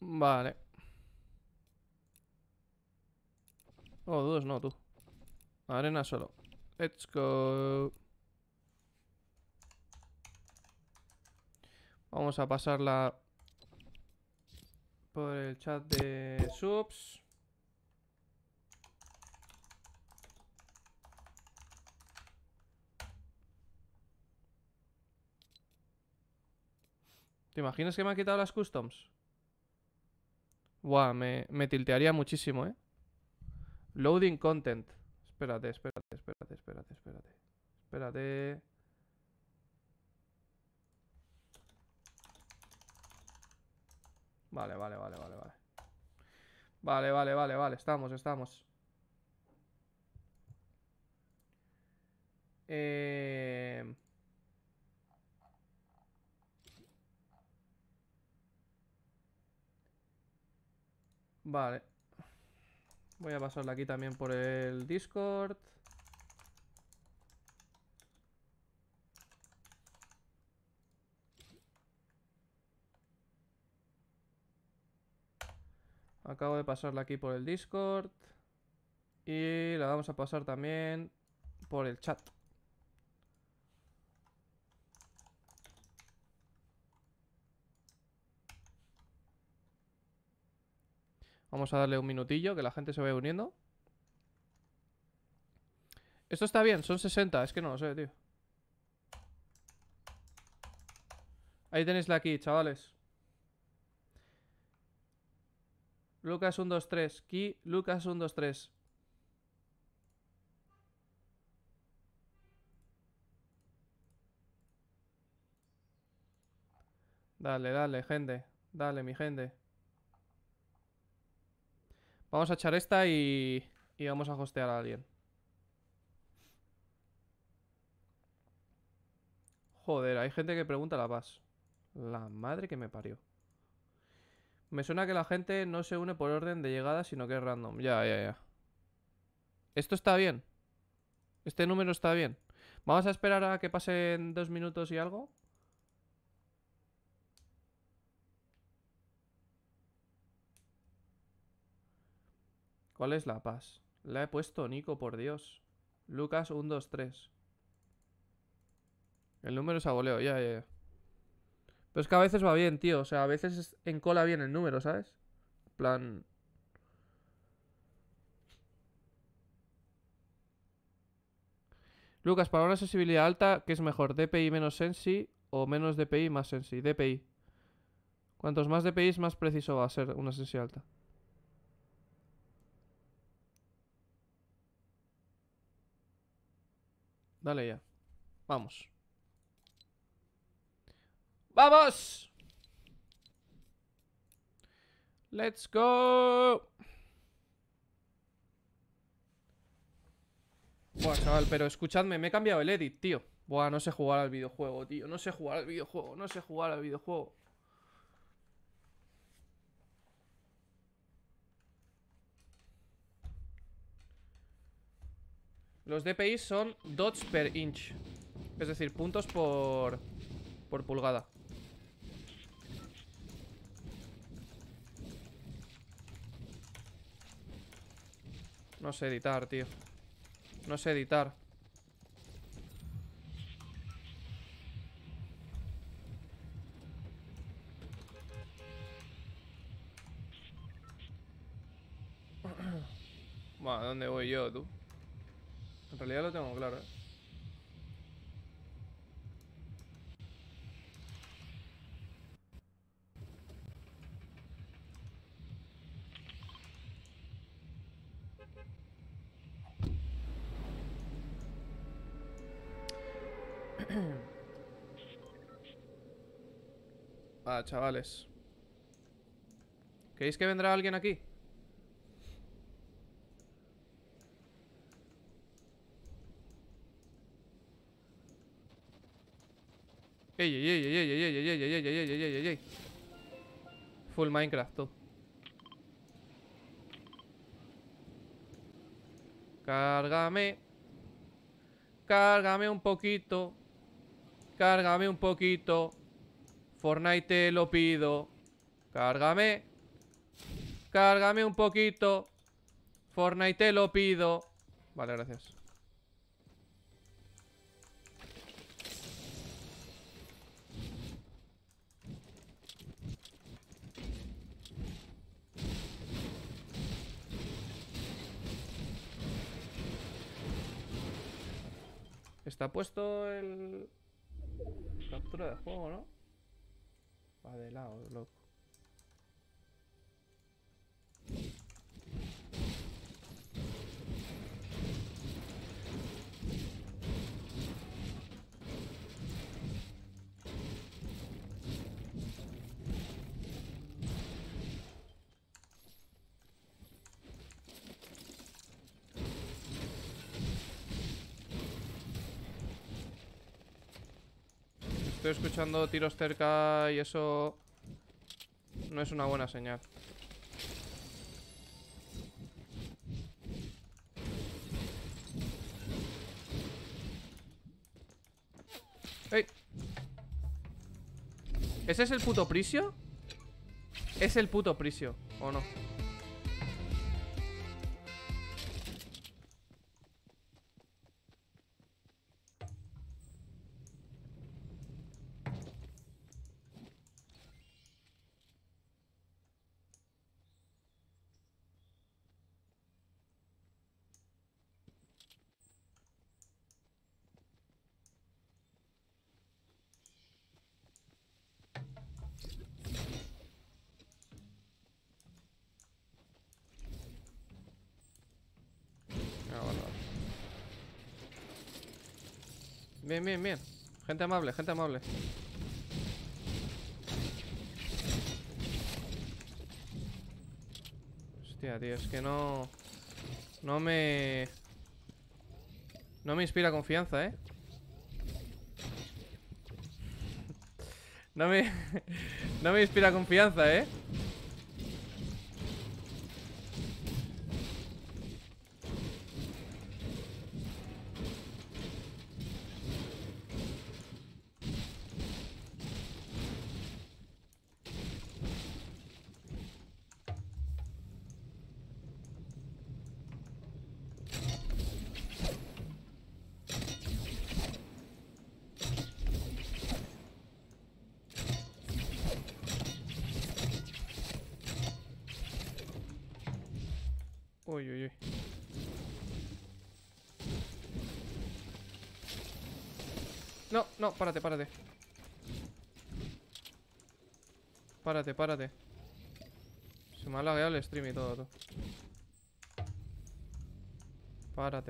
Vale. Oh, dos no, tú. Arena solo. Let's go. Vamos a pasarla por el chat de subs. ¿Te imaginas que me ha quitado las customs? Buah, me, me tiltearía muchísimo, ¿eh? Loading content. Espérate, espérate, espérate, espérate, espérate. Espérate. Vale, vale, vale, vale, vale. Vale, vale, vale, vale. Estamos, estamos. Eh... Vale. Voy a pasarla aquí también por el Discord. Acabo de pasarla aquí por el Discord. Y la vamos a pasar también por el chat. Vamos a darle un minutillo, que la gente se vaya uniendo. Esto está bien, son 60, es que no lo sé, tío. Ahí tenéis la key, chavales. Lucas 123, key Lucas 123. Dale, dale, gente. Dale, mi gente. Vamos a echar esta y, vamos a hostear a alguien. Joder, hay gente que pregunta la paz. La madre que me parió. Me suena que la gente no se une por orden de llegada, sino que es random. Ya, ya, ya. Esto está bien. Este número está bien. Vamos a esperar a que pasen dos minutos y algo. ¿Cuál es la paz? La he puesto, Nico, por Dios. Lucas 1, 2, 3. El número es a ya, ya, ya. Pero es que a veces va bien, tío. O sea, a veces en cola bien el número, ¿sabes? plan... Lucas, para una sensibilidad alta, ¿qué es mejor? ¿DPI menos sensi o menos DPI más sensi? DPI. Cuantos más DPI, más preciso va a ser una sensibilidad alta. Dale ya. Vamos. ¡Vamos! ¡Let's go! Buah, chaval, pero escuchadme, me he cambiado el edit, tío. Buah, no sé jugar al videojuego, tío. No sé jugar al videojuego, no sé jugar al videojuego. Los DPI son dots per inch. Es decir, puntos por, por pulgada. No sé editar, tío. No sé editar. bueno, ¿dónde voy yo, tú? En realidad lo tengo claro, ¿eh? Ah, chavales ¿Creéis que vendrá alguien aquí? Ey, ey, ey, ey, ey, ey, ey, ey, ey, ey, Full Minecraft, tú. Cárgame. Cárgame un poquito. Cárgame un poquito. Fortnite te lo pido. Cárgame. Cárgame un poquito. Fortnite te lo pido. Vale, gracias. Está puesto el... Captura de juego, ¿no? Va de lado, loco. estoy escuchando tiros cerca y eso no es una buena señal. ¡Ey! ¿Ese es el puto prisio? ¿Es el puto prisio o no? bien, bien, bien. Gente amable, gente amable. Hostia, tío, es que no... No me... No me inspira confianza, ¿eh? No me... no me inspira confianza, ¿eh?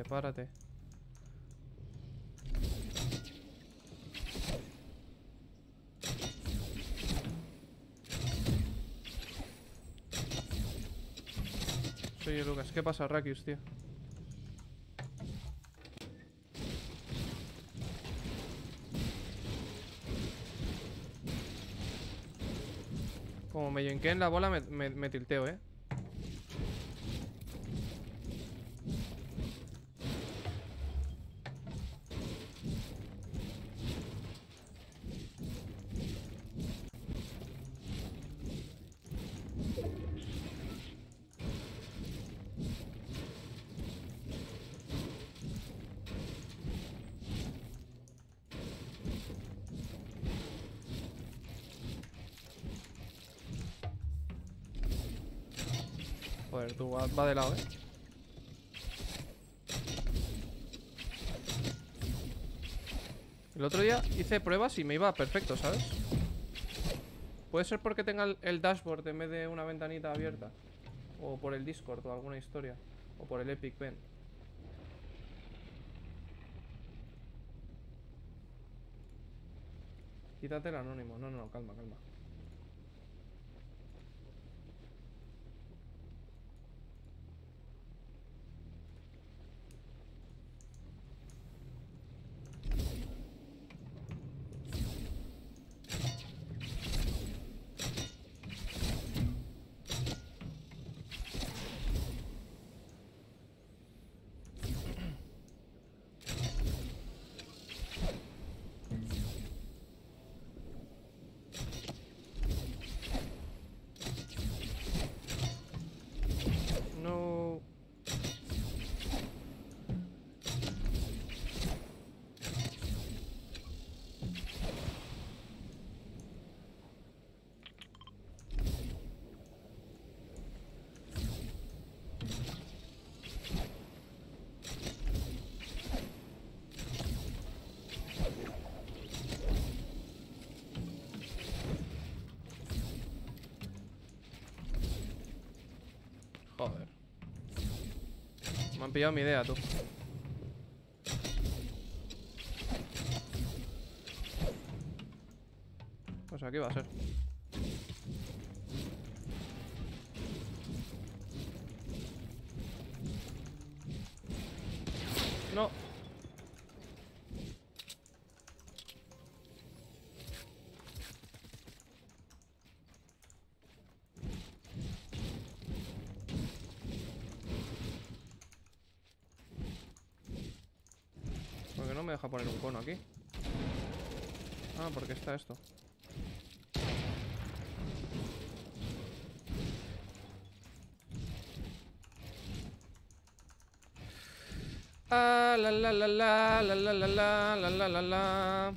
párate, párate. Oye, Lucas, ¿qué pasa, Rakius, tío? Como me yonqué en la bola, me, me tilteo, ¿eh? va, de lado, eh. El otro día hice pruebas y me iba perfecto, ¿sabes? Puede ser porque tenga el, dashboard en vez de una ventanita abierta. O por el Discord o alguna historia. O por el Epic Pen. Quítate el anónimo. no, no, calma, calma. Me han pillado mi idea, tú. Pues aquí va a ser. poner un cono aquí. Ah, porque está esto. La la la la la la la la la la la la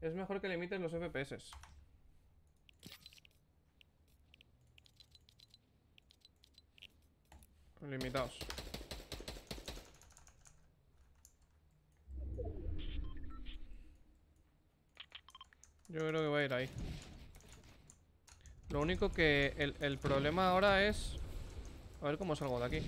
Es mejor que limites los FPS. que el, el problema ahora es... A ver cómo salgo de aquí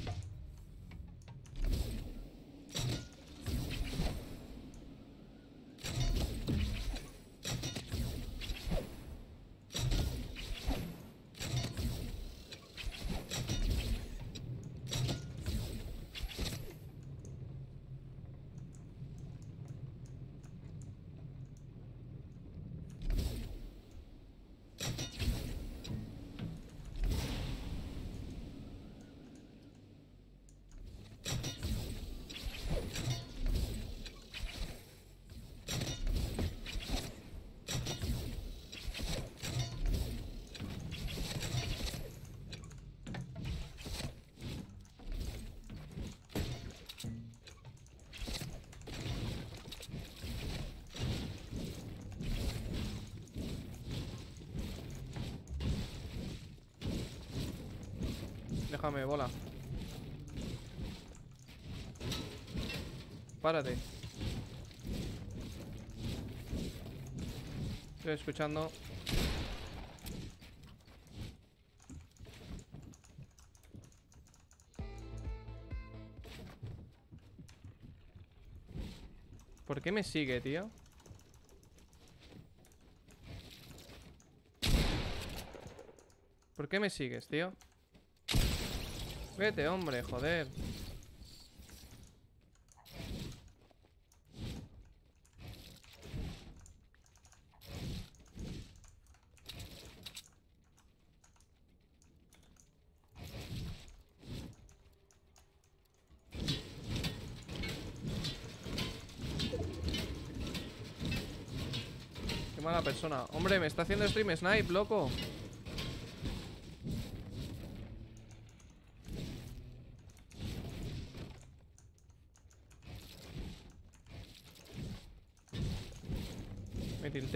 Déjame, bola. Párate. Estoy escuchando. ¿Por qué me sigue, tío? ¿Por qué me sigues, tío? Vete, hombre, joder. Qué mala persona. Hombre, me está haciendo stream snipe, loco.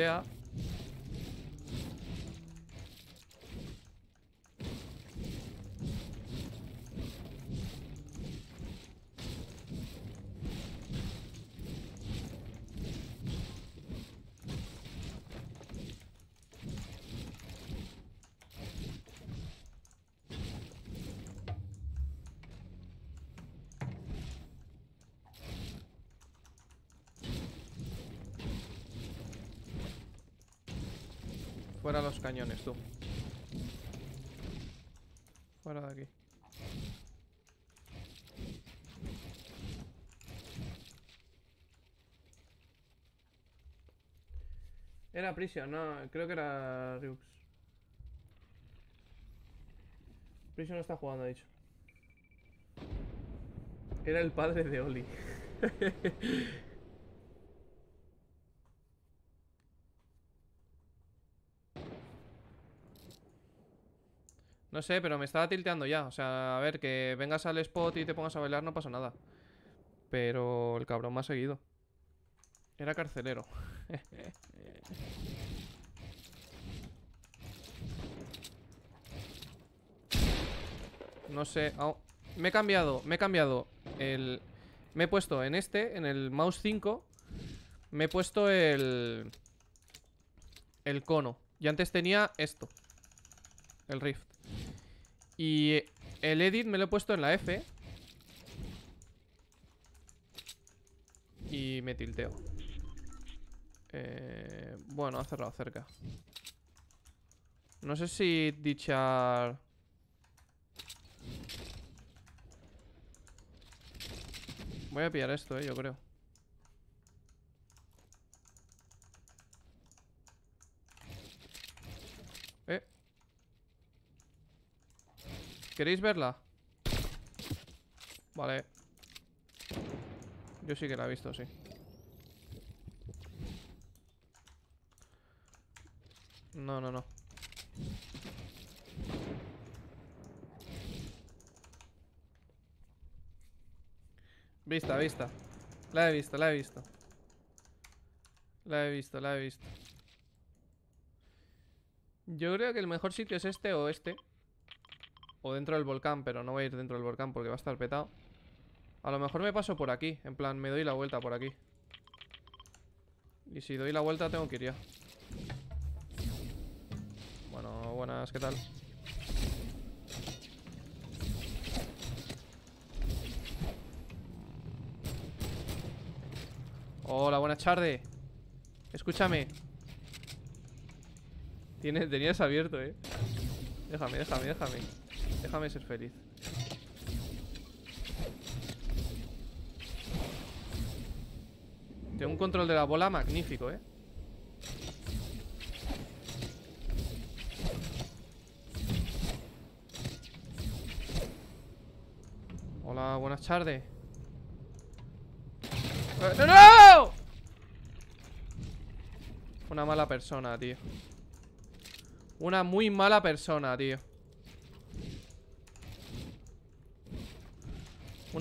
sea cañones, tú. Fuera de aquí. Era Prisión, no, creo que era Ryux. prision no está jugando, ha dicho. Era el padre de Oli. No sé, pero me estaba tilteando ya. O sea, a ver, que vengas al spot y te pongas a bailar no pasa nada. Pero el cabrón me ha seguido. Era carcelero. no sé. Me he cambiado, me he cambiado el... Me he puesto en este, en el mouse 5 Me he puesto el... El cono Y antes tenía esto El rift y el edit me lo he puesto en la F. Y me tilteo. Eh, bueno, ha cerrado cerca. No sé si dichar... Voy a pillar esto, eh, yo creo. ¿Queréis verla? Vale Yo sí que la he visto, sí No, no, no Vista, vista La he visto, la he visto La he visto, la he visto Yo creo que el mejor sitio es este o este o dentro del volcán, pero no voy a ir dentro del volcán porque va a estar petado. A lo mejor me paso por aquí. En plan, me doy la vuelta por aquí. Y si doy la vuelta tengo que ir ya. Bueno, buenas, ¿qué tal? Hola, buenas tardes. Escúchame. Tienes, tenías abierto, eh. Déjame, déjame, déjame. Déjame ser feliz. Tengo un control de la bola magnífico, ¿eh? Hola, buenas tardes. ¡Eh, eh, no! Una mala persona, tío. Una muy mala persona, tío.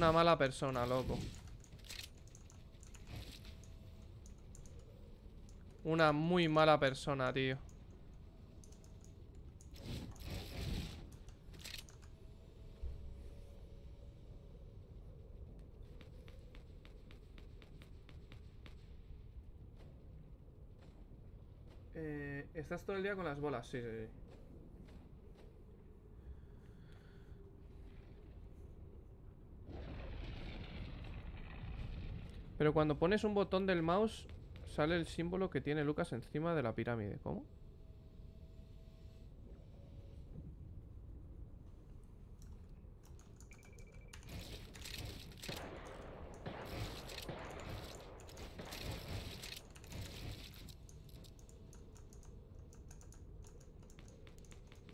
Una mala persona, loco. Una muy mala persona, tío. Eh, estás todo el día con las bolas, sí, sí, sí. Pero cuando pones un botón del mouse, sale el símbolo que tiene Lucas encima de la pirámide. ¿Cómo?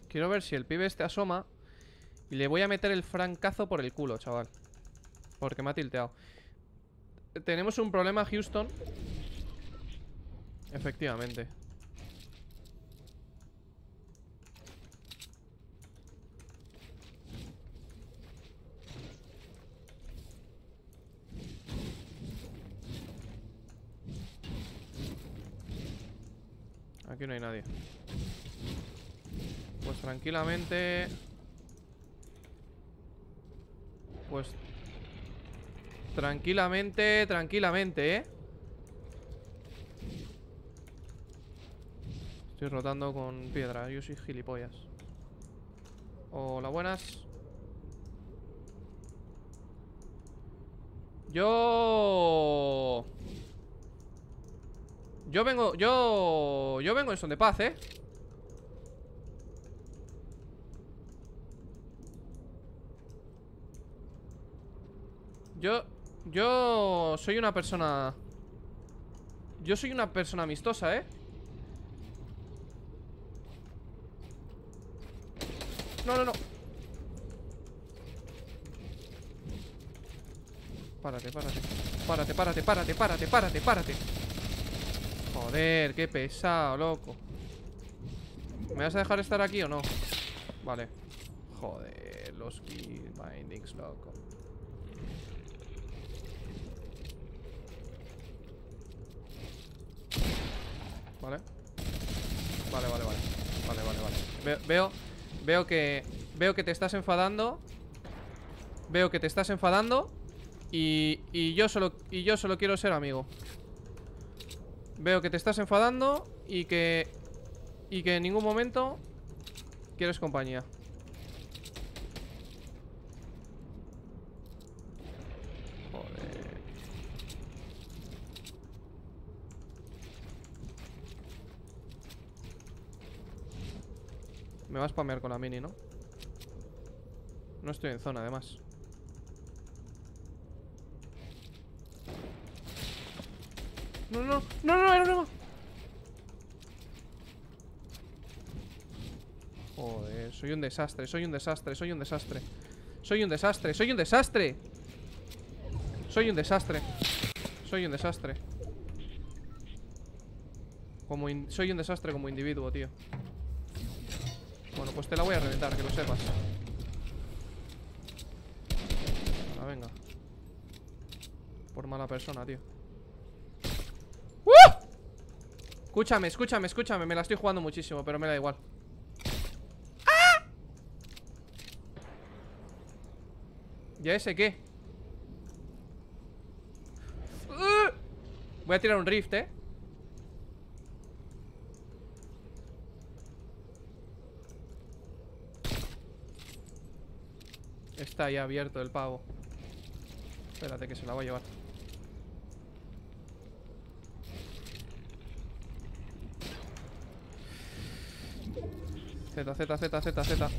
Quiero ver si el pibe este asoma Y le voy a meter el francazo por el culo, chaval Porque me ha tilteado tenemos un problema, Houston. Efectivamente. Aquí no hay nadie Pues tranquilamente Pues Tranquilamente, tranquilamente, ¿eh? Estoy rotando con piedra. Yo soy gilipollas. Hola, buenas. Yo... Yo vengo... Yo... Yo vengo en son de paz, ¿eh? Yo yo soy una persona... Yo soy una persona amistosa, ¿eh? No, no, no Párate, párate Párate, párate, párate, párate, párate, párate Joder, qué pesado, loco ¿Me vas a dejar estar aquí o no? Vale Joder, los key bindings, loco ¿vale? Vale, vale, vale. Vale, vale, Veo, veo, que. Veo que te estás enfadando. Veo que te estás enfadando. Y, y, yo solo, y yo solo quiero ser amigo. Veo que te estás enfadando y que. Y que en ningún momento quieres compañía. Me va a spamear con la mini, ¿no? No estoy en zona, además No, no, no, no, no, no, Joder, soy un desastre, soy un desastre, soy un desastre Soy un desastre, soy un desastre Soy un desastre Soy un desastre como Soy un desastre como individuo, tío pues te la voy a reventar, que lo sepas. Ahora, venga. Por mala persona, tío. ¡Uh! Escúchame, escúchame, escúchame. Me la estoy jugando muchísimo, pero me da igual. ya ese qué? ¡Uh! Voy a tirar un rift, eh. Está ya abierto el pavo. Espérate que se la voy a llevar. Z, Z, Z, Z, Z.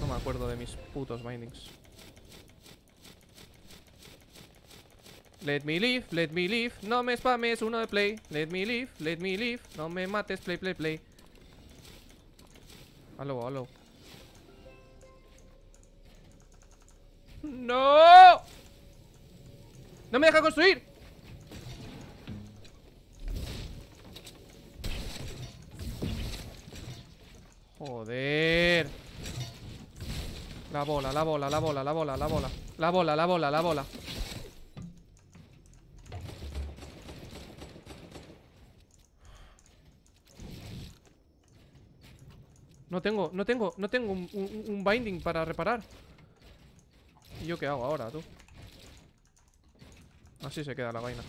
No me acuerdo de mis putos bindings. Let me live, let me live, no me spames uno de play. Let me live, let me live, no me mates, play, play, play. Aló, aló. ¡No! ¡No me deja construir! Joder La bola, la bola, la bola, la bola, la bola La bola, la bola, la bola No tengo, no tengo, no tengo un binding para reparar ¿Y yo qué hago ahora, tú? Así se queda la vaina.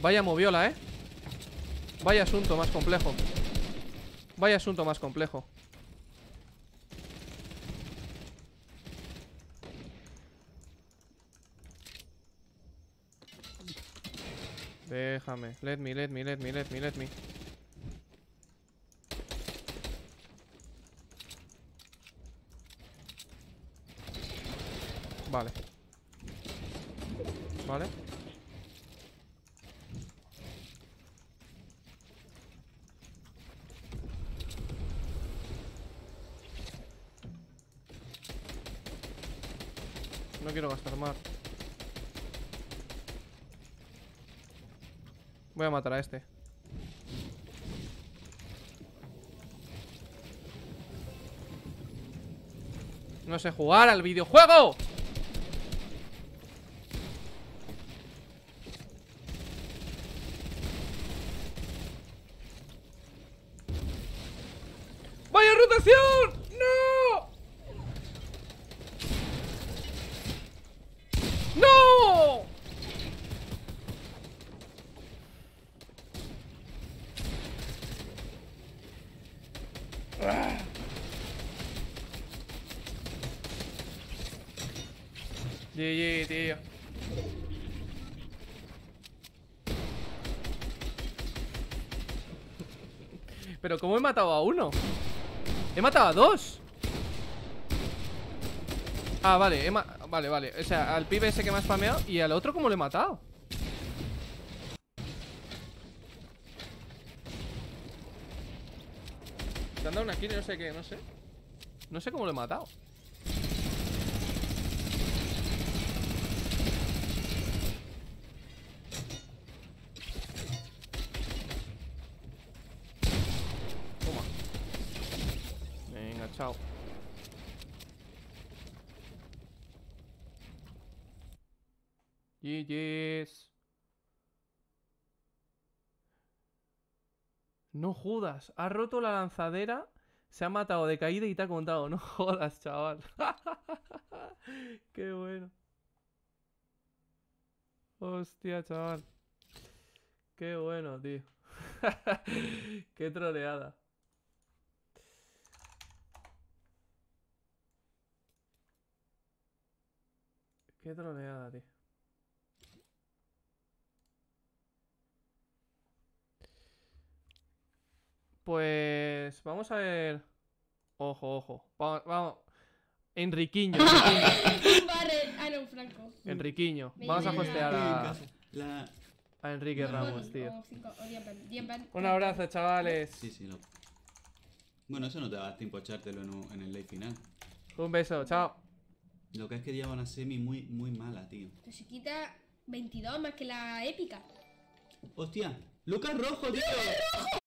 Vaya moviola, ¿eh? Vaya asunto más complejo. Vaya asunto más complejo. Déjame. Let me, let me, let me, let me, let me. Vale. Vale. No quiero gastar más. Voy a matar a este. No sé jugar al videojuego. Pero ¿cómo he matado a uno? He matado a dos Ah, vale, vale, vale O sea, al pibe ese que me ha spameado Y al otro ¿cómo lo he matado? Se han dado una kill, no sé qué, no sé No sé cómo lo he matado Ha roto la lanzadera, se ha matado de caída y te ha contado. No jodas, chaval. Qué bueno. Hostia, chaval. Qué bueno, tío. Qué troleada. Qué troleada, tío. Pues vamos a ver. Ojo, ojo. Vamos. vamos. Enriquiño. Ah, Enriquiño. Vamos a postear a, Enrique Ramos, tío. Un abrazo, chavales. Sí, sí, no. Bueno, eso no te va tiempo a echártelo en, el late final. Un beso, chao. Lo que es que lleva una semi muy, muy mala, tío. Pero quita 22 más que la épica. Hostia, Lucas Rojo, tío. ¡Lucas Rojo!